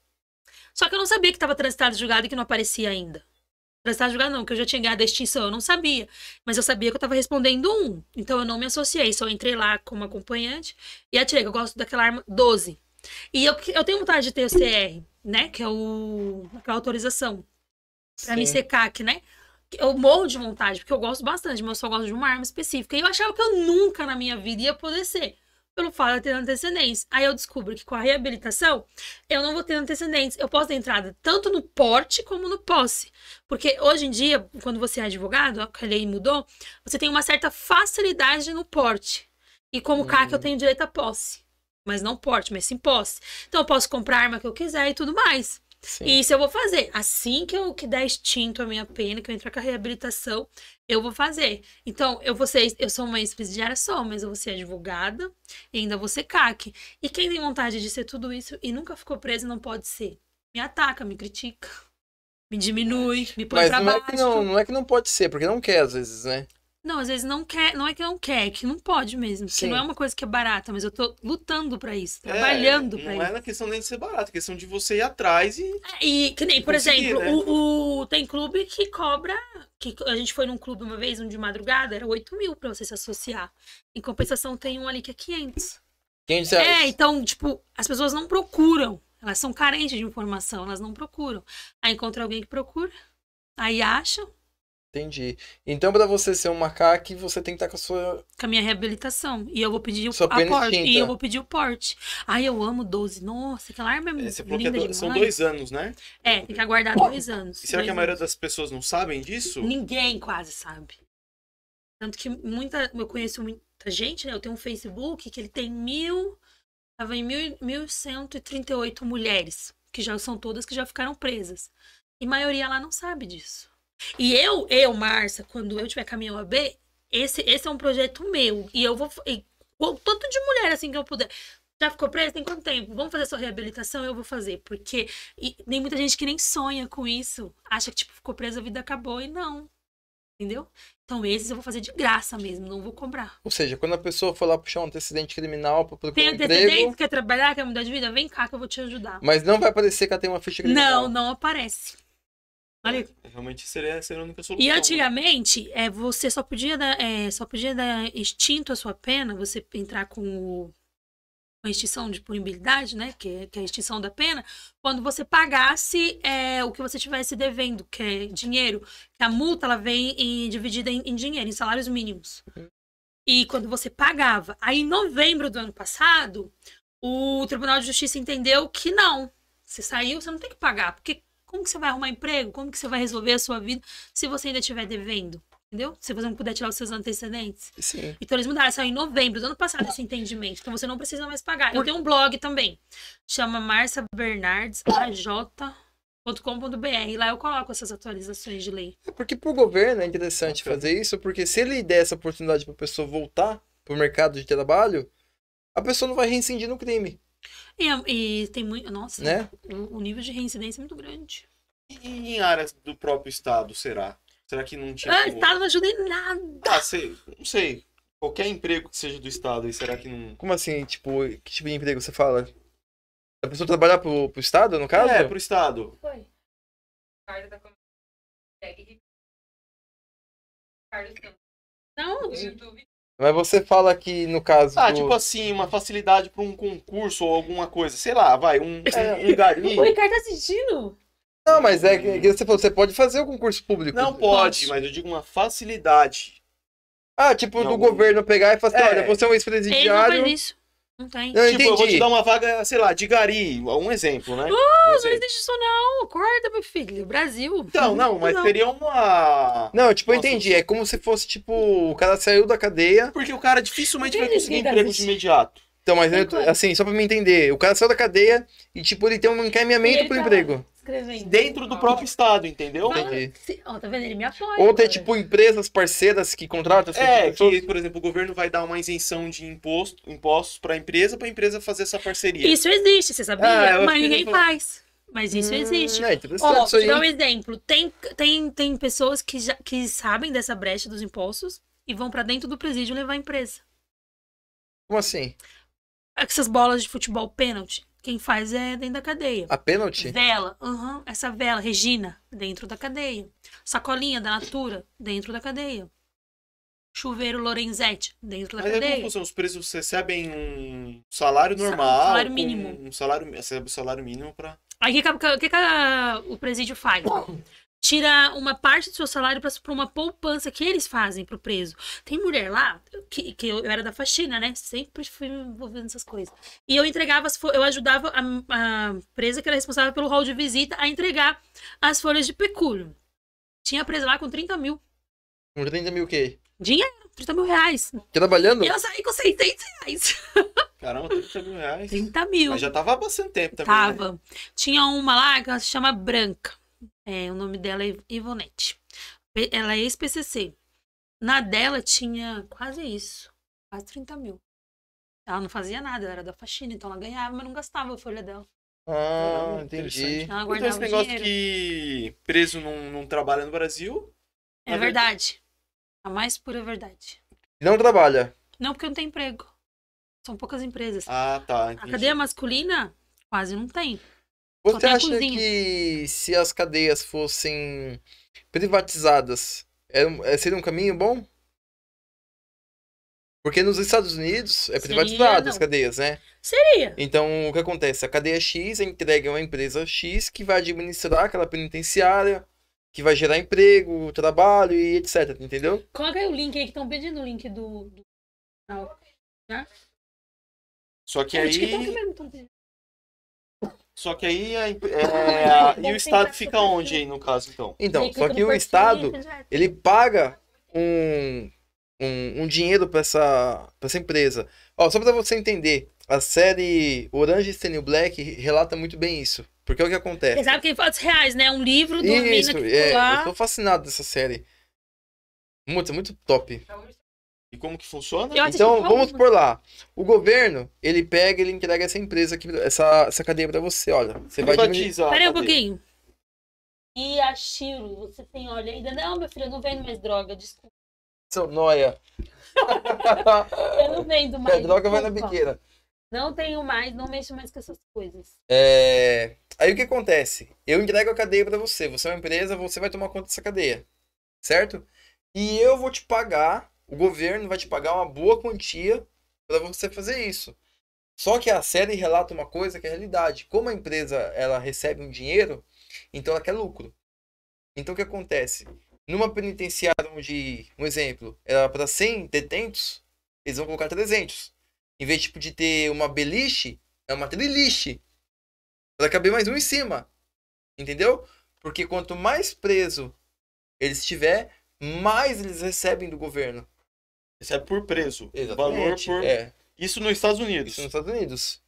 Só que eu não sabia que estava transitado julgado e que não aparecia ainda. Transitado julgado não, que eu já tinha ganhado a extinção, eu não sabia. Mas eu sabia que eu estava respondendo um, então eu não me associei, só entrei lá como acompanhante e atirei, que eu gosto daquela arma 12. E eu, eu tenho vontade de ter o CR, né, que é o, aquela autorização para me secar, né? eu morro de vontade, porque eu gosto bastante, mas eu só gosto de uma arma específica. E eu achava que eu nunca na minha vida ia poder ser, pelo fato de ter antecedentes. Aí eu descubro que com a reabilitação, eu não vou ter antecedentes. Eu posso ter entrada tanto no porte como no posse. Porque hoje em dia, quando você é advogado, a lei mudou, você tem uma certa facilidade no porte. E como uhum. cara que eu tenho direito à posse. Mas não porte, mas sim posse. Então eu posso comprar a arma que eu quiser e tudo mais. Sim. E isso eu vou fazer. Assim que eu que der extinto a minha pena, que eu entrar com a reabilitação, eu vou fazer. Então, eu vou ser, eu sou uma ex-presidiária só, mas eu vou ser advogada e ainda vou ser CAC. E quem tem vontade de ser tudo isso e nunca ficou preso não pode ser. Me ataca, me critica, me diminui, me põe mas pra não baixo. É que não, não é que não pode ser, porque não quer às vezes, né? Não, às vezes não quer, não é que não quer, é que não pode mesmo. Sim. Que não é uma coisa que é barata, mas eu tô lutando para isso, é, trabalhando é, para isso. Não é na questão nem de ser barato, é questão de você ir atrás e. É, e que nem, por exemplo, né? o, o, tem clube que cobra. Que a gente foi num clube uma vez, um de madrugada, era 8 mil pra você se associar. Em compensação, tem um ali que é 500. 500 reais. É, então, tipo, as pessoas não procuram. Elas são carentes de informação, elas não procuram. Aí encontra alguém que procura, aí acham Entendi. Então, para você ser um macaco, você tem que estar tá com a sua. Com a minha reabilitação. E eu vou pedir o porte. E eu então. vou pedir o porte. Ai, eu amo 12. Nossa, aquela arma é, é muito. É, linda são dois anos, né? É, tem que aguardar dois anos. E será dois que a maioria anos. das pessoas não sabem disso? Ninguém quase sabe. Tanto que muita. Eu conheço muita gente, né? Eu tenho um Facebook que ele tem mil. Tava em mil, oito mulheres, que já são todas que já ficaram presas. E a maioria lá não sabe disso. E eu, eu, Marcia, quando eu tiver caminhão AB, esse, esse é um projeto meu. E eu vou. E, tanto de mulher assim que eu puder. Já ficou presa? Tem quanto tempo? Vamos fazer a sua reabilitação? Eu vou fazer. Porque e, tem muita gente que nem sonha com isso. Acha que, tipo, ficou presa, a vida acabou. E não. Entendeu? Então, esses eu vou fazer de graça mesmo, não vou comprar. Ou seja, quando a pessoa for lá puxar um antecedente criminal para procurar tem um emprego... quer trabalhar, quer mudar de vida? Vem cá que eu vou te ajudar. Mas não vai aparecer que ela tem uma ficha criminal. Não, não aparece ali. É, realmente seria, seria a única solução. E né? antigamente, é, você só podia, dar, é, só podia dar extinto a sua pena, você entrar com o, a extinção de punibilidade, né? Que, é, que, é a extinção da pena, quando você pagasse é, o que você tivesse devendo, que é dinheiro. Que a multa ela vem em, dividida em, em, dinheiro, em salários mínimos. Uhum. E quando você pagava. Aí em novembro do ano passado, o Tribunal de Justiça entendeu que não. Você saiu, você não tem que pagar, porque como que você vai arrumar emprego? Como que você vai resolver a sua vida se você ainda estiver devendo? Entendeu? Se você não puder tirar os seus antecedentes. Sim. Então eles mudaram, saiu em novembro do ano passado esse entendimento. Então você não precisa mais pagar. Eu tenho um blog também. Chama Marcia Bernardes AJ .com.br lá eu coloco essas atualizações de lei. É porque para o governo é interessante fazer isso, porque se ele der essa oportunidade para a pessoa voltar para o mercado de trabalho, a pessoa não vai reincindir no crime. E, e tem muito. Nossa, né? o, o nível de reincidência é muito grande. E em áreas do próprio estado, será? Será que não tinha. Ah, o Estado não ajuda em nada! Ah, sei, não sei. Qualquer emprego que seja do estado e será que não. Como assim? Tipo, que tipo de emprego você fala? A pessoa trabalhar pro, pro estado, no caso? É, pro estado. Foi. Tá é, tá- não, mas você fala que, no caso. Ah, do... tipo assim, uma facilidade para um concurso ou alguma coisa. Sei lá, vai, um, é, [laughs] um O Ricardo tá assistindo? Não, mas é que você falou, você pode fazer o um concurso público. Não pode, mas eu digo uma facilidade. Ah, tipo, Não, do governo pegar e falar assim, é, olha, você é um ex-presidiário. Ele não faz isso. Não tem. Eu tipo, entendi. eu vou te dar uma vaga, sei lá, de gari, um exemplo, né? Uh, um exemplo. não isso não, acorda, meu filho, Brasil. Então, não, mas não. uma... Não, tipo, Nossa, eu entendi, é como se fosse, tipo, o cara saiu da cadeia... Porque o cara dificilmente vai conseguir emprego de imediato. Então, mas, assim, só pra me entender, o cara saiu da cadeia e, tipo, ele tem um encaminhamento pro tá... emprego escrevendo. Dentro do próprio estado, entendeu? Entendi. Ó, tá vendo? Ele me apoia. Ou tem, né? tipo, empresas parceiras que contratam tipo É, pessoas. que, por exemplo, o governo vai dar uma isenção de imposto, impostos pra empresa, pra empresa fazer essa parceria. Isso existe, você sabia? Ah, Mas ninguém faz. Mas isso existe. Hum, é Ó, isso vou aí. dar um exemplo. Tem, tem, tem pessoas que, já, que sabem dessa brecha dos impostos e vão pra dentro do presídio levar a empresa. Como assim? com essas bolas de futebol pênalti. Quem faz é dentro da cadeia. A pênalti? Vela, uhum, essa vela, Regina, dentro da cadeia. Sacolinha da Natura, dentro da cadeia. Chuveiro Lorenzetti, dentro da Mas cadeia. Mas é como Os presos recebem um salário normal. salário mínimo. Um salário, recebe salário mínimo para. Aí o que, que, que, que, o presídio faz? tira uma parte do seu salário para uma poupança que eles fazem pro preso. Tem mulher lá, que, que eu, eu era da faxina, né? Sempre fui me envolvendo nessas coisas. E eu entregava, as eu ajudava a, a presa que era responsável pelo hall de visita a entregar as folhas de pecúlio. Tinha presa lá com 30 mil. Com 30 mil o quê? Dinheiro. 30 mil reais. Trabalhando? Eu saí com 600 reais. [laughs] Caramba, 30 mil reais. 30 mil. Mas já tava há bastante tempo também. Né? Tava. Né? Tinha uma lá que ela se chama Branca. É, o nome dela é Ivonete. Ela é ex-PCC. Na dela tinha quase isso, quase 30 mil. Ela não fazia nada, ela era da faxina, então ela ganhava, mas não gastava a folha dela. Ah, entendi. Ela então esse negócio dinheiro. que preso não, não trabalha no Brasil... É verdade. verdade. A mais pura verdade. Não trabalha? Não, porque não tem emprego. São poucas empresas. Ah, tá. Entendi. A cadeia masculina quase não tem. Você acha cozinha. que se as cadeias fossem privatizadas, é é, seria um caminho bom? Porque nos Estados Unidos é privatizado as cadeias, né? Seria. Então, o que acontece? A cadeia X entrega a uma empresa X que vai administrar aquela penitenciária, que vai gerar emprego, trabalho e etc, entendeu? Coloca aí o link aí que estão pedindo o link do... do... Né? Só que é, aí... Só que aí a, ah, é, a, e o Estado fica onde aí, no caso, então? Então, só que o Estado, ele é paga um, um, um dinheiro para essa, pra essa empresa. Ó, só para você entender, a série Orange is the New Black relata muito bem isso. Porque é o que acontece. Exato, que fatos reais, né? Um livro do Isso, é, eu tô fascinado dessa série. Muito, muito top. E como que funciona? Então, vamos por lá. O governo, ele pega, ele entrega essa empresa aqui, essa, essa cadeia para você, olha. Você vai diminuir... Pera um pouquinho. E a Shiro, você tem olha ainda. Não, meu filho, eu não vendo mais droga, desculpa. Seu noia. [laughs] eu não vendo é, mais. É, droga desculpa. vai na biqueira. Não tenho mais, não mexo mais com essas coisas. É... Aí o que acontece? Eu entrego a cadeia para você. Você é uma empresa, você vai tomar conta dessa cadeia. Certo? E eu vou te pagar o governo vai te pagar uma boa quantia para você fazer isso. Só que a série relata uma coisa que é a realidade. Como a empresa ela recebe um dinheiro, então ela quer lucro. Então o que acontece? Numa penitenciária onde, um exemplo, era para 100 detentos, eles vão colocar 300. Em vez tipo, de ter uma beliche, é uma triliche. Para caber mais um em cima. Entendeu? Porque quanto mais preso eles tiver, mais eles recebem do governo. Recebe é por preço. Exatamente. Valor por. É. Isso nos Estados Unidos. Isso nos Estados Unidos.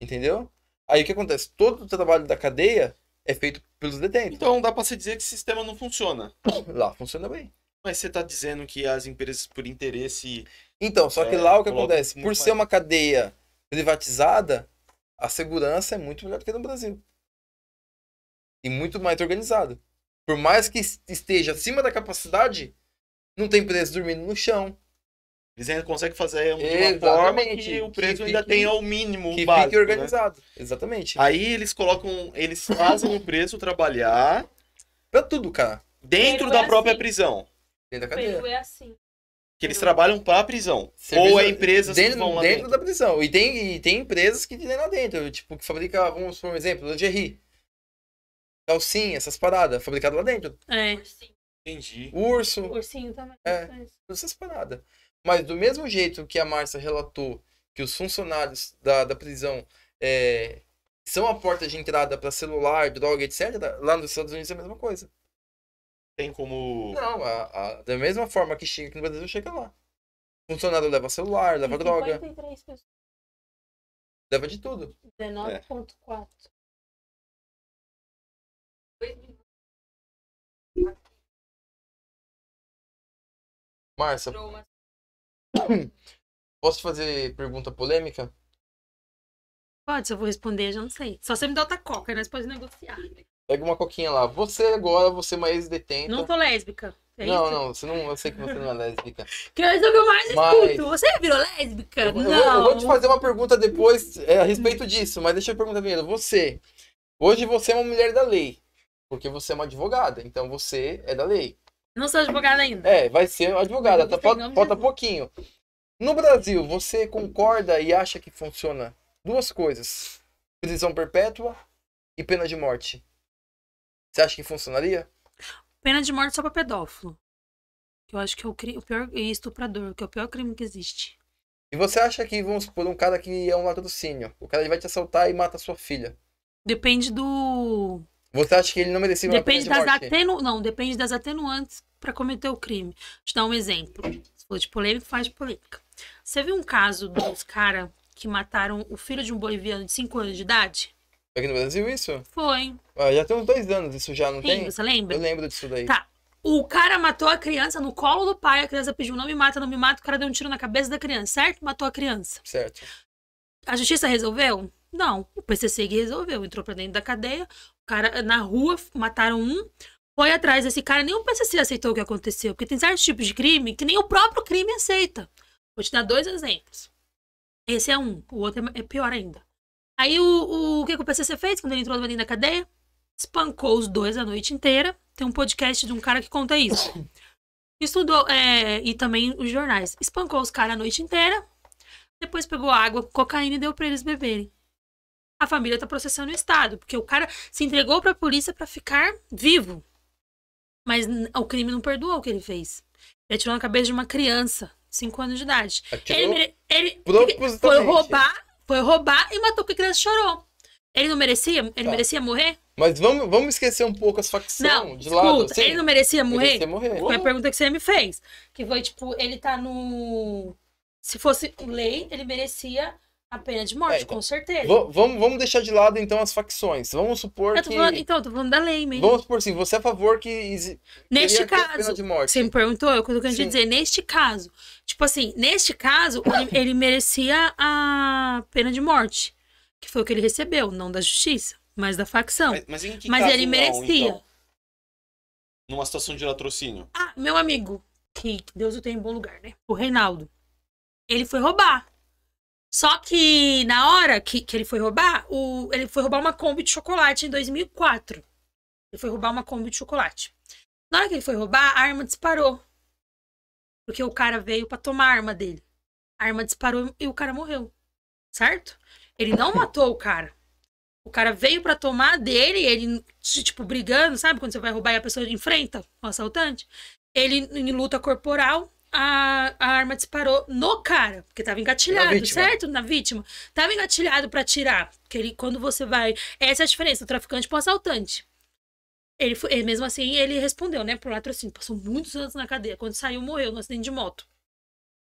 Entendeu? Aí o que acontece? Todo o trabalho da cadeia é feito pelos detentos. Então dá para se dizer que o sistema não funciona. [coughs] Lá funciona bem. Mas você está dizendo que as empresas por interesse. Então, só que é, lá o que acontece? Por ser uma cadeia privatizada, a segurança é muito melhor do que no Brasil. E muito mais organizada. Por mais que esteja acima da capacidade, não tem preso dormindo no chão. Eles ainda conseguem fazer de uma forma que o preço que ainda tenha o mínimo que básico, fique né? organizado. Né? Exatamente. Aí eles colocam, eles fazem o preço trabalhar para tudo, cara. Dentro da é própria assim. prisão. Dentro da cadeia. Peru é assim. Que eles trabalham para prisão. Serviço ou é empresas dentro, que vão lá dentro, dentro. da prisão. E tem, e tem empresas que tem lá dentro, tipo, que fabrica, vamos por um exemplo, lingerie. Calcinha, essas paradas, fabricado lá dentro. É. Entendi. Urso. Ursinho também. É, essas paradas. Mas do mesmo jeito que a Márcia relatou que os funcionários da, da prisão é, são a porta de entrada para celular, droga, etc., lá nos Estados Unidos é a mesma coisa. Tem como. Não, a, a, da mesma forma que chega aqui no Brasil, chega lá. Funcionário leva celular, leva e droga. 53 pessoas. Leva de tudo. 19,4. É. Márcia, [coughs] Posso fazer pergunta polêmica? Pode, se eu vou responder, já não sei. Só você me dá outra coca, nós podemos negociar. Pega uma coquinha lá. Você agora, você mais detenta Não tô lésbica. É não, não, você não, eu sei que você não é lésbica. [laughs] que é o que eu mais mas... escuto. Você virou lésbica? Eu, não. Eu vou, eu vou, te fazer uma pergunta depois é, a respeito disso, mas deixa eu perguntar primeiro. Você, hoje você é uma mulher da lei, porque você é uma advogada, então você é da lei. Não sou advogada ainda. É, vai ser advogada. Tá, falta, falta pouquinho. No Brasil, você concorda e acha que funciona duas coisas: prisão perpétua e pena de morte. Você acha que funcionaria? Pena de morte só pra pedófilo. Eu acho que é o, o pior estuprador, que é o pior crime que existe. E você acha que, vamos supor, um cara que é um latrocínio, o cara vai te assaltar e mata sua filha? Depende do você acha que ele não merecia depende uma pena de morte? Atenu... Não, depende das atenuantes para cometer o crime. Vou te dar um exemplo. Se for de polêmica, faz polêmica. Você viu um caso dos caras que mataram o filho de um boliviano de 5 anos de idade? Aqui no Brasil, isso? Foi. Ah, já tem uns dois anos, isso já não Sim, tem? Você lembra? Eu lembro disso daí. Tá. O cara matou a criança no colo do pai, a criança pediu não me mata, não me mata, o cara deu um tiro na cabeça da criança, certo? Matou a criança. Certo. A justiça resolveu? Não, o PCC resolveu, entrou pra dentro da cadeia, o cara na rua, mataram um, foi atrás desse cara, nem o PCC aceitou o que aconteceu, porque tem certos tipos de crime que nem o próprio crime aceita. Vou te dar dois exemplos. Esse é um, o outro é, é pior ainda. Aí o, o, o que, que, o PCC fez quando ele entrou dentro da cadeia? Espancou os dois a noite inteira. Tem um podcast de um cara que conta isso. [coughs] Estudou, é, e também os jornais. Espancou os caras a noite inteira. Depois pegou água, cocaína e deu pra eles beberem a família tá processando o Estado, porque o cara se entregou para a polícia para ficar vivo. Mas o crime não perdoou o que ele fez. Ele atirou na cabeça de uma criança, 5 anos de idade. ele, ele foi roubar, foi roubar e matou porque a criança chorou. Ele não merecia? Ele tá. merecia morrer? Mas vamos, vamos esquecer um pouco as facções não, de escuta, lado. Assim? Ele não merecia morrer? Merecia morrer. Foi a pergunta que você me fez. Que foi, tipo, ele tá no. Se fosse lei, ele merecia a pena de morte, é, então, com certeza. Vamos, vamos deixar de lado, então, as facções. Vamos supor eu tô que... Falando, então, eu tô falando da lei mesmo. Vamos supor, sim, você é a favor que... Neste caso, pena de morte. você me perguntou, é eu quero dizer, neste caso. Tipo assim, neste caso, ele, ele, merecia a pena de morte. Que foi o que ele recebeu, não da justiça, mas da facção. Mas, mas, mas ele não, merecia. Então? Numa situação de latrocínio. Ah, meu amigo, que Deus o tem em bom lugar, né? O Reinaldo. Ele foi roubar. Só que na hora que, que ele foi roubar, o, ele foi roubar uma Kombi de chocolate em 2004. Ele foi roubar uma Kombi de chocolate. Na hora que ele foi roubar, a arma disparou. Porque o cara veio para tomar a arma dele. A arma disparou e o cara morreu. Certo? Ele não matou o cara. O cara veio para tomar dele, ele, tipo, brigando, sabe? Quando você vai roubar e a pessoa enfrenta o assaltante. Ele em luta corporal, a, a arma disparou no cara, porque tava engatilhado, na certo? Na vítima. Tava engatilhado para tirar. Que ele, quando você vai. Essa é a diferença, o traficante pro assaltante. Ele, foi, mesmo assim, ele respondeu, né, pro latrocínio. Passou muitos anos na cadeia. Quando saiu, morreu no acidente de moto.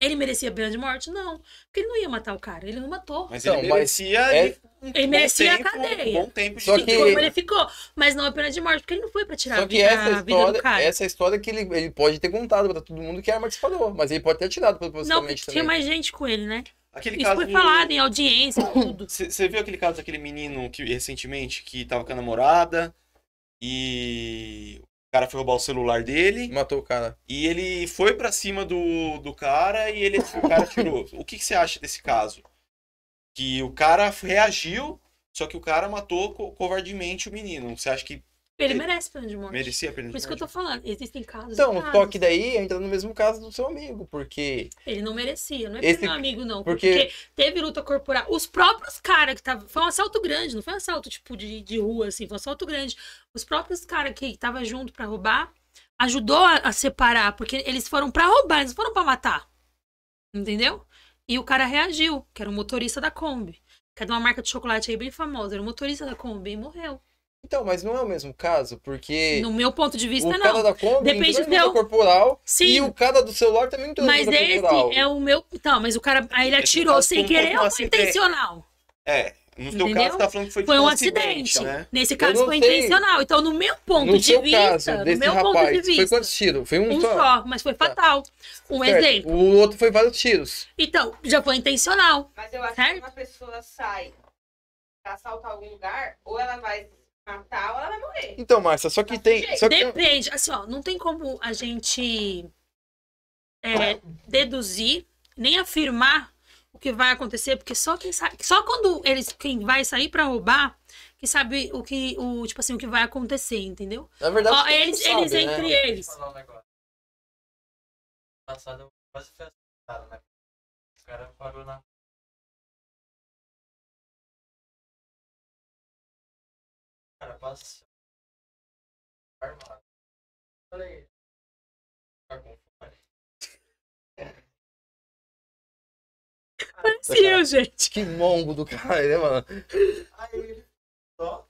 Ele merecia pena de morte? Não. Porque ele não ia matar o cara, ele não matou. Mas então, ele merecia. É... Um ele merecia tempo, a cadeia. Um bom tempo de Só que... como ele ficou. Mas não a é pena de morte, porque ele não foi pra tirar Só que a, essa história, do cara. Essa história que ele, ele pode ter contado pra todo mundo que é a arma disparou. Mas ele pode ter atirado propositalmente não, Tinha mais gente com ele, né? Aquele Isso caso foi falado em audiência, tudo. Você [coughs] viu aquele caso daquele menino que recentemente que tava com a namorada e cara foi roubar o celular dele. Matou o cara. E ele foi para cima do, do cara e ele, o cara tirou. o que, que, você acha desse caso? Que o cara reagiu, só que o cara matou co covardemente o menino. Você acha que ele merece pena de morte. Merecia pena de morte. Por isso que eu tô falando, existem casos. Então, o toque daí entra no mesmo caso do seu amigo, porque. Ele não merecia, não é Esse... meu amigo, não. Porque... porque... teve luta corporal. Os próprios caras que tava. Foi um assalto grande, não foi um assalto tipo de, de rua, assim, foi um assalto grande. Os próprios caras que tava junto para roubar ajudou a, a, separar, porque eles foram para roubar, eles foram para matar. Entendeu? E o cara reagiu, que era o motorista da Kombi. Que é de uma marca de chocolate aí bem famosa, era o motorista da Kombi e morreu. Então, mas não é o mesmo caso, porque. No meu ponto de vista, o não. O cara da Kombi Depende do teu... corporal. Sim. E o cara do celular também entrou mas esse corporal. é o meu. Então, mas o cara. Aí ele atirou sem um querer ou foi intencional? É. No Entendeu? caso, você tá falando que foi, foi um acidente. Né? Nesse caso, foi sei. intencional. Então, no meu ponto no de vista. Caso, desse no meu rapaz, ponto de vista. Foi quantos tiros? Foi um, um só. só. mas foi tá. fatal. Tá. Um certo. exemplo. O outro foi vários tiros. Então, já foi intencional. Mas eu acho certo? que uma pessoa sai pra assaltar algum lugar, ou ela vai ela vai morrer. Então, Márcia, só que tem. Só que Depende, assim, ó, não tem como a gente é, deduzir, nem afirmar o que vai acontecer, porque só quem sabe, só quando eles quem vai sair para roubar que sabe o que o tipo assim o que vai acontecer, entendeu? Na verdade, ó, eles, sabe, eles né? entre eu eles. Passado, eu quase fui assustado, né? O cara parou na Cara, passa. Armado. Falei. Tá com fone? [laughs] Parece eu, gente. Que mongo do cara, né, mano? Aí, só.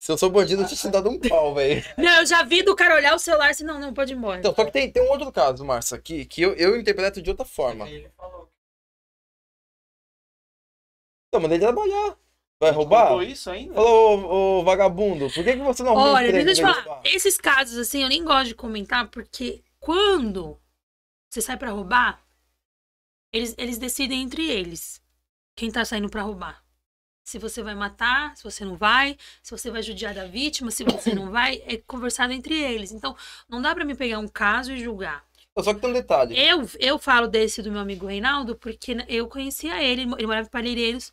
Se eu sou bandido, eu tinha te dado um pau, velho. Não, eu já vi do cara olhar o celular assim, não, não, pode ir embora. Então, só que tem, tem um outro caso, Marcia, que, que eu, eu interpreto de outra forma. Ele falou. Então, manda ele trabalhar. Vai roubar? isso ainda? Falou, ô, vagabundo, por que, que você não Olha, deixa eu te falar, esses casos assim, eu nem gosto de comentar, porque quando você sai para roubar, eles, eles decidem entre eles quem tá saindo para roubar. Se você vai matar, se você não vai, se você vai judiar da vítima, se você não vai, é conversado entre eles. Então, não dá para me pegar um caso e julgar. Só que tem um detalhe. Eu, eu falo desse do meu amigo Reinaldo porque eu conhecia ele, ele morava em Palheireiros.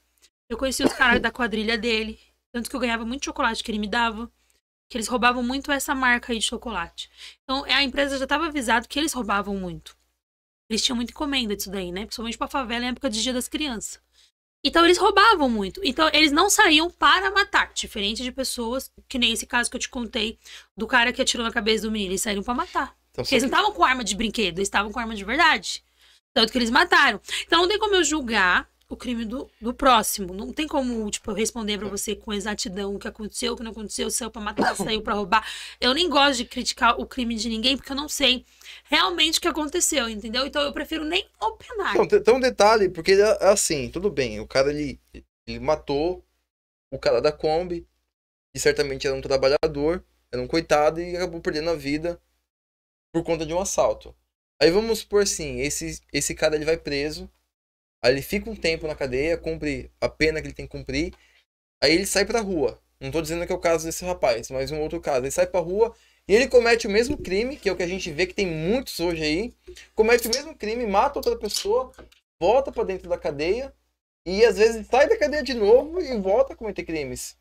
Eu conheci os caras da quadrilha dele. Tanto que eu ganhava muito chocolate que ele me dava. Que eles roubavam muito essa marca aí de chocolate. Então, é, a empresa já estava avisado que eles roubavam muito. Eles tinham muita encomenda disso daí, né? Principalmente pra favela na época de Dia das Crianças. Então, eles roubavam muito. Então, eles não saíam para matar. Diferente de pessoas, que nem esse caso que eu te contei, do cara que atirou na cabeça do menino. Eles saíram para matar. Então, Porque eles não estavam com arma de brinquedo, eles estavam com arma de verdade. Tanto que eles mataram. Então, não tem como eu julgar o crime do, do próximo. Não tem como, tipo, eu responder para você com exatidão o que aconteceu, o que não aconteceu, saiu para matar, saiu para roubar. Eu nem gosto de criticar o crime de ninguém porque eu não sei realmente o que aconteceu, entendeu? Então eu prefiro nem opinar. então tem, tem um detalhe, porque é, é assim, tudo bem, o cara ele, ele matou o cara da Kombi, e certamente era um trabalhador, era um coitado e acabou perdendo a vida por conta de um assalto. Aí vamos supor assim, esse, esse cara ele vai preso, Aí ele fica um tempo na cadeia, cumpre a pena que ele tem que cumprir, aí ele sai pra rua. Não tô dizendo que é o caso desse rapaz, mas um outro caso. Ele sai pra rua e ele comete o mesmo crime, que é o que a gente vê que tem muitos hoje aí. Comete o mesmo crime, mata outra pessoa, volta para dentro da cadeia e às vezes sai da cadeia de novo e volta a cometer crimes.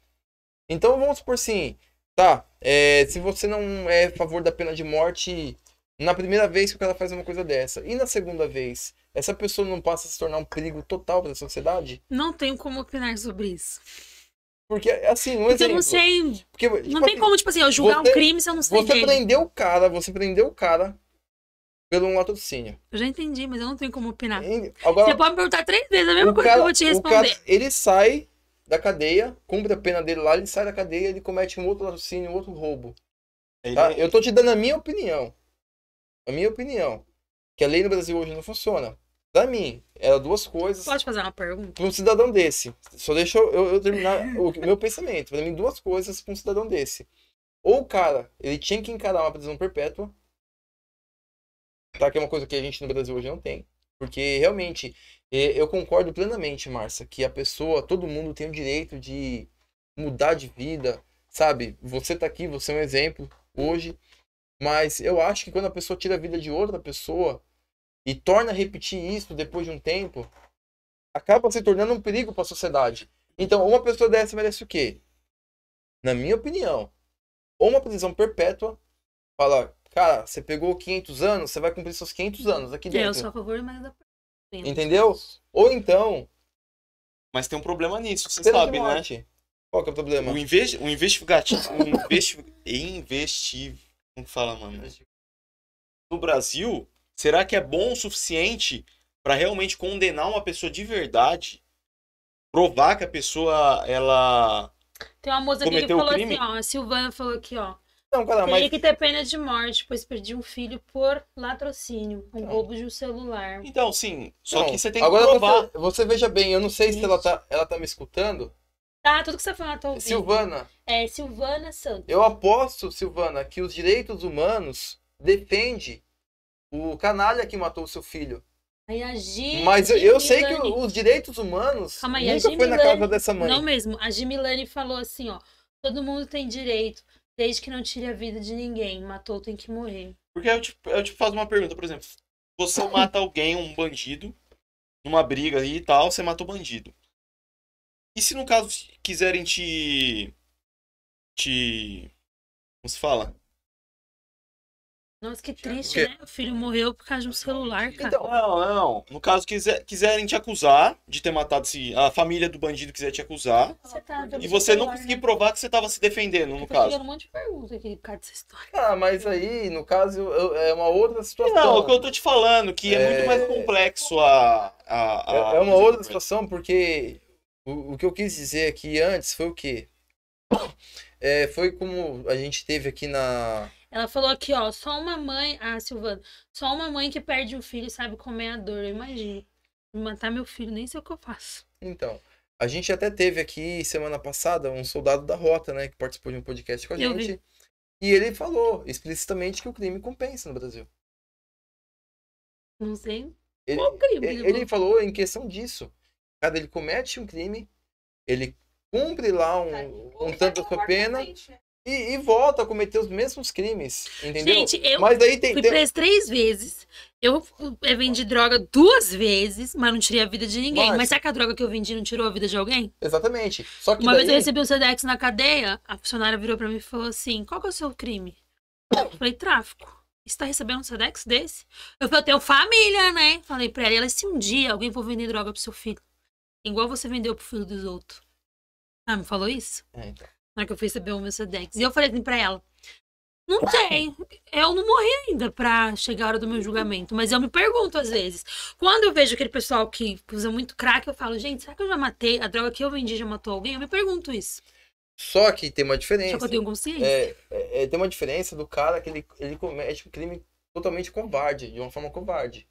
Então vamos supor assim, tá? É, se você não é a favor da pena de morte na primeira vez que o cara faz uma coisa dessa e na segunda vez, essa pessoa não passa a se tornar um perigo total para a sociedade? Não tenho como opinar sobre isso. Porque, assim, um Porque exemplo, eu não sei. Porque, tipo, não tem assim, como, tipo assim, eu julgar você, um crime se eu não sei. Você dele. prendeu o cara, você prendeu o cara pelo um latrocínio. Eu já entendi, mas eu não tenho como opinar. Agora, você pode me perguntar três vezes é a mesma coisa cara, que eu vou te responder. Cara, ele sai da cadeia, cumpre a pena dele lá, ele sai da cadeia, ele comete um outro latrocínio, um outro roubo. Tá? Ele... É- eu tô te dando a minha opinião. A minha opinião. Que a lei no Brasil hoje não funciona. Pra mim, eram duas coisas. Pode fazer uma pergunta? Pra um cidadão desse. Só deixa eu, eu terminar o [laughs] meu pensamento. Pra mim, duas coisas pra um cidadão desse. Ou o cara, ele tinha que encarar uma prisão perpétua. Tá? Que é uma coisa que a gente no Brasil hoje não tem. Porque realmente, é, eu concordo plenamente, Marcia, que a pessoa, todo mundo tem o direito de mudar de vida, sabe? Você tá aqui, você é um exemplo hoje. Mas eu acho que quando a pessoa tira a vida de outra pessoa, e torna a repetir isso depois de um tempo, acaba se tornando um perigo para a sociedade. Então, uma pessoa dessa merece o quê? Na minha opinião, ou uma prisão perpétua, fala, cara, você pegou 500 anos, você vai cumprir seus 500 anos aqui dentro. Eu sou a favor, mas da Entendeu? Ou então. Mas tem um problema nisso, você sabe, né? Qual que é o problema? O, inve o investigativo. o investi [laughs] investig... Como fala, mano? No Brasil, Será que é bom o suficiente para realmente condenar uma pessoa de verdade? Provar que a pessoa, ela. Tem uma moça aqui que falou crime? assim, ó. A Silvana falou aqui, ó. Não, cara, Teria mas... que ter pena de morte, pois perdi um filho por latrocínio, um tá. roubo de um celular. Então, sim, só que você tem que provar. Você, você, veja bem, eu não sei Isso. se ela tá, ela tá me escutando. Tá, tudo que você tá fala, tá ouvindo. Silvana. É, Silvana Santos. Eu aposto, Silvana, que os direitos humanos dependem o canalha que matou o seu filho. Gigi, Mas eu, eu sei que os direitos humanos Calma aí, nunca foi na casa dessa mãe. Não mesmo. A Gimilani falou assim, ó. Todo mundo tem direito, desde que não tire a vida de ninguém. Matou tem que morrer. Porque eu te, eu te faço uma pergunta, por exemplo. Você [laughs] mata alguém, um bandido, numa briga aí e tal, você mata o bandido. E se no caso quiserem te. Te. Como se fala? Nossa, que triste, Porque... né? O filho morreu por causa de um celular, cara. Então, não, não. No caso, quiser, quiserem te acusar de ter matado se A família do bandido quiser te acusar. Você tá e você celular, não né? conseguir né? provar que você estava se defendendo, no caso. um monte de perguntas aqui por causa dessa história. Ah, mas aí, no caso, eu, eu, é uma outra situação. Não, é o que eu tô te falando, que é, é muito mais é. complexo a. a, a... É, é uma outra situação, porque o, o, que eu quis dizer aqui antes foi o quê? [coughs] É, foi como a gente teve aqui na ela falou aqui, ó, só uma mãe, ah, Silvana, só uma mãe que perde um filho sabe como é a dor, eu imagino. Matar meu filho, nem sei o que eu faço. Então, a gente até teve aqui semana passada um soldado da rota, né, que participou de um podcast com a eu gente. Vi. E ele falou explicitamente que o crime compensa no Brasil. Não sei. Ele, Qual crime? Ele, ele falou em questão disso. Cada ele comete um crime, ele cumpre lá um, um tanto da sua pena e, e, volta a cometer os mesmos crimes, entendeu? Gente, eu mas daí tem, fui tem... preso três vezes. Eu eh, vendi droga duas vezes, mas não tirei a vida de ninguém. Mas, mas será que a droga que eu vendi não tirou a vida de alguém? Exatamente. Só que Uma daí... vez eu recebi um Sedex na cadeia, a funcionária virou para mim e falou assim: qual que é o seu crime? Eu falei, tráfico. Você tá recebendo um Sedex desse? Eu falei, eu tenho família, né? Falei pra ela, se um dia alguém for vender droga pro seu filho, igual você vendeu pro filho dos outros. Ah, me falou isso? É, então na né, hora que eu fui receber o meu SEDEX. E eu falei assim pra ela: Não tem, eu não morri ainda pra chegar a hora do meu julgamento. Mas eu me pergunto às vezes. Quando eu vejo aquele pessoal que usa muito crack, eu falo: Gente, será que eu já matei? A droga que eu vendi já matou alguém? Eu me pergunto isso. Só que tem uma diferença. Só que eu tenho consciência. É, é, é tem uma diferença do cara que ele, ele comete um crime totalmente covarde, de uma forma covarde.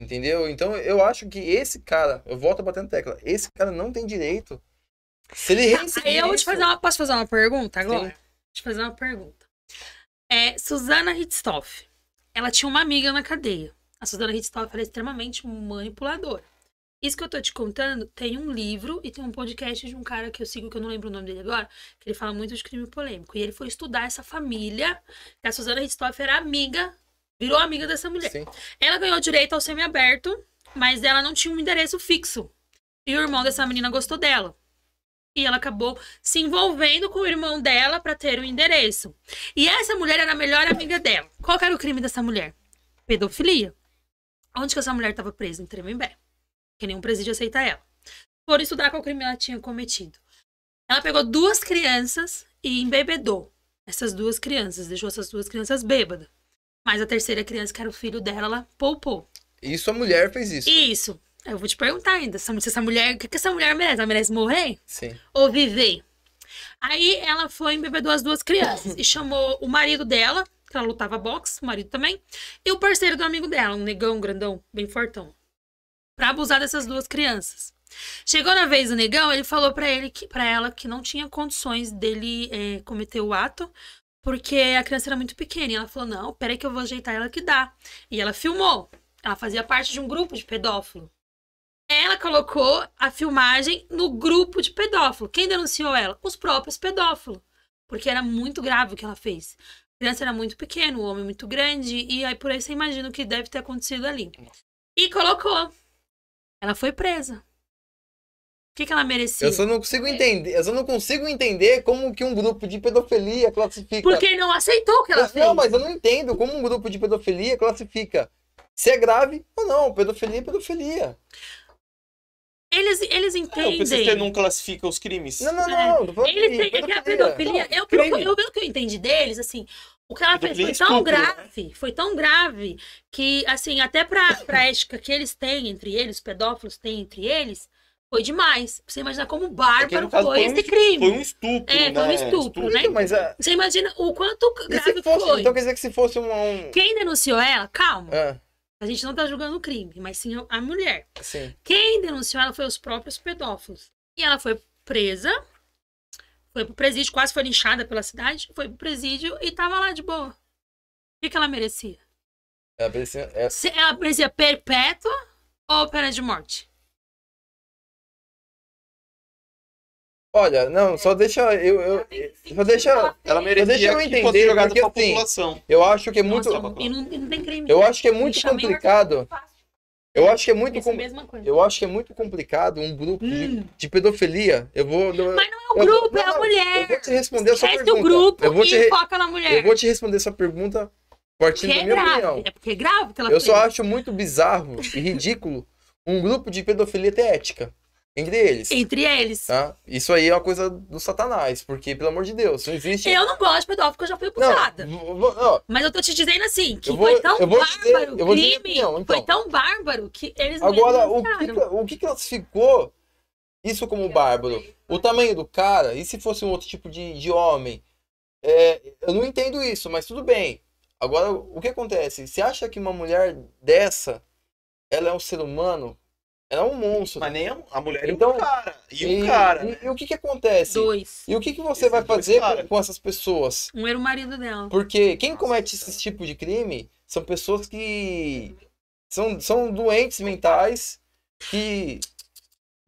Entendeu? Então eu acho que esse cara, eu volto a bater tecla, esse cara não tem direito se ele tá, aí eu vou te fazer uma, posso fazer uma pergunta agora? Sim. Vou te fazer uma pergunta. É, Susana Ritztoff, ela tinha uma amiga na cadeia. A Susana Ritztoff era é extremamente manipuladora. Isso que eu tô te contando tem um livro e tem um podcast de um cara que eu sigo, que eu não lembro o nome dele agora, que ele fala muito de crime polêmico. E ele foi estudar essa família, que a Susana Ritztoff era amiga, virou amiga dessa mulher. Sim. Ela ganhou direito ao semiaberto, mas ela não tinha um endereço fixo. E o irmão dessa menina gostou dela e ela acabou se envolvendo com o irmão dela para ter o um endereço. E essa mulher era a melhor amiga dela. Qual era o crime dessa mulher? Pedofilia. Onde que essa mulher estava presa? Em Tremembé. Que nenhum presídio aceita ela. Por estudar qual crime ela tinha cometido. Ela pegou duas crianças e embebedou essas duas crianças. Deixou essas duas crianças bêbadas. Mas a terceira criança, que era o filho dela, ela poupou. Isso a mulher fez isso. Né? Isso. Eu vou te perguntar ainda, se essa mulher, o que, que essa mulher merece? Ela merece morrer? Sim. Ou viver? Aí ela foi embebedou as duas crianças e chamou o marido dela, que ela lutava boxe, o marido também, e o parceiro do amigo dela, um negão grandão, bem fortão, pra abusar dessas duas crianças. Chegou na vez do negão, ele falou para ele que para ela que não tinha condições dele é, cometer o ato, porque a criança era muito pequena. E ela falou: "Não, peraí que eu vou ajeitar ela que dá". E ela filmou. Ela fazia parte de um grupo de pedófilo ela colocou a filmagem no grupo de pedófilo. Quem denunciou ela? Os próprios pedófilos. Porque era muito grave o que ela fez. A criança era muito pequena, o homem muito grande, e aí por aí você imagina o que deve ter acontecido ali. E colocou. Ela foi presa. O que, que ela merecia? Eu só não consigo entender. Eu só não consigo entender como que um grupo de pedofilia classifica. Porque não aceitou o que ela fez. Não, mas eu não entendo como um grupo de pedofilia classifica se é grave ou não. Pedofilia é pedofilia. Eles, eles é, entendem. É, o PCC não classifica os crimes. Não, não, é. não. não, a pedofilia. Eu, eu, eu, pelo que eu entendi deles, assim, o que ela fez foi é tão grave, foi tão grave, que, assim, até pra, pra ética que eles têm entre eles, os pedófilos têm entre eles, foi demais. Você imagina como bárbaro é foi esse um, crime. Foi um estupro, É, foi um né? estupro, né? Estupro, né? Mas a... Você imagina o quanto grave fosse, foi. Então quer dizer que se fosse um... um... Quem denunciou ela, calma. É. A gente não tá julgando o crime, mas sim a mulher. Sim. Quem denunciou ela foi os próprios pedófilos. E ela foi presa, foi pro presídio, quase foi linchada pela cidade, foi pro presídio e tava lá de boa. O que, que ela merecia? Ela merecia, é. ela merecia perpétua ou pena de morte? Olha, não, só é, deixa eu, eu, eu só deixa ela merecia deixa eu entender, que fosse jogada assim, população. Eu acho que é muito Nossa, não, não tem crime. É é eu acho que é muito complicado. Eu acho que é muito com... Eu acho que é muito complicado um grupo hum. de, de, pedofilia. Eu vou Mas não é o eu, grupo, não, é a mulher. Eu vou te responder essa pergunta. o grupo eu vou te re... foca na mulher. Eu vou te responder essa pergunta partindo porque da minha é opinião. É porque é grave que ela Eu fez. só acho muito bizarro e ridículo um grupo de pedofilia ter ética. Entre eles. Entre eles. Tá? Isso aí é uma coisa do satanás, porque, pelo amor de Deus, não existe. Eu não gosto de pedófilo, porque eu já fui acusada. Não, não, Mas eu tô te dizendo assim, que vou, foi tão bárbaro o crime, opinião, então. foi tão bárbaro que eles Agora, o que, o que classificou isso como bárbaro? O tamanho do cara, e se fosse um outro tipo de, de homem? É, eu não entendo isso, mas tudo bem. Agora, o que acontece? Você acha que uma mulher dessa, ela é um ser humano é um monstro. Mas nem a, mulher então, e o então, cara. E, o cara. E, né? e, o que que acontece? Dois. E o que que você Esse vai fazer com, com, essas pessoas? Um era o marido dela. Porque quem Nossa, comete cara. esse tipo de crime são pessoas que são, são doentes mentais que.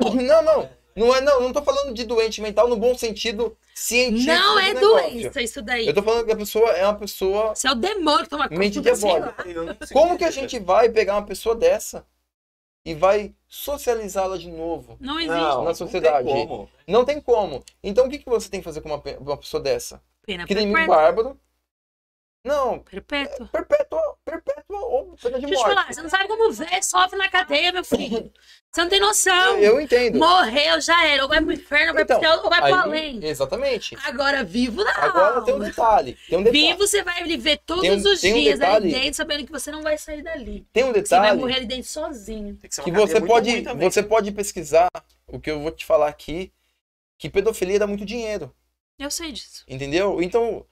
Não, não. Não, é, não, não tô falando de doente mental no bom sentido científico. Não é negócio. doença isso daí. Eu tô falando que a pessoa é uma pessoa. Isso é o demônio que toma conta. Mente devora. Como que a gente né? vai pegar uma pessoa dessa? e vai socializá-la de novo não existe. na, na sociedade. Não tem como. Não tem como. Então o que, que você tem que fazer com uma, uma pessoa dessa? Pena perpétua. Crime perpétua. bárbaro. Não. Perpétua. É, Deixa eu te falar, você não sabe como ver, sofre na cadeia, meu filho. Você não tem noção. Eu, eu entendo. Morreu, já era. Ou vai pro inferno, ou então, vai pro então, céu, ou vai aí, pro além. Exatamente. Agora, vivo não. Agora tem um detalhe. Tem um detalhe. Vivo você vai viver todos tem, os tem dias um ali dentro, sabendo que você não vai sair dali. Tem um detalhe. Você vai morrer ali dentro sozinho. Tem que, que você, pode, você pode pesquisar o que eu vou te falar aqui, que pedofilia dá muito dinheiro. Eu sei disso. Entendeu? Então,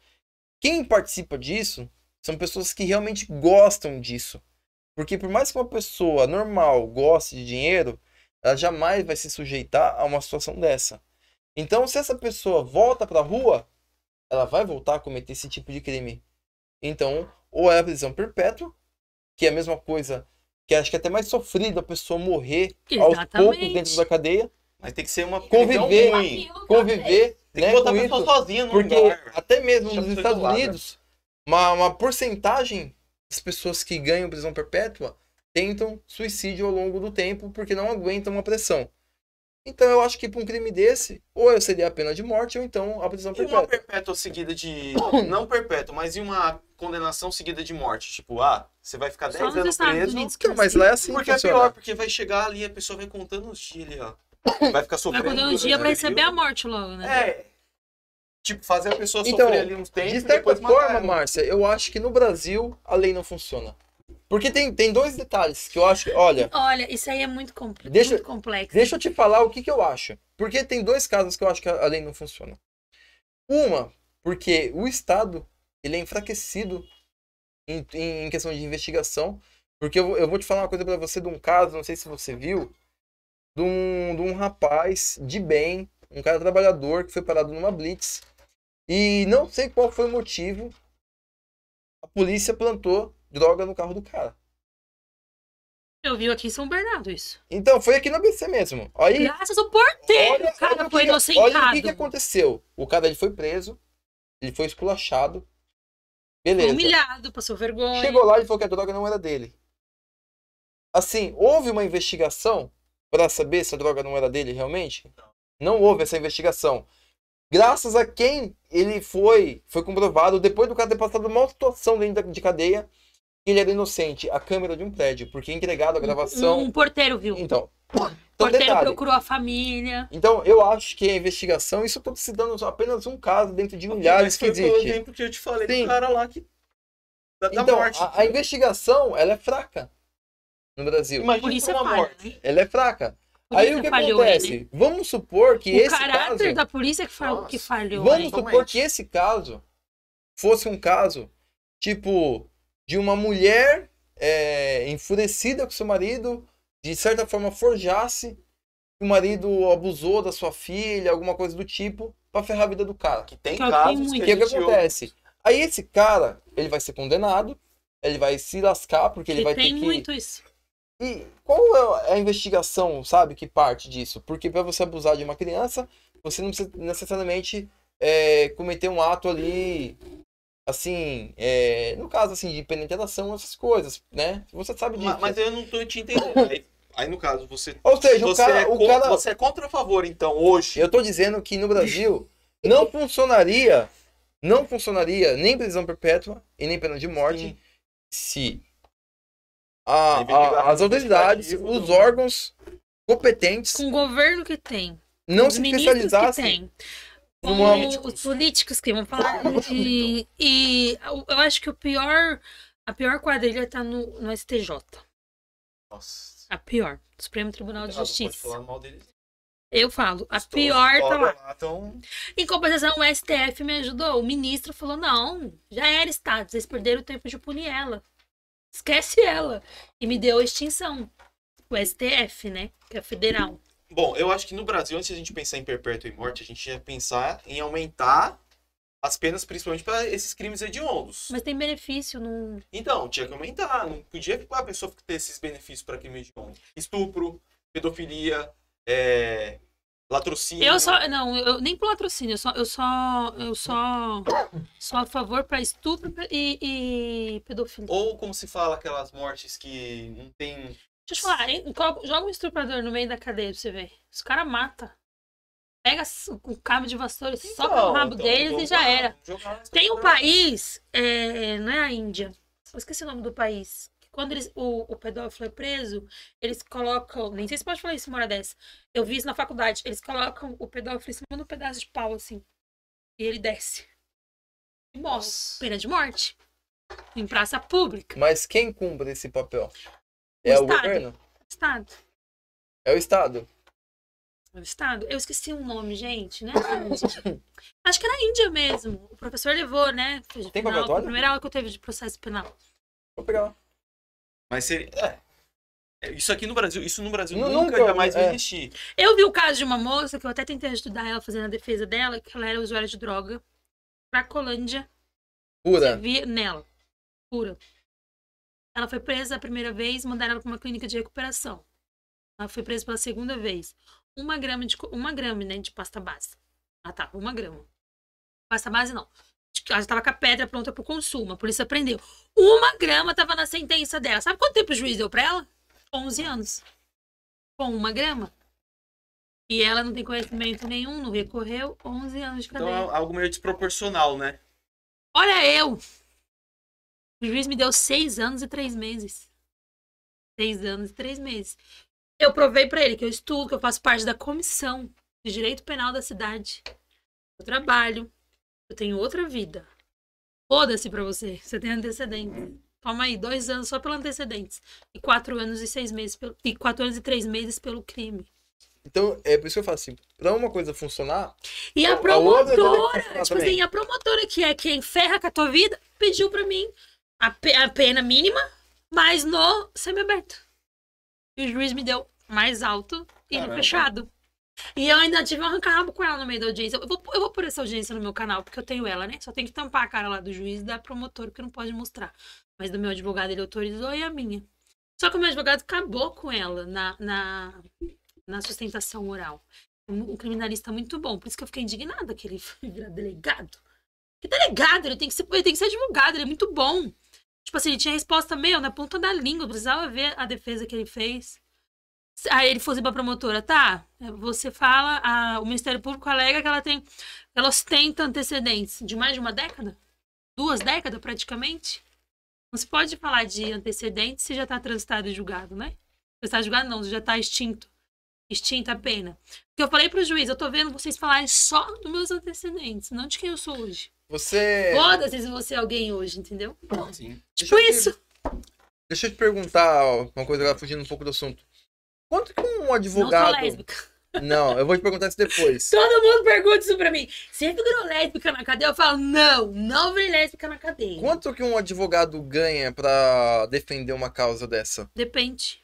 quem participa disso são pessoas que realmente gostam disso. Porque por mais que uma pessoa normal goste de dinheiro, ela jamais vai se sujeitar a uma situação dessa. Então, se essa pessoa volta para a rua, ela vai voltar a cometer esse tipo de crime. Então, ou é a prisão perpétua, que é a mesma coisa, que acho que é até mais sofrido a pessoa morrer Exatamente. aos poucos dentro da cadeia. Mas tem que ser uma conviver, ruim. conviver, tem né, que botar a né, pessoa sozinha no Porque lugar. até mesmo Deixa nos Estados Unidos, uma, uma porcentagem das pessoas que ganham prisão perpétua tentam suicídio ao longo do tempo porque não aguentam a pressão. Então eu acho que para um crime desse, ou eu seria a pena de morte, ou então a prisão e perpétua. E uma perpétua seguida de. não perpétua, mas e uma condenação seguida de morte? Tipo, ah, você vai ficar 10 anos preso. que então, é mas assim. lá é assim. Porque é funciona. é pior, porque vai chegar ali, a pessoa vai contando os dias ali, ó. Vai ficar sofrendo. Vai contando os dias pra receber a morte logo, né? É. Tipo, fazer a pessoa então, sofrer ali uns tempos. De certa forma, Márcia, eu acho que no Brasil a lei não funciona. Porque tem, tem dois detalhes que eu acho. Olha. Olha, isso aí é muito, compl deixa, muito complexo. Deixa eu te falar o que, que eu acho. Porque tem dois casos que eu acho que a lei não funciona. Uma, porque o Estado ele é enfraquecido em, em questão de investigação. Porque eu, eu vou te falar uma coisa para você de um caso, não sei se você viu, de um, de um rapaz de bem, um cara trabalhador que foi parado numa blitz e não sei qual foi o motivo. A polícia plantou droga no carro do cara. Eu vi aqui em São Bernardo isso. Então, foi aqui na BC mesmo. Aí, Graças ao porteiro, olha, o cara olha foi inocentado. Olha o que, que, aconteceu. O cara ele foi preso, ele foi esculachado. Beleza. humilhado, passou vergonha. Chegou lá e falou que a droga não era dele. Assim, houve uma investigação para saber se a droga não era dele realmente? Não houve essa investigação graças a quem ele foi, foi comprovado, depois do cara ter passado uma situação dentro de cadeia, ele era inocente, a câmera de um prédio, porque é entregado a gravação. Um, um porteiro viu. Então. Então, porteiro detalhe. procurou a família. Então, eu acho que a investigação, isso eu se dando apenas um caso dentro de milhares que existe. Foi o tempo que eu te falei Sim. do cara lá que. Da, então, da morte. A, a, investigação, ela é fraca no Brasil. Imagina Por isso é morte. Né? Ela é fraca. Aí o que acontece? Vamos supor que o esse caso... O caráter da polícia que, fal... que falhou. Vamos aí. Né? supor que esse caso fosse um caso, tipo, de uma mulher é, enfurecida com seu marido, de certa forma forjasse que o marido abusou da sua filha, alguma coisa do tipo, para ferrar a vida do cara. Que tem que é casos tem que, O que acontece. Aí esse cara, ele vai ser condenado, ele vai se lascar porque ele vai ter que isso. E qual é a investigação, sabe, que parte disso? Porque para você abusar de uma criança, você não precisa necessariamente é, cometer um ato ali, assim, é, no caso, assim, de penetração, essas coisas, né? Você sabe disso. Mas, mas eu não tô te entendendo. aí, no caso, você... Ou seja, você, o cara, é o cara... você é contra o favor, então, hoje? Eu tô dizendo que no Brasil não funcionaria, não funcionaria nem prisão perpétua e nem pena de morte Sim. se a, a, as autoridades, os órgãos competentes. Com o governo que tem. Não se especializassem. Os políticos que vão falar. [laughs] De, e eu acho que o pior. A pior quadrilha está no, no STJ. Nossa. A pior. Supremo Tribunal de Justiça. Eu falo, a Estou pior tá lá. lá então... Em compensação, o STF me ajudou. O ministro falou: não, já era Estado, vocês perderam o tempo de punir ela esquece ela. E me deu extinção. O STF, né? Que é federal. Bom, eu acho que no Brasil, antes de a gente pensar em perpétua e morte, a gente ia pensar em aumentar as penas, principalmente para esses crimes hediondos. Mas tem benefício não Então, tinha que aumentar. Não podia a pessoa ter esses benefícios para crime hediondo. Estupro, pedofilia, é, Latrocínio. Eu né? só. Não, eu nem pro latrocínio, eu só. Eu só. Eu só. só a favor pra estupro e, e pedofilia. Ou como se fala aquelas mortes que não tem. Deixa eu falar, hein? joga um estuprador no meio da cadeia pra você ver. Os caras matam. Pega o cabo de vassoura, então, soca no rabo então, deles e já era. tem um país, é, não é a Índia, eu esqueci o nome do país, quando eles, o, o pedófilo é preso, eles colocam. Nem sei se pode falar isso uma hora dessa. Eu vi isso na faculdade. Eles colocam o pedófilo em cima de um pedaço de pau, assim. E ele desce. E morre. Pena de morte. Em praça pública. Mas quem cumpre esse papel? O é estado. o governo? Estado. É o Estado. É o Estado. Eu esqueci o um nome, gente, né? [coughs] Acho que era Índia mesmo. O professor levou, né? Tem final, A primeira aula que eu teve de processo penal. Vou pegar lá. Mas é. É, Isso aqui no Brasil, isso no Brasil nunca, nunca jamais é. vai existir. Eu vi o caso de uma moça que eu até tentei ajudar ela fazendo a defesa dela, que ela era usuária de droga. Colândia. Pura. Via nela. Pura. Ela foi presa a primeira vez, mandaram ela pra uma clínica de recuperação. Ela foi presa pela segunda vez. Uma grama de uma grama, né, de pasta base. Ah, tá, uma grama. Pasta base não. Tipo, ela estava com a pedra pronta para o consumo. A polícia prendeu. Uma grama estava na sentença dela. Sabe quanto tempo o juiz deu para ela? 11 anos. Com uma grama. E ela não tem conhecimento nenhum, não recorreu, 11 anos de então, cadeia. Então é algo meio desproporcional, né? Olha eu! O juiz me deu 6 anos e 3 meses. 6 anos e 3 meses. Eu provei para ele que eu estudo, que eu faço parte da comissão de direito penal da cidade. Eu trabalho, eu tenho outra vida. Foda-se pra você. Você tem antecedentes. Toma aí, dois anos só pelo antecedentes. E quatro anos e seis meses. Pelo... E quatro anos e três meses pelo crime. Então, é por isso que eu falo assim, pra uma coisa funcionar. E a promotora, a tipo assim, a promotora que é quem ferra com a tua vida, pediu pra mim a, pe a pena mínima, mas no semiaberto. E o juiz me deu mais alto e Caramba. no fechado. E eu ainda tive um rabo com ela no meio da audiência. Eu vou, eu vou pôr essa audiência no meu canal, porque eu tenho ela, né? Só tem que tampar a cara lá do juiz e da promotora, porque não pode mostrar. Mas do meu advogado, ele autorizou e a minha. Só que o meu advogado acabou com ela na, na, na sustentação oral. Um, um criminalista muito bom. Por isso que eu fiquei indignada que ele [laughs] foi virar delegado. Que delegado? Ele tem que, ser, ele tem que ser advogado, ele é muito bom. Tipo assim, ele tinha resposta meio na ponta da língua, precisava ver a defesa que ele fez. Aí ele fosse pra promotora, tá? Você fala, a, o Ministério Público alega que ela tem, ela ostenta antecedentes de mais de uma década, duas décadas praticamente. Não se pode falar de antecedentes se já está transitado e julgado, né? Você está julgado não, já está extinto, extinta a pena. Porque eu falei pro juiz, eu tô vendo vocês falarem só dos meus antecedentes, não de quem eu sou hoje. Você. Foda-se se você é alguém hoje, entendeu? Então, Sim. Tipo Deixa isso. Te... Deixa eu te perguntar uma coisa, fugindo um pouco do assunto. Quanto que um advogado. Não sou lésbica. Não, eu vou te perguntar isso depois. [laughs] Todo mundo pergunta isso pra mim. Você virou lésbica na cadeia? Eu falo, não, não virei lésbica na cadeia. Quanto que um advogado ganha pra defender uma causa dessa? Depende.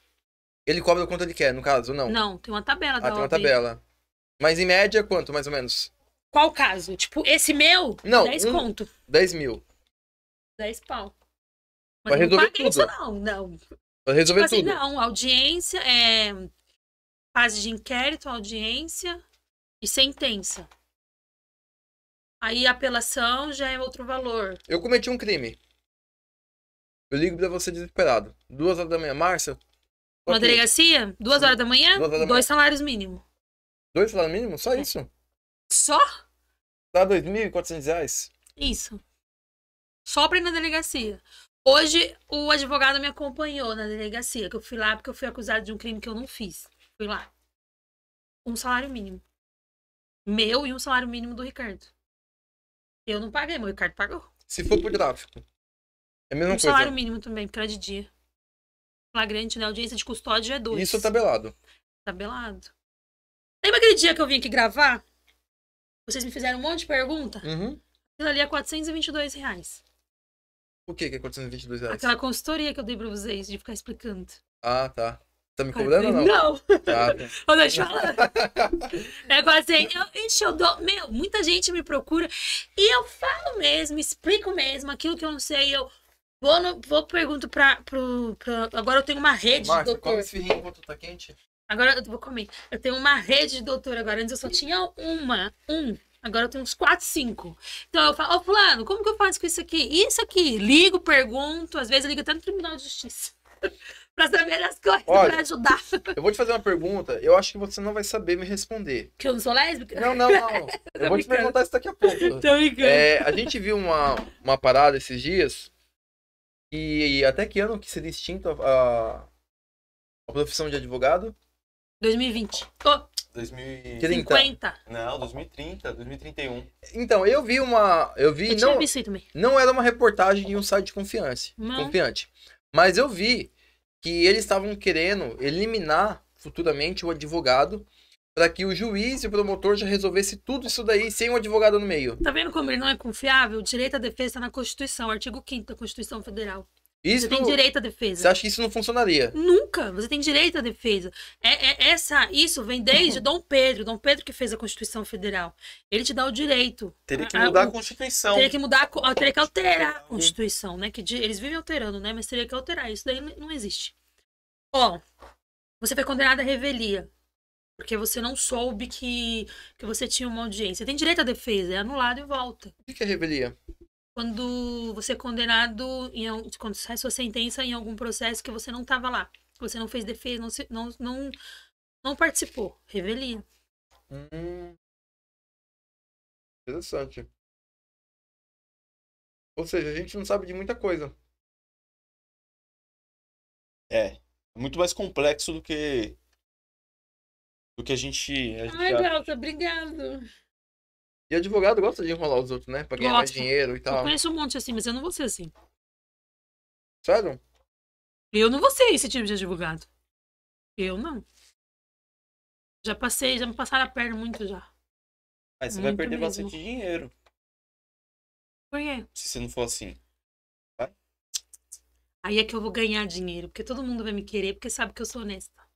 Ele cobra o quanto ele quer, no caso, não? Não, tem uma tabela. Ah, tem uma OAB. tabela. Mas em média, quanto, mais ou menos? Qual caso? Tipo, esse meu? Não. 10 um... conto. 10 mil. 10 pau. Mas Vai não paguei tudo. isso, não. Não. Pra resolver tipo assim, tudo. Assim, não, audiência, é, fase de inquérito, audiência e sentença. Aí apelação já é outro valor. Eu cometi um crime. Eu ligo pra você desesperado. Duas horas da manhã, Márcia. Uma delegacia? Duas horas da manhã? Horas da dois manhã. salários mínimo. Dois salários mínimo? Só é. isso? Só? Dá dois mil e quatrocentos reais? Isso. Só pra ir na delegacia. Hoje o advogado me acompanhou na delegacia, que eu fui lá porque eu fui acusado de um crime que eu não fiz. Fui lá. Um salário mínimo. Meu e um salário mínimo do Ricardo. Eu não paguei, meu Ricardo pagou. Se for por tráfico. É a mesma um coisa. salário mínimo também, porque era de dia. Flagrante, né? Audiência de custódia é dois. Isso é tabelado. Tabelado. Lembra aquele dia que eu vim aqui gravar? Vocês me fizeram um monte de pergunta? Uhum. Aquilo ali é 422 reais. O que que é 422 reais? Aquela consultoria que eu dei pra vocês, de ficar explicando. Ah, tá. Tá me é cobrando ou não? Não! Tá. tá. [laughs] Ô, deixa eu falar. É quase assim, eu, ixi, eu dou... Meu, muita gente me procura e eu falo mesmo, explico mesmo aquilo que eu não sei, eu... Vou, no, vou pergunto pra, pro, pra... Agora eu tenho uma rede Marcia, de doutor. come esse rinho enquanto tá quente. Agora eu vou comer. Eu tenho uma rede de doutor agora. Antes eu só tinha uma. Um. Agora eu tenho uns 4, 5. Então eu falo, ô oh, fulano, como que eu faço com isso aqui? Isso aqui. Ligo, pergunto, às vezes eu ligo até no Tribunal de Justiça. [laughs] pra saber as coisas, Olha, pra ajudar. Eu vou te fazer uma pergunta, eu acho que você não vai saber me responder. Que eu não sou lésbica? Não, não, não. [laughs] eu vou te perguntar isso daqui a pouco. Tô É, a gente viu uma, uma parada esses dias, e, e até que ano que seria extinta a, a profissão de advogado? 2020. Oh. 2050. Não, 2030, 2031. Então, eu vi uma. Eu vi. Eu não, não era uma reportagem de um site de confiança, confiante. Mas eu vi que eles estavam querendo eliminar futuramente o advogado para que o juiz e o promotor já resolvesse tudo isso daí sem um advogado no meio. Tá vendo como ele não é confiável? O direito à defesa tá na Constituição, artigo 5 da Constituição Federal. Isso, você tem direito à defesa. Você acha que isso não funcionaria? Nunca. Você tem direito à defesa. É, é essa, isso vem desde [laughs] Dom Pedro, Dom Pedro que fez a Constituição Federal. Ele te dá o direito. Teria que mudar a, a, Constituição. Teria que mudar, a, teria que alterar a uhum. Constituição, né? Que de, eles vivem alterando, né? Mas teria que alterar. Isso daí não existe. Ó, você foi condenado à revelia porque você não soube que, que você tinha uma audiência. Tem direito à defesa, é anulado e volta. O que é revelia? quando você é condenado, em, quando sai sua sentença em algum processo que você não estava lá, você não fez defesa, não, se, não, não, não participou. Revelia. Hum. Interessante. Ou seja, a gente não sabe de muita coisa. É. é muito mais complexo do que. do que a gente. A gente Ai, acha. Galta, obrigado. E advogado gosta de enrolar os outros, né? Pra ganhar mais dinheiro e tal. Eu conheço um monte assim, mas eu não vou ser assim. Sério? Eu não vou ser esse tipo de advogado. Eu não. Já passei, já me passaram a perna muito já. Mas você muito vai perder mesmo. bastante dinheiro. Por quê? Se você não for assim. Vai? Aí é que eu vou ganhar dinheiro, porque todo mundo vai me querer, porque sabe que eu sou honesta.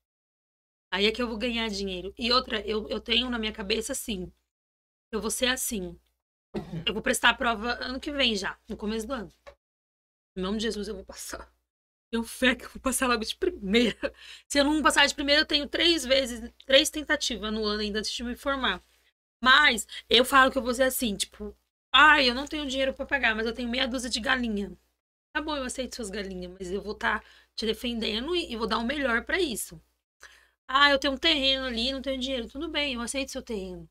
Aí é que eu vou ganhar dinheiro. E outra, eu, eu tenho na minha cabeça assim eu vou ser assim. Uhum. Eu vou prestar a prova ano que vem já, no começo do ano. Em nome de Jesus, eu vou passar. Eu fé que eu vou passar logo de primeira. [laughs] Se eu não passar de primeira, eu tenho três vezes, três tentativas no ano ainda antes de me formar. Mas eu falo que eu vou ser assim, tipo, ai, eu não tenho dinheiro para pagar, mas eu tenho meia dúzia de galinha. Tá bom, eu aceito suas galinhas, mas eu vou estar tá te defendendo e, e vou dar o melhor para isso. Ah, eu tenho um terreno ali, não tenho dinheiro. Tudo bem, eu aceito seu terreno.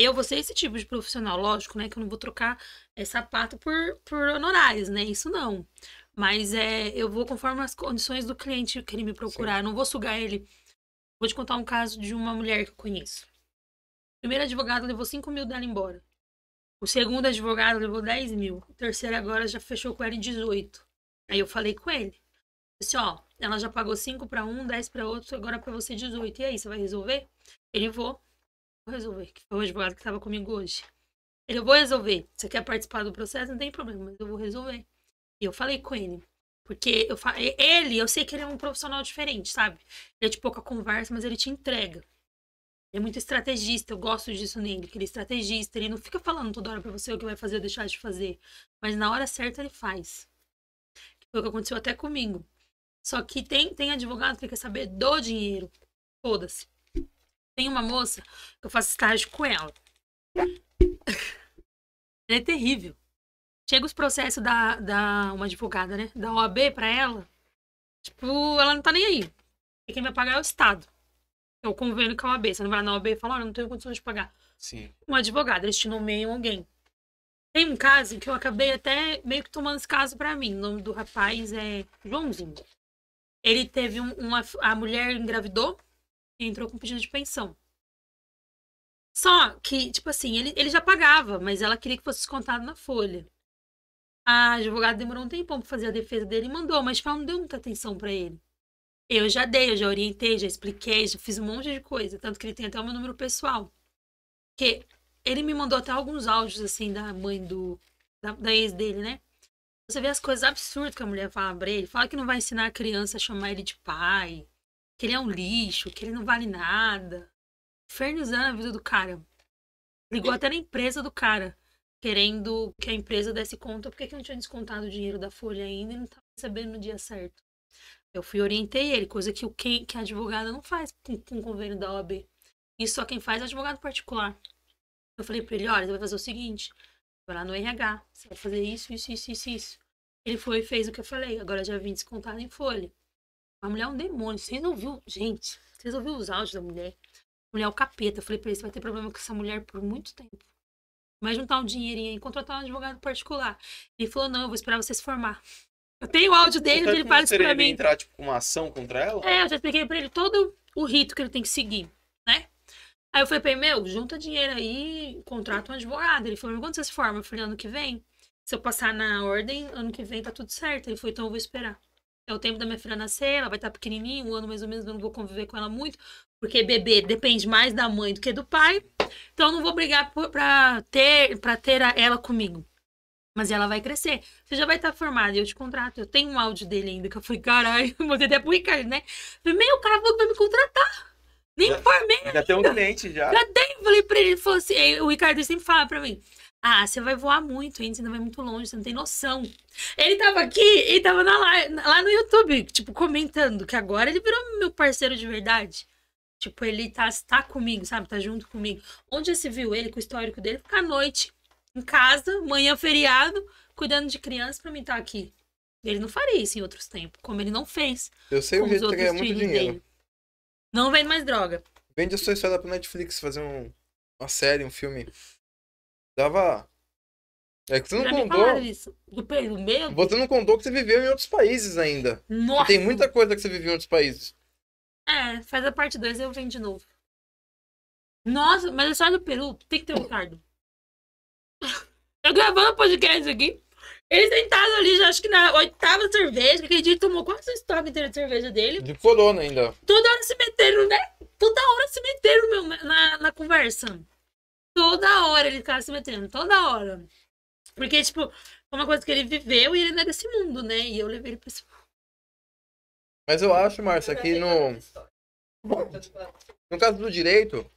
Eu vou ser esse tipo de profissional, lógico, né? Que eu não vou trocar é, sapato por, por honorários, né? Isso não. Mas é, eu vou conforme as condições do cliente que ele me procurar. Não vou sugar ele. Vou te contar um caso de uma mulher que eu conheço. O primeiro advogado levou 5 mil dela embora. O segundo advogado levou 10 mil. O terceiro agora já fechou com ela em 18. Aí eu falei com ele. Disse, ó, ela já pagou 5 para um, 10 para outro, agora para você 18. E aí, você vai resolver? Ele vou vou resolver, que foi o advogado que estava comigo hoje. Ele, eu vou resolver. Você quer participar do processo? Não tem problema, mas eu vou resolver. E eu falei com ele. Porque eu fa... ele, eu sei que ele é um profissional diferente, sabe? Ele é de pouca conversa, mas ele te entrega. Ele é muito estrategista, eu gosto disso nele, que ele é estrategista, ele não fica falando toda hora pra você o que vai fazer ou deixar de fazer. Mas na hora certa ele faz. foi o que aconteceu até comigo. Só que tem, tem advogado que quer saber do dinheiro. Foda-se. Tem uma moça que eu faço estágio com ela. Ela é terrível. Chega os processos da, da uma advogada, né? Da OAB pra ela. Tipo, ela não tá nem aí. E quem vai pagar é o Estado. É o convênio com a OAB. Você não vai na OAB e fala, olha, não tenho condições de pagar. Sim. Um advogado, eles te nomeiam alguém. Tem um caso que eu acabei até meio que tomando esse caso pra mim. O nome do rapaz é Joãozinho. Ele teve um, uma. A mulher engravidou entrou com pedido de pensão. Só que, tipo assim, ele, ele já pagava, mas ela queria que fosse descontado na folha. A advogada demorou um tempão para fazer a defesa dele e mandou, mas ela não deu muita atenção para ele. Eu já dei, eu já orientei, já expliquei, já fiz um monte de coisa. Tanto que ele tem até o meu número pessoal. Que ele me mandou até alguns áudios, assim, da mãe do. Da, da ex dele, né? Você vê as coisas absurdas que a mulher fala pra ele. Fala que não vai ensinar a criança a chamar ele de pai que ele é um lixo, que ele não vale nada. Infernizando a vida do cara. Ligou até na empresa do cara, querendo que a empresa desse conta, porque que não tinha descontado o dinheiro da folha ainda e não estava recebendo no dia certo. Eu fui orientei ele, coisa que o que, que a advogada não faz com, com o convênio da OAB. Isso só quem faz é advogado particular. Eu falei para ele, olha, você vai fazer o seguinte, vai lá no RH, você vai fazer isso, isso, isso, isso, isso. Ele foi e fez o que eu falei, agora já vim descontado em folha. A mulher é um demônio. Vocês não ouviram, gente, vocês ouviram os áudios da mulher? A mulher é o capeta. Eu falei pra ele, você vai ter problema com essa mulher por muito tempo. Vai juntar um dinheirinho aí, contratar um advogado particular. Ele falou, não, eu vou esperar você se formar. Eu tenho o áudio dele, tá ele fala isso pra mim. entrar, tipo, com uma ação contra ela? É, eu já expliquei pra ele todo o rito que ele tem que seguir, né? Aí eu falei pra ele, meu, junta dinheiro aí, contrata um advogado. Ele falou, quando você se forma? Eu falei, ano que vem. Se eu passar na ordem, ano que vem tá tudo certo. Ele foi, então eu vou esperar. É o tempo da minha filha nascer, ela vai estar tá pequenininha, um ano mais ou menos, eu não vou conviver com ela muito, porque bebê depende mais da mãe do que do pai. Então eu não vou brigar para ter, para ter ela comigo. Mas ela vai crescer. Você já vai estar tá formada. Eu te contrato. Eu tenho um áudio dele ainda que eu falei, caralho, mandei [laughs] até pro Ricardo, né? Falei, meu, o cara vai me contratar. Nem já, formei. Já ainda. tem um cliente já. Já tem. Falei pra ele, ele falou assim, o Ricardo sempre fala pra mim. Ah, você vai voar muito ainda, você não vai muito longe, você não tem noção. Ele tava aqui, ele tava na, lá no YouTube, tipo, comentando que agora ele virou meu parceiro de verdade. Tipo, ele tá, tá comigo, sabe? Tá junto comigo. Onde já se viu ele, com o histórico dele, ficar à noite, em casa, manhã feriado, cuidando de crianças pra mim estar tá aqui. Ele não faria isso em outros tempos, como ele não fez. Eu sei o jeito de ganhar muito dinheiro. Dele. Não vende mais droga. Vende a sua história pra Netflix, fazer um, uma série, um filme. Dava. É que você não Já contou. Isso, do mesmo? Você não contou que você viveu em outros países ainda. Nossa! Tem muita coisa que você viveu em outros países. É, faz a parte 2 e eu venho de novo. Nossa, mas é só do Peru tem que ter o Ricardo. [laughs] Eu gravando o podcast aqui. Ele sentado ali, já acho que na oitava cerveja, que ele tomou quase o estoque inteiro de cerveja dele. De corona ainda. Toda hora se meteram, né? Toda hora se meteram meu, na, na conversa. Toda hora ele ficava se metendo, toda hora. Porque, tipo, foi uma coisa que ele viveu e ele não é desse mundo, né? E eu levei ele pra esse mundo. Mas eu acho, Márcia, que no. No caso do direito,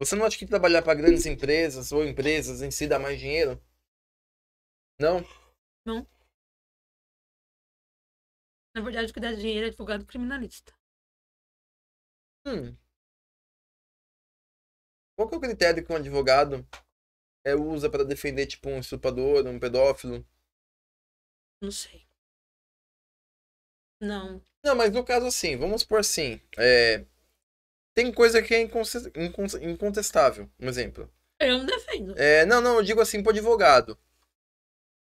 você não acha que trabalhar para grandes empresas ou empresas em si dá mais dinheiro? Não? Não. Na verdade, o que dá dinheiro é advogado criminalista. Hum. Qual que é o critério que um advogado é, usa para defender, tipo, um estuprador, um pedófilo? Não sei. Não. Não, mas no caso assim, vamos por assim, é... tem coisa que é incontestável, um exemplo. Eu não defendo. É, não, não, eu digo assim, pro advogado.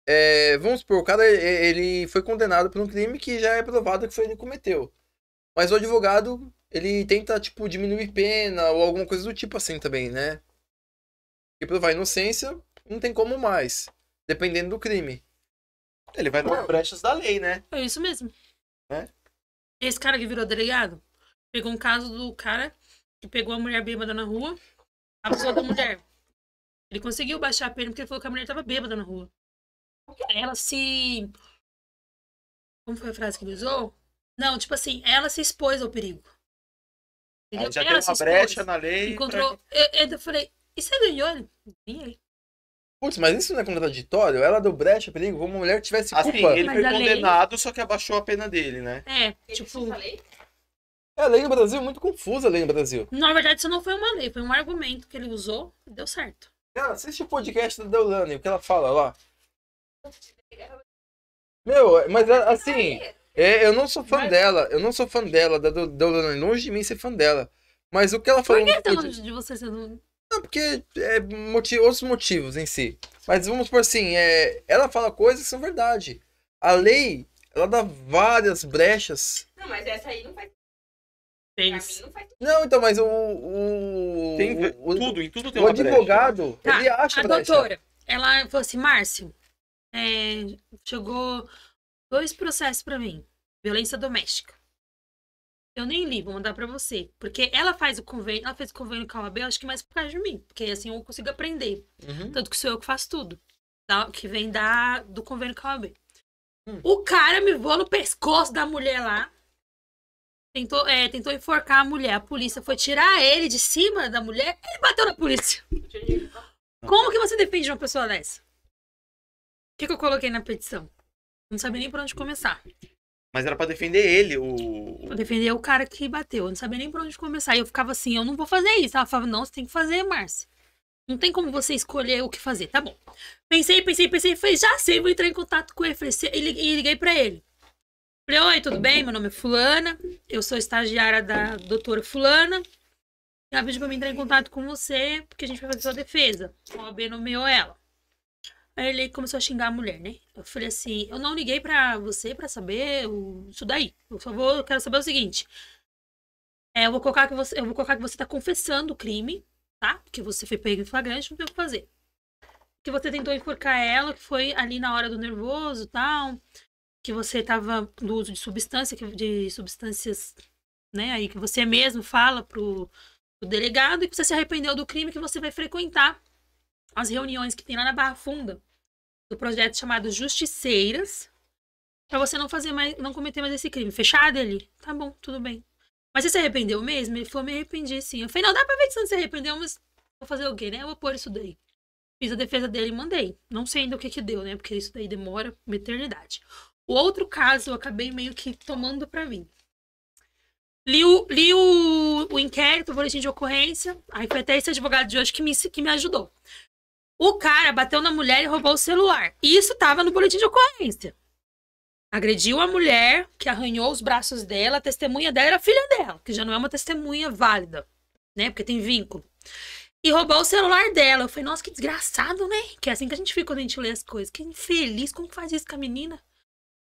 É, vamos supor, o cara ele foi condenado por um crime que já é provado que foi ele cometeu. Mas o advogado ele tenta, tipo, diminuir pena ou alguma coisa do tipo assim também, né? E provar inocência, não tem como mais. Dependendo do crime. Ele vai por brechas da lei, né? É isso mesmo. É? Esse cara que virou delegado pegou um caso do cara que pegou a mulher bêbada na rua, abusou da mulher. Ele conseguiu baixar a pena porque ele falou que a mulher tava bêbada na rua. Ela se. Como foi a frase que ele usou? Não, tipo assim, ela se expôs ao perigo. Aí já deu uma brecha na lei. Encontrou. Pra... Eu, eu falei, isso é ganhou? Ele, Putz, mas isso não é contraditório? Ela deu brecha, perigo, como mulher tivesse assim, culpa. ele mas foi condenado, lei... só que abaixou a pena dele, né? É, tipo... É, a lei no Brasil é muito confusa, a lei no Brasil. Na verdade, isso não foi uma lei, foi um argumento que ele usou e deu certo. Cara, assiste o podcast da Deolane, o que ela fala lá. Meu, mas assim... É é, eu não sou fã Mas... dela. Eu não sou fã dela, da Dolores. Longe de mim ser fã dela. Mas o que ela falou. Por que tá longe de você sendo. Não, porque é motivo, outros motivos em si. Mas vamos por assim, é, ela fala coisas que são verdade. A lei, ela dá várias brechas. Não, mas essa aí não faz. Tem. Não, não, então, mas o. o tem o, tudo, em tudo tem o uma O advogado, brecha. Tá, ele tá, acha a doutora, ela falou assim, Márcio, é, chegou dois processos para mim. Violência doméstica. Eu nem li, vou mandar para você. Porque ela faz o convênio, ela fez o convênio com a OAB, acho que mais por causa de mim. Porque assim eu consigo aprender. Uhum. Tanto que sou eu que faço tudo. Tá? Que vem da, do convênio com a OAB. Hum. O cara me voou no pescoço da mulher lá. Tentou, é, tentou enforcar a mulher. A polícia foi tirar ele de cima da mulher. Ele bateu na polícia. Como que você defende uma pessoa dessa? O que, que eu coloquei na petição? Não sabia nem por onde começar. Mas era para defender ele, o. Pra defender o cara que bateu. Eu não sabia nem por onde começar. E eu ficava assim, eu não vou fazer isso. Ela falava, não, você tem que fazer, Márcia. Não tem como você escolher o que fazer, tá bom. Pensei, pensei, pensei, falei, já sei, vou entrar em contato com ele. e liguei, para ele. Falei, oi, tudo bem? Meu nome é Fulana, eu sou estagiária da doutora Fulana. Ela pediu pra me entrar em contato com você, porque a gente vai fazer sua defesa. O OAB nomeou ela. Aí ele começou a xingar a mulher, né? Eu falei assim: eu não liguei pra você pra saber o... isso daí. Eu só vou, eu quero saber o seguinte. É, eu vou colocar que você, eu vou colocar que você tá confessando o crime, tá? Porque você foi pego em flagrante, não tem o que fazer. Que você tentou enforcar ela, que foi ali na hora do nervoso, tal, que você tava no uso de substância, de substâncias, né? Aí que você mesmo fala pro, pro delegado e que você se arrependeu do crime que você vai frequentar as reuniões que tem lá na Barra Funda do projeto chamado Justiceiras, para você não fazer mais, não cometer mais esse crime. Fechado ele? Tá bom, tudo bem. Mas você se arrependeu mesmo? Ele falou, me arrependi sim. Eu falei, não, dá pra ver que você não se arrependeu, mas vou fazer o quê, né? Eu vou pôr isso daí. Fiz a defesa dele e mandei. Não sei ainda o que que deu, né? Porque isso daí demora uma eternidade. O outro caso eu acabei meio que tomando pra mim. Li o, li o, o inquérito, o boletim de ocorrência. Aí foi até esse advogado de hoje que me, que me ajudou. O cara bateu na mulher e roubou o celular. Isso estava no boletim de ocorrência. Agrediu a mulher, que arranhou os braços dela. A testemunha dela era filha dela, que já não é uma testemunha válida, né? Porque tem vínculo. E roubou o celular dela. Eu falei, nossa, que desgraçado, né? Que é assim que a gente fica quando a gente lê as coisas. Que infeliz, como que faz isso com a menina?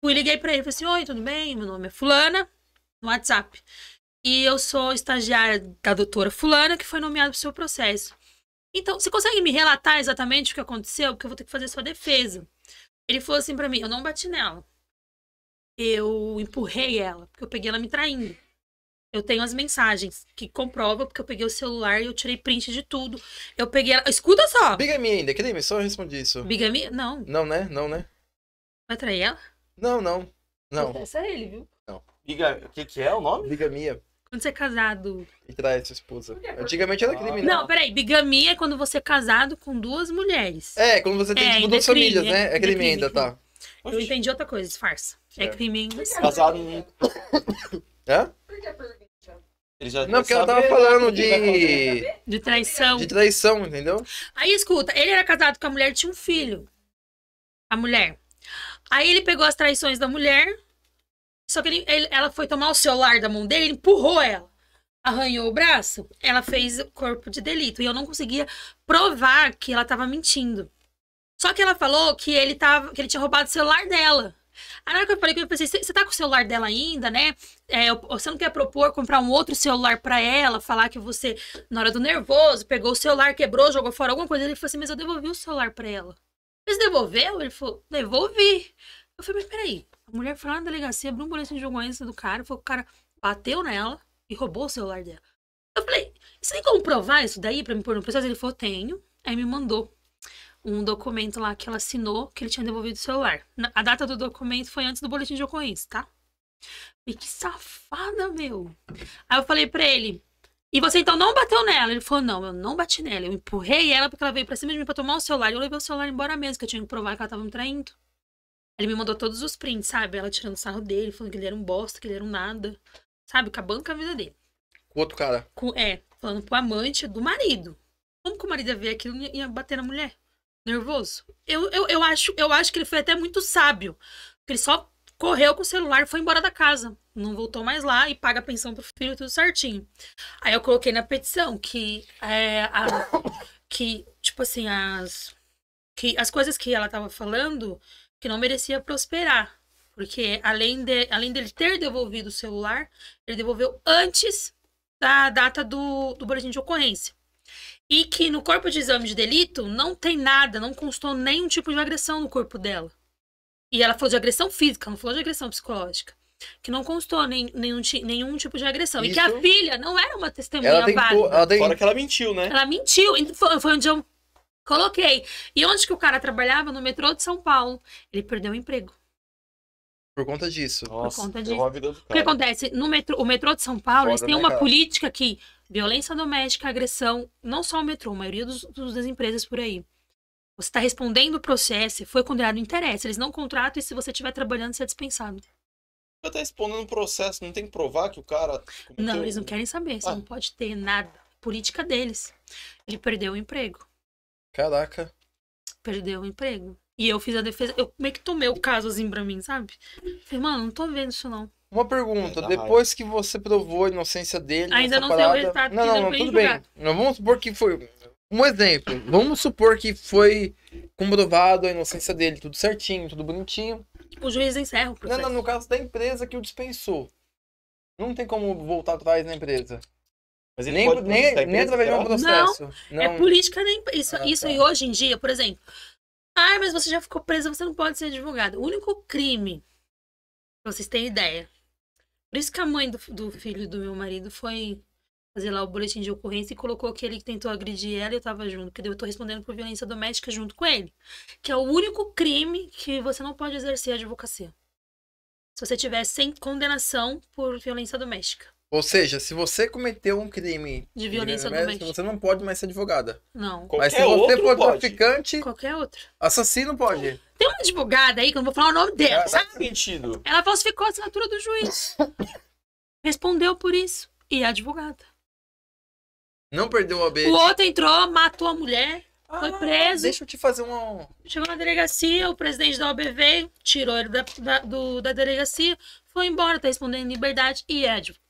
Fui, liguei pra ele, falei assim, oi, tudo bem? Meu nome é fulana, no WhatsApp. E eu sou estagiária da doutora fulana, que foi nomeada pro seu processo. Então, você consegue me relatar exatamente o que aconteceu? Porque eu vou ter que fazer sua defesa. Ele falou assim para mim: eu não bati nela. Eu empurrei ela, porque eu peguei ela me traindo. Eu tenho as mensagens que comprova, porque eu peguei o celular e eu tirei print de tudo. Eu peguei ela. Escuta só! Bigamia ainda, crime? Só eu respondi isso. Bigamia? Não. Não, né? Não, né? Vai trair ela? Não, não. Não. Essa é ele, viu? Não. Biga... O que, que é o nome? Bigamia. Quando você é casado. E trai sua esposa. Antigamente era crime, não. Não, peraí. Bigamia é quando você é casado com duas mulheres. É, quando você tem é, tipo, duas é famílias, né? né? É, é crime, crime ainda, tá. Eu Oxi. entendi outra coisa, disfarça. É, é crime ainda. Casado É? Por que ele já não, porque ela tava falando de... de traição. De traição, entendeu? Aí escuta, ele era casado com a mulher, tinha um filho. A mulher. Aí ele pegou as traições da mulher, só que ele, ele, ela foi tomar o celular da mão dele, empurrou ela. Arranhou o braço, ela fez o corpo de delito. E eu não conseguia provar que ela estava mentindo. Só que ela falou que ele, tava, que ele tinha roubado o celular dela. Aí na hora que eu falei com ele, eu pensei, você assim, tá com o celular dela ainda, né? É, você não quer propor comprar um outro celular para ela, falar que você, na hora do nervoso, pegou o celular, quebrou, jogou fora alguma coisa. Ele falou assim, mas eu devolvi o celular para ela. Mas devolveu? Ele falou, devolvi. Eu falei, mas peraí, a mulher foi lá na delegacia, abriu um boletim de ocorrência do cara, foi o cara bateu nela e roubou o celular dela. Eu falei, você tem como provar isso daí pra me pôr no processo? Ele falou, tenho. Aí me mandou um documento lá que ela assinou que ele tinha devolvido o celular. A data do documento foi antes do boletim de ocorrência, tá? E que safada, meu. Aí eu falei pra ele, e você então não bateu nela? Ele falou: Não, eu não bati nela. Eu empurrei ela porque ela veio pra cima de mim pra tomar o celular. E eu levei o celular embora mesmo, que eu tinha que provar que ela tava me traindo. Ele me mandou todos os prints, sabe? Ela tirando sarro dele, falando que ele era um bosta, que ele era um nada. Sabe? Acabando com a vida dele. Com outro cara. Com, é, falando pro amante do marido. Como que o marido ia ver aquilo e ia bater na mulher? Nervoso. Eu, eu, eu, acho, eu acho que ele foi até muito sábio. Ele só correu com o celular e foi embora da casa. Não voltou mais lá e paga a pensão pro filho, tudo certinho. Aí eu coloquei na petição que, é, a, que tipo assim, as, que as coisas que ela tava falando que não merecia prosperar. Porque além, de, além dele ter devolvido o celular, ele devolveu antes da data do, do boletim de ocorrência. E que no corpo de exame de delito não tem nada, não constou nenhum tipo de agressão no corpo dela. E ela falou de agressão física, não falou de agressão psicológica, Que não constou nem, nenhum, nenhum tipo de agressão. Isso. E que a filha não era uma testemunha ela tentou, válida. Ela tem... Fora que ela mentiu, né? Ela mentiu. Então, foi onde eu Coloquei. E onde que o cara trabalhava? No metrô de São Paulo. Ele perdeu o emprego. Por conta disso. Nossa, Por conta disso. O que acontece? No metrô, o metrô de São Paulo, eles têm né, uma cara? política que violência doméstica, agressão, não só o metrô, a maioria dos, dos das empresas por aí. Você está respondendo o processo, foi condenado, não interessa. Eles não contratam e se você estiver trabalhando, você é dispensado. Você está respondendo o processo, não tem que provar que o cara. Cometeu... Não, eles não querem saber, você ah. não pode ter nada. Política deles. Ele perdeu o emprego. Caraca. Perdeu o emprego. E eu fiz a defesa. Eu meio que tomei o caso assim pra mim, sabe? Falei, mano, não tô vendo isso não. Uma pergunta, depois que você provou a inocência dele. Ainda não parada... o resultado. Não, não, não, tudo bem. Não, vamos supor que foi. Um exemplo. Vamos supor que foi comprovado a inocência dele, tudo certinho, tudo bonitinho. O juiz encerra o processo. Não, não, no caso da empresa que o dispensou. Não tem como voltar atrás na empresa. Mas ele nem, pode nem, nem através de um processo. Não, não, é política nem. Isso, ah, isso tá. e hoje em dia, por exemplo. Ah, mas você já ficou preso, você não pode ser advogado. O único crime, pra vocês terem ideia. Por isso que a mãe do, do filho do meu marido foi fazer lá o boletim de ocorrência e colocou que ele tentou agredir ela e eu tava junto, que eu tô respondendo por violência doméstica junto com ele. Que é o único crime que você não pode exercer a advocacia. Se você tiver sem condenação por violência doméstica. Ou seja, se você cometeu um crime de violência doméstica, você não pode mais ser advogada. Não. Mas Qualquer se você for pode. traficante, Qualquer outro. assassino pode. Tem uma advogada aí, que eu não vou falar o nome dela, Faz tá sabe? sentido. Ela falsificou a assinatura do juiz. [laughs] Respondeu por isso. E é advogada. Não perdeu o O outro entrou, matou a mulher, foi ah, preso. Deixa eu te fazer uma. Chegou na delegacia, o presidente da OB veio, tirou ele da, da, do- da delegacia, foi embora, tá respondendo em liberdade e é advogado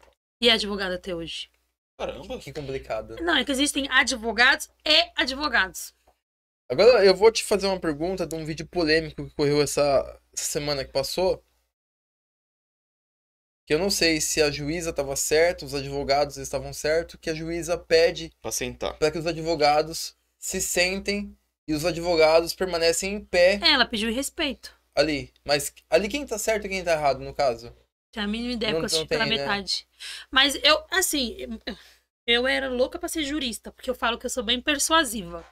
e é advogado até hoje. Caramba, que complicado. Não, é que existem advogados e advogados. Agora eu vou te fazer uma pergunta de um vídeo polêmico que ocorreu essa, semana que passou. Que eu não sei se a juíza estava certa, os advogados estavam certos, que a juíza pede para Para que os advogados se sentem e os advogados permanecem em pé. É, ela pediu respeito. Ali, mas ali quem tá certo e quem tá errado no caso? Tinha a mínima ideia, não, porque eu assisti pela né? metade. Né? Mas eu, assim, eu era louca para ser jurista, porque eu falo que eu sou bem persuasiva.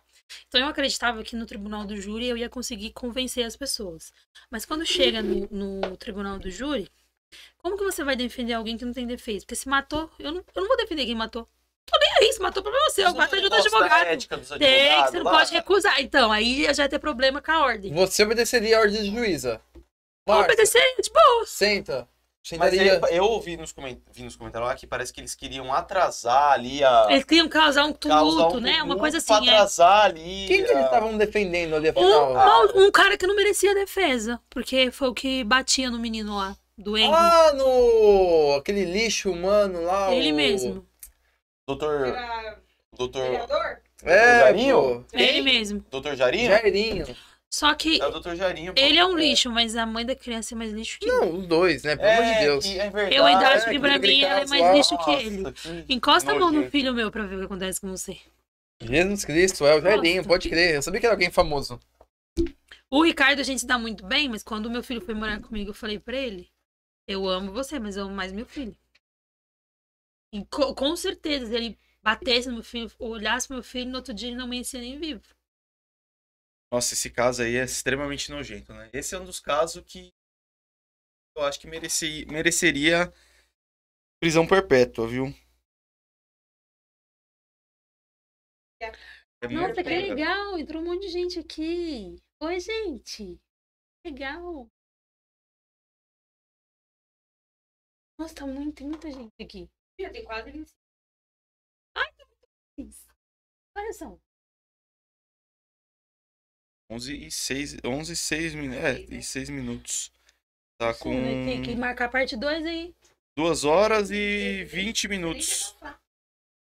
Então eu acreditava que no tribunal do júri eu ia conseguir convencer as pessoas. Mas quando chega no, no tribunal do júri, como que você vai defender alguém que não tem defesa Porque se matou, eu não, eu não vou defender quem matou. Tô nem aí, se matou problema é eu basta ajuda advogado. tem, você não lá. pode recusar. Então, aí já ter problema com a ordem. Você obedeceria a ordem de juíza. vou obedecer de boa. Senta. Mas eu ouvi nos, coment... nos comentários lá que parece que eles queriam atrasar ali a. Eles queriam causar um tumulto, causar um né? Uma coisa assim. Pra é. atrasar é... ali. Quem que eles estavam defendendo ali afinal? Um, um cara que não merecia defesa, porque foi o que batia no menino lá, doente Engo. Ah, no. aquele lixo humano lá. Ele o... mesmo. Doutor. Era... Doutor. Vereador? É, Jarinho? Ele mesmo. Doutor Jarinho? Jarinho. Só que. É o Dr. Jairinho. Ele é um é. lixo, mas a mãe da criança é mais lixo que ele. Não, os dois, né? Pelo é, amor é, de Deus. É verdade, eu ainda acho é, que pra mim ela é mais lixo que ele. Encosta a mão no filho meu pra ver o que acontece com você. Jesus Cristo, é o Jairinho, pode crer. Eu sabia que era alguém famoso. O Ricardo a gente dá muito bem, mas quando meu filho foi morar comigo, eu falei pra ele: Eu amo você, mas eu amo mais meu filho. E co com certeza, se ele batesse no meu filho, olhasse pro meu filho, no outro dia ele não me nem vivo. Nossa, esse caso aí é extremamente nojento, né? Esse é um dos casos que eu acho que mereci, mereceria prisão perpétua, viu? É Nossa, que legal! Entrou um monte de gente aqui. Oi, gente! Legal! Nossa, tá muito, muita gente aqui. Tem quase 25. Ai, tem muita Olha só. 11 e 6, 11 e 6, é, e 6 né? minutos. Tá com. Né? Tem que marcar a parte 2 aí. 2 horas e 20 minutos.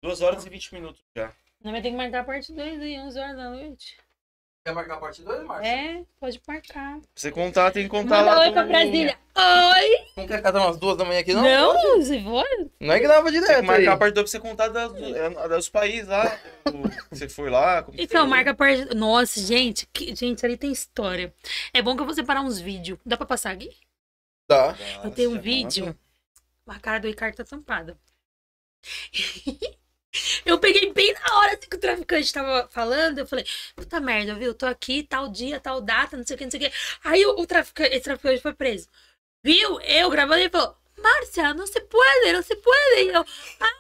2 horas e 20 minutos já. Não vai ter que marcar a parte 2 aí, 11 horas da noite. Quer marcar a parte 2, Márcia? É, pode marcar. Pra você contar, tem que contar Manda lá. Oi pra Brasília. Oi! Não quer é casar umas duas da manhã aqui, não? Não, assim? se for. Não é que dava direto. Tem que marcar a parte 2 pra você contar das, é, dos países lá. você foi lá. então, marca a parte. Nossa, gente, que... gente, ali tem história. É bom que eu vou separar uns vídeos. Dá pra passar aqui? Dá. eu tenho um vídeo. A cara do Ricardo tá tampada. [laughs] Eu peguei bem na hora assim, que o traficante tava falando. Eu falei, puta merda, viu? Tô aqui, tal dia, tal data, não sei o que, não sei o que. Aí o, o traficante, esse traficante foi preso. Viu? Eu gravando, ele falou, Márcia, não se pode, não se pode. E eu, ah,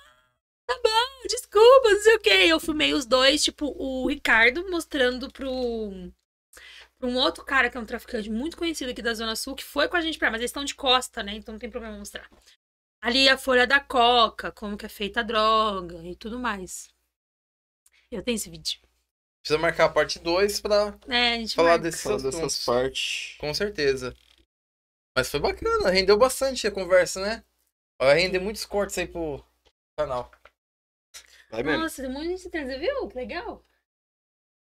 tá bom, desculpa, não sei o que. Eu filmei os dois, tipo, o Ricardo mostrando pro um outro cara que é um traficante muito conhecido aqui da Zona Sul, que foi com a gente pra mas eles estão de costa, né? Então não tem problema mostrar ali a folha da coca, como que é feita a droga e tudo mais. Eu tenho esse vídeo. Precisa marcar a parte 2 pra é, falar falar dessas partes. Com certeza. Mas foi bacana, rendeu bastante a conversa, né? Vai render muitos cortes aí pro canal. Vai mesmo. Nossa, tem muita monte viu? Que legal.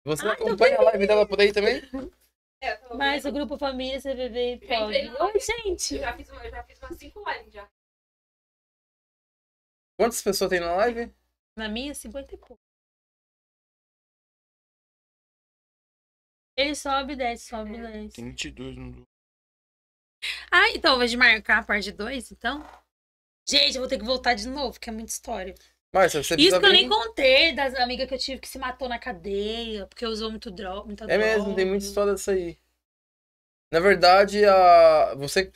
Você ah, então acompanha a live dela por aí também? [laughs] É, Mas o grupo Família CBB pode. Oi, gente! já fiz, uma, eu já fiz umas 5 lives já. Quantas pessoas tem na live? Na minha, 50 e pouco. Ele sobe e desce, sobe e é, desce. 22 no. Ah, então eu vou marcar a parte 2, então. Gente, eu vou ter que voltar de novo, porque é muita história. Marcia, você Isso que eu nem contei das amigas que eu tive que se matou na cadeia, porque usou muito droga, droga. É mesmo, tem muita história dessa aí. Na verdade, a... você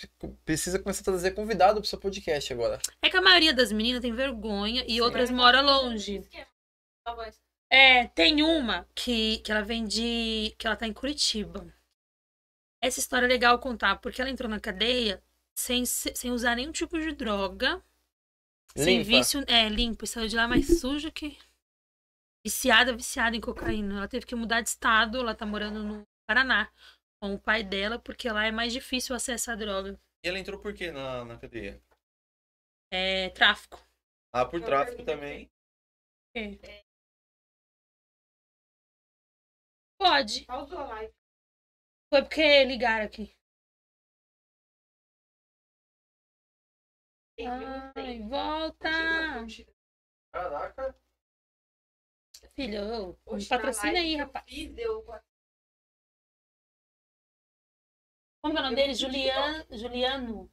precisa começar a trazer convidado pro seu podcast agora. É que a maioria das meninas tem vergonha e Sim. outras mora longe. É, é, tem uma que, que ela vem de. que ela tá em Curitiba. Essa história é legal contar, porque ela entrou na cadeia sem, sem usar nenhum tipo de droga. Limpa. Sem vício. É, limpo. Saiu de lá mais suja que. Viciada, viciada em cocaína. Ela teve que mudar de estado, ela tá morando no Paraná com o pai dela, porque lá é mais difícil acessar acesso droga. E ela entrou por quê na, na cadeia? É, tráfico. Ah, por tráfico também. É. Pode. Foi porque ligaram aqui. Ai, volta! Caraca! Filho, patrocina aí, rapaz. Fiz, Como é o nome dele? Julian, Juliano.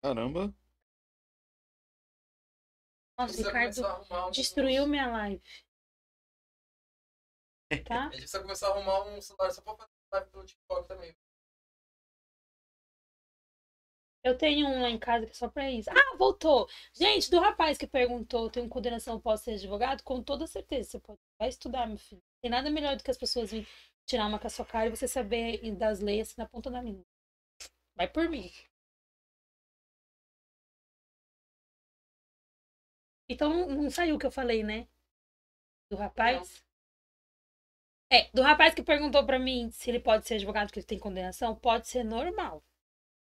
Caramba. Nossa, precisa Ricardo um... destruiu minha live. [laughs] Tá? A gente precisa começar a arrumar um celular só pra fazer live pelo TikTok também. Eu tenho um lá em casa que é só pra isso. Ah, voltou! Gente, do rapaz que perguntou, tem um condenação, pode ser advogado? Com toda certeza, você pode. Vai estudar, meu filho. tem nada melhor do que as pessoas virem tirar uma com a sua cara e você saber das leis na ponta da língua. Vai por mim. Então não saiu o que eu falei, né? Do rapaz? Não. É, do rapaz que perguntou para mim se ele pode ser advogado porque ele tem condenação, pode ser normal.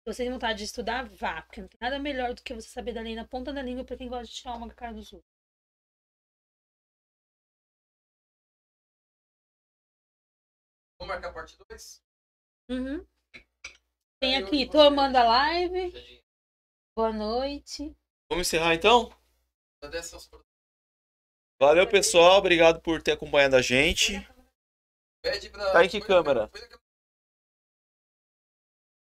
Se você tem vontade de estudar, vá, porque não tem nada melhor do que você saber da lei na ponta da língua para quem gosta de tirar uma cara dos outros. Vamos marcar a parte 2? Uhum. Tem aqui, tomando a live. Boa noite. Vamos encerrar então? Valeu, pessoal. Obrigado por ter acompanhado a gente. Tá em que câmera?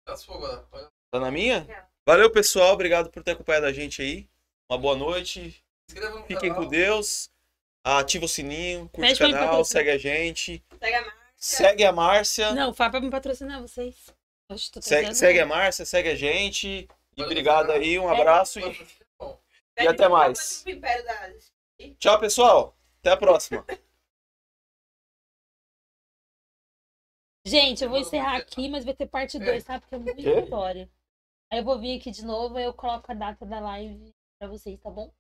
Tá na minha? Valeu, pessoal. Obrigado por ter acompanhado a gente aí. Uma boa noite. Fiquem com Deus. Ativa o sininho, curte o canal, segue a gente. Segue a Segue a Márcia. Não, fala pra me patrocinar vocês. Segue, segue a Márcia, segue a gente. E obrigado aí, um abraço e, e até mais. Tchau, pessoal. Até a próxima. [laughs] Gente, eu vou encerrar aqui, mas vai ter parte 2, é. tá? Porque é muito história. Aí eu vou vir aqui de novo e eu coloco a data da live pra vocês, tá bom?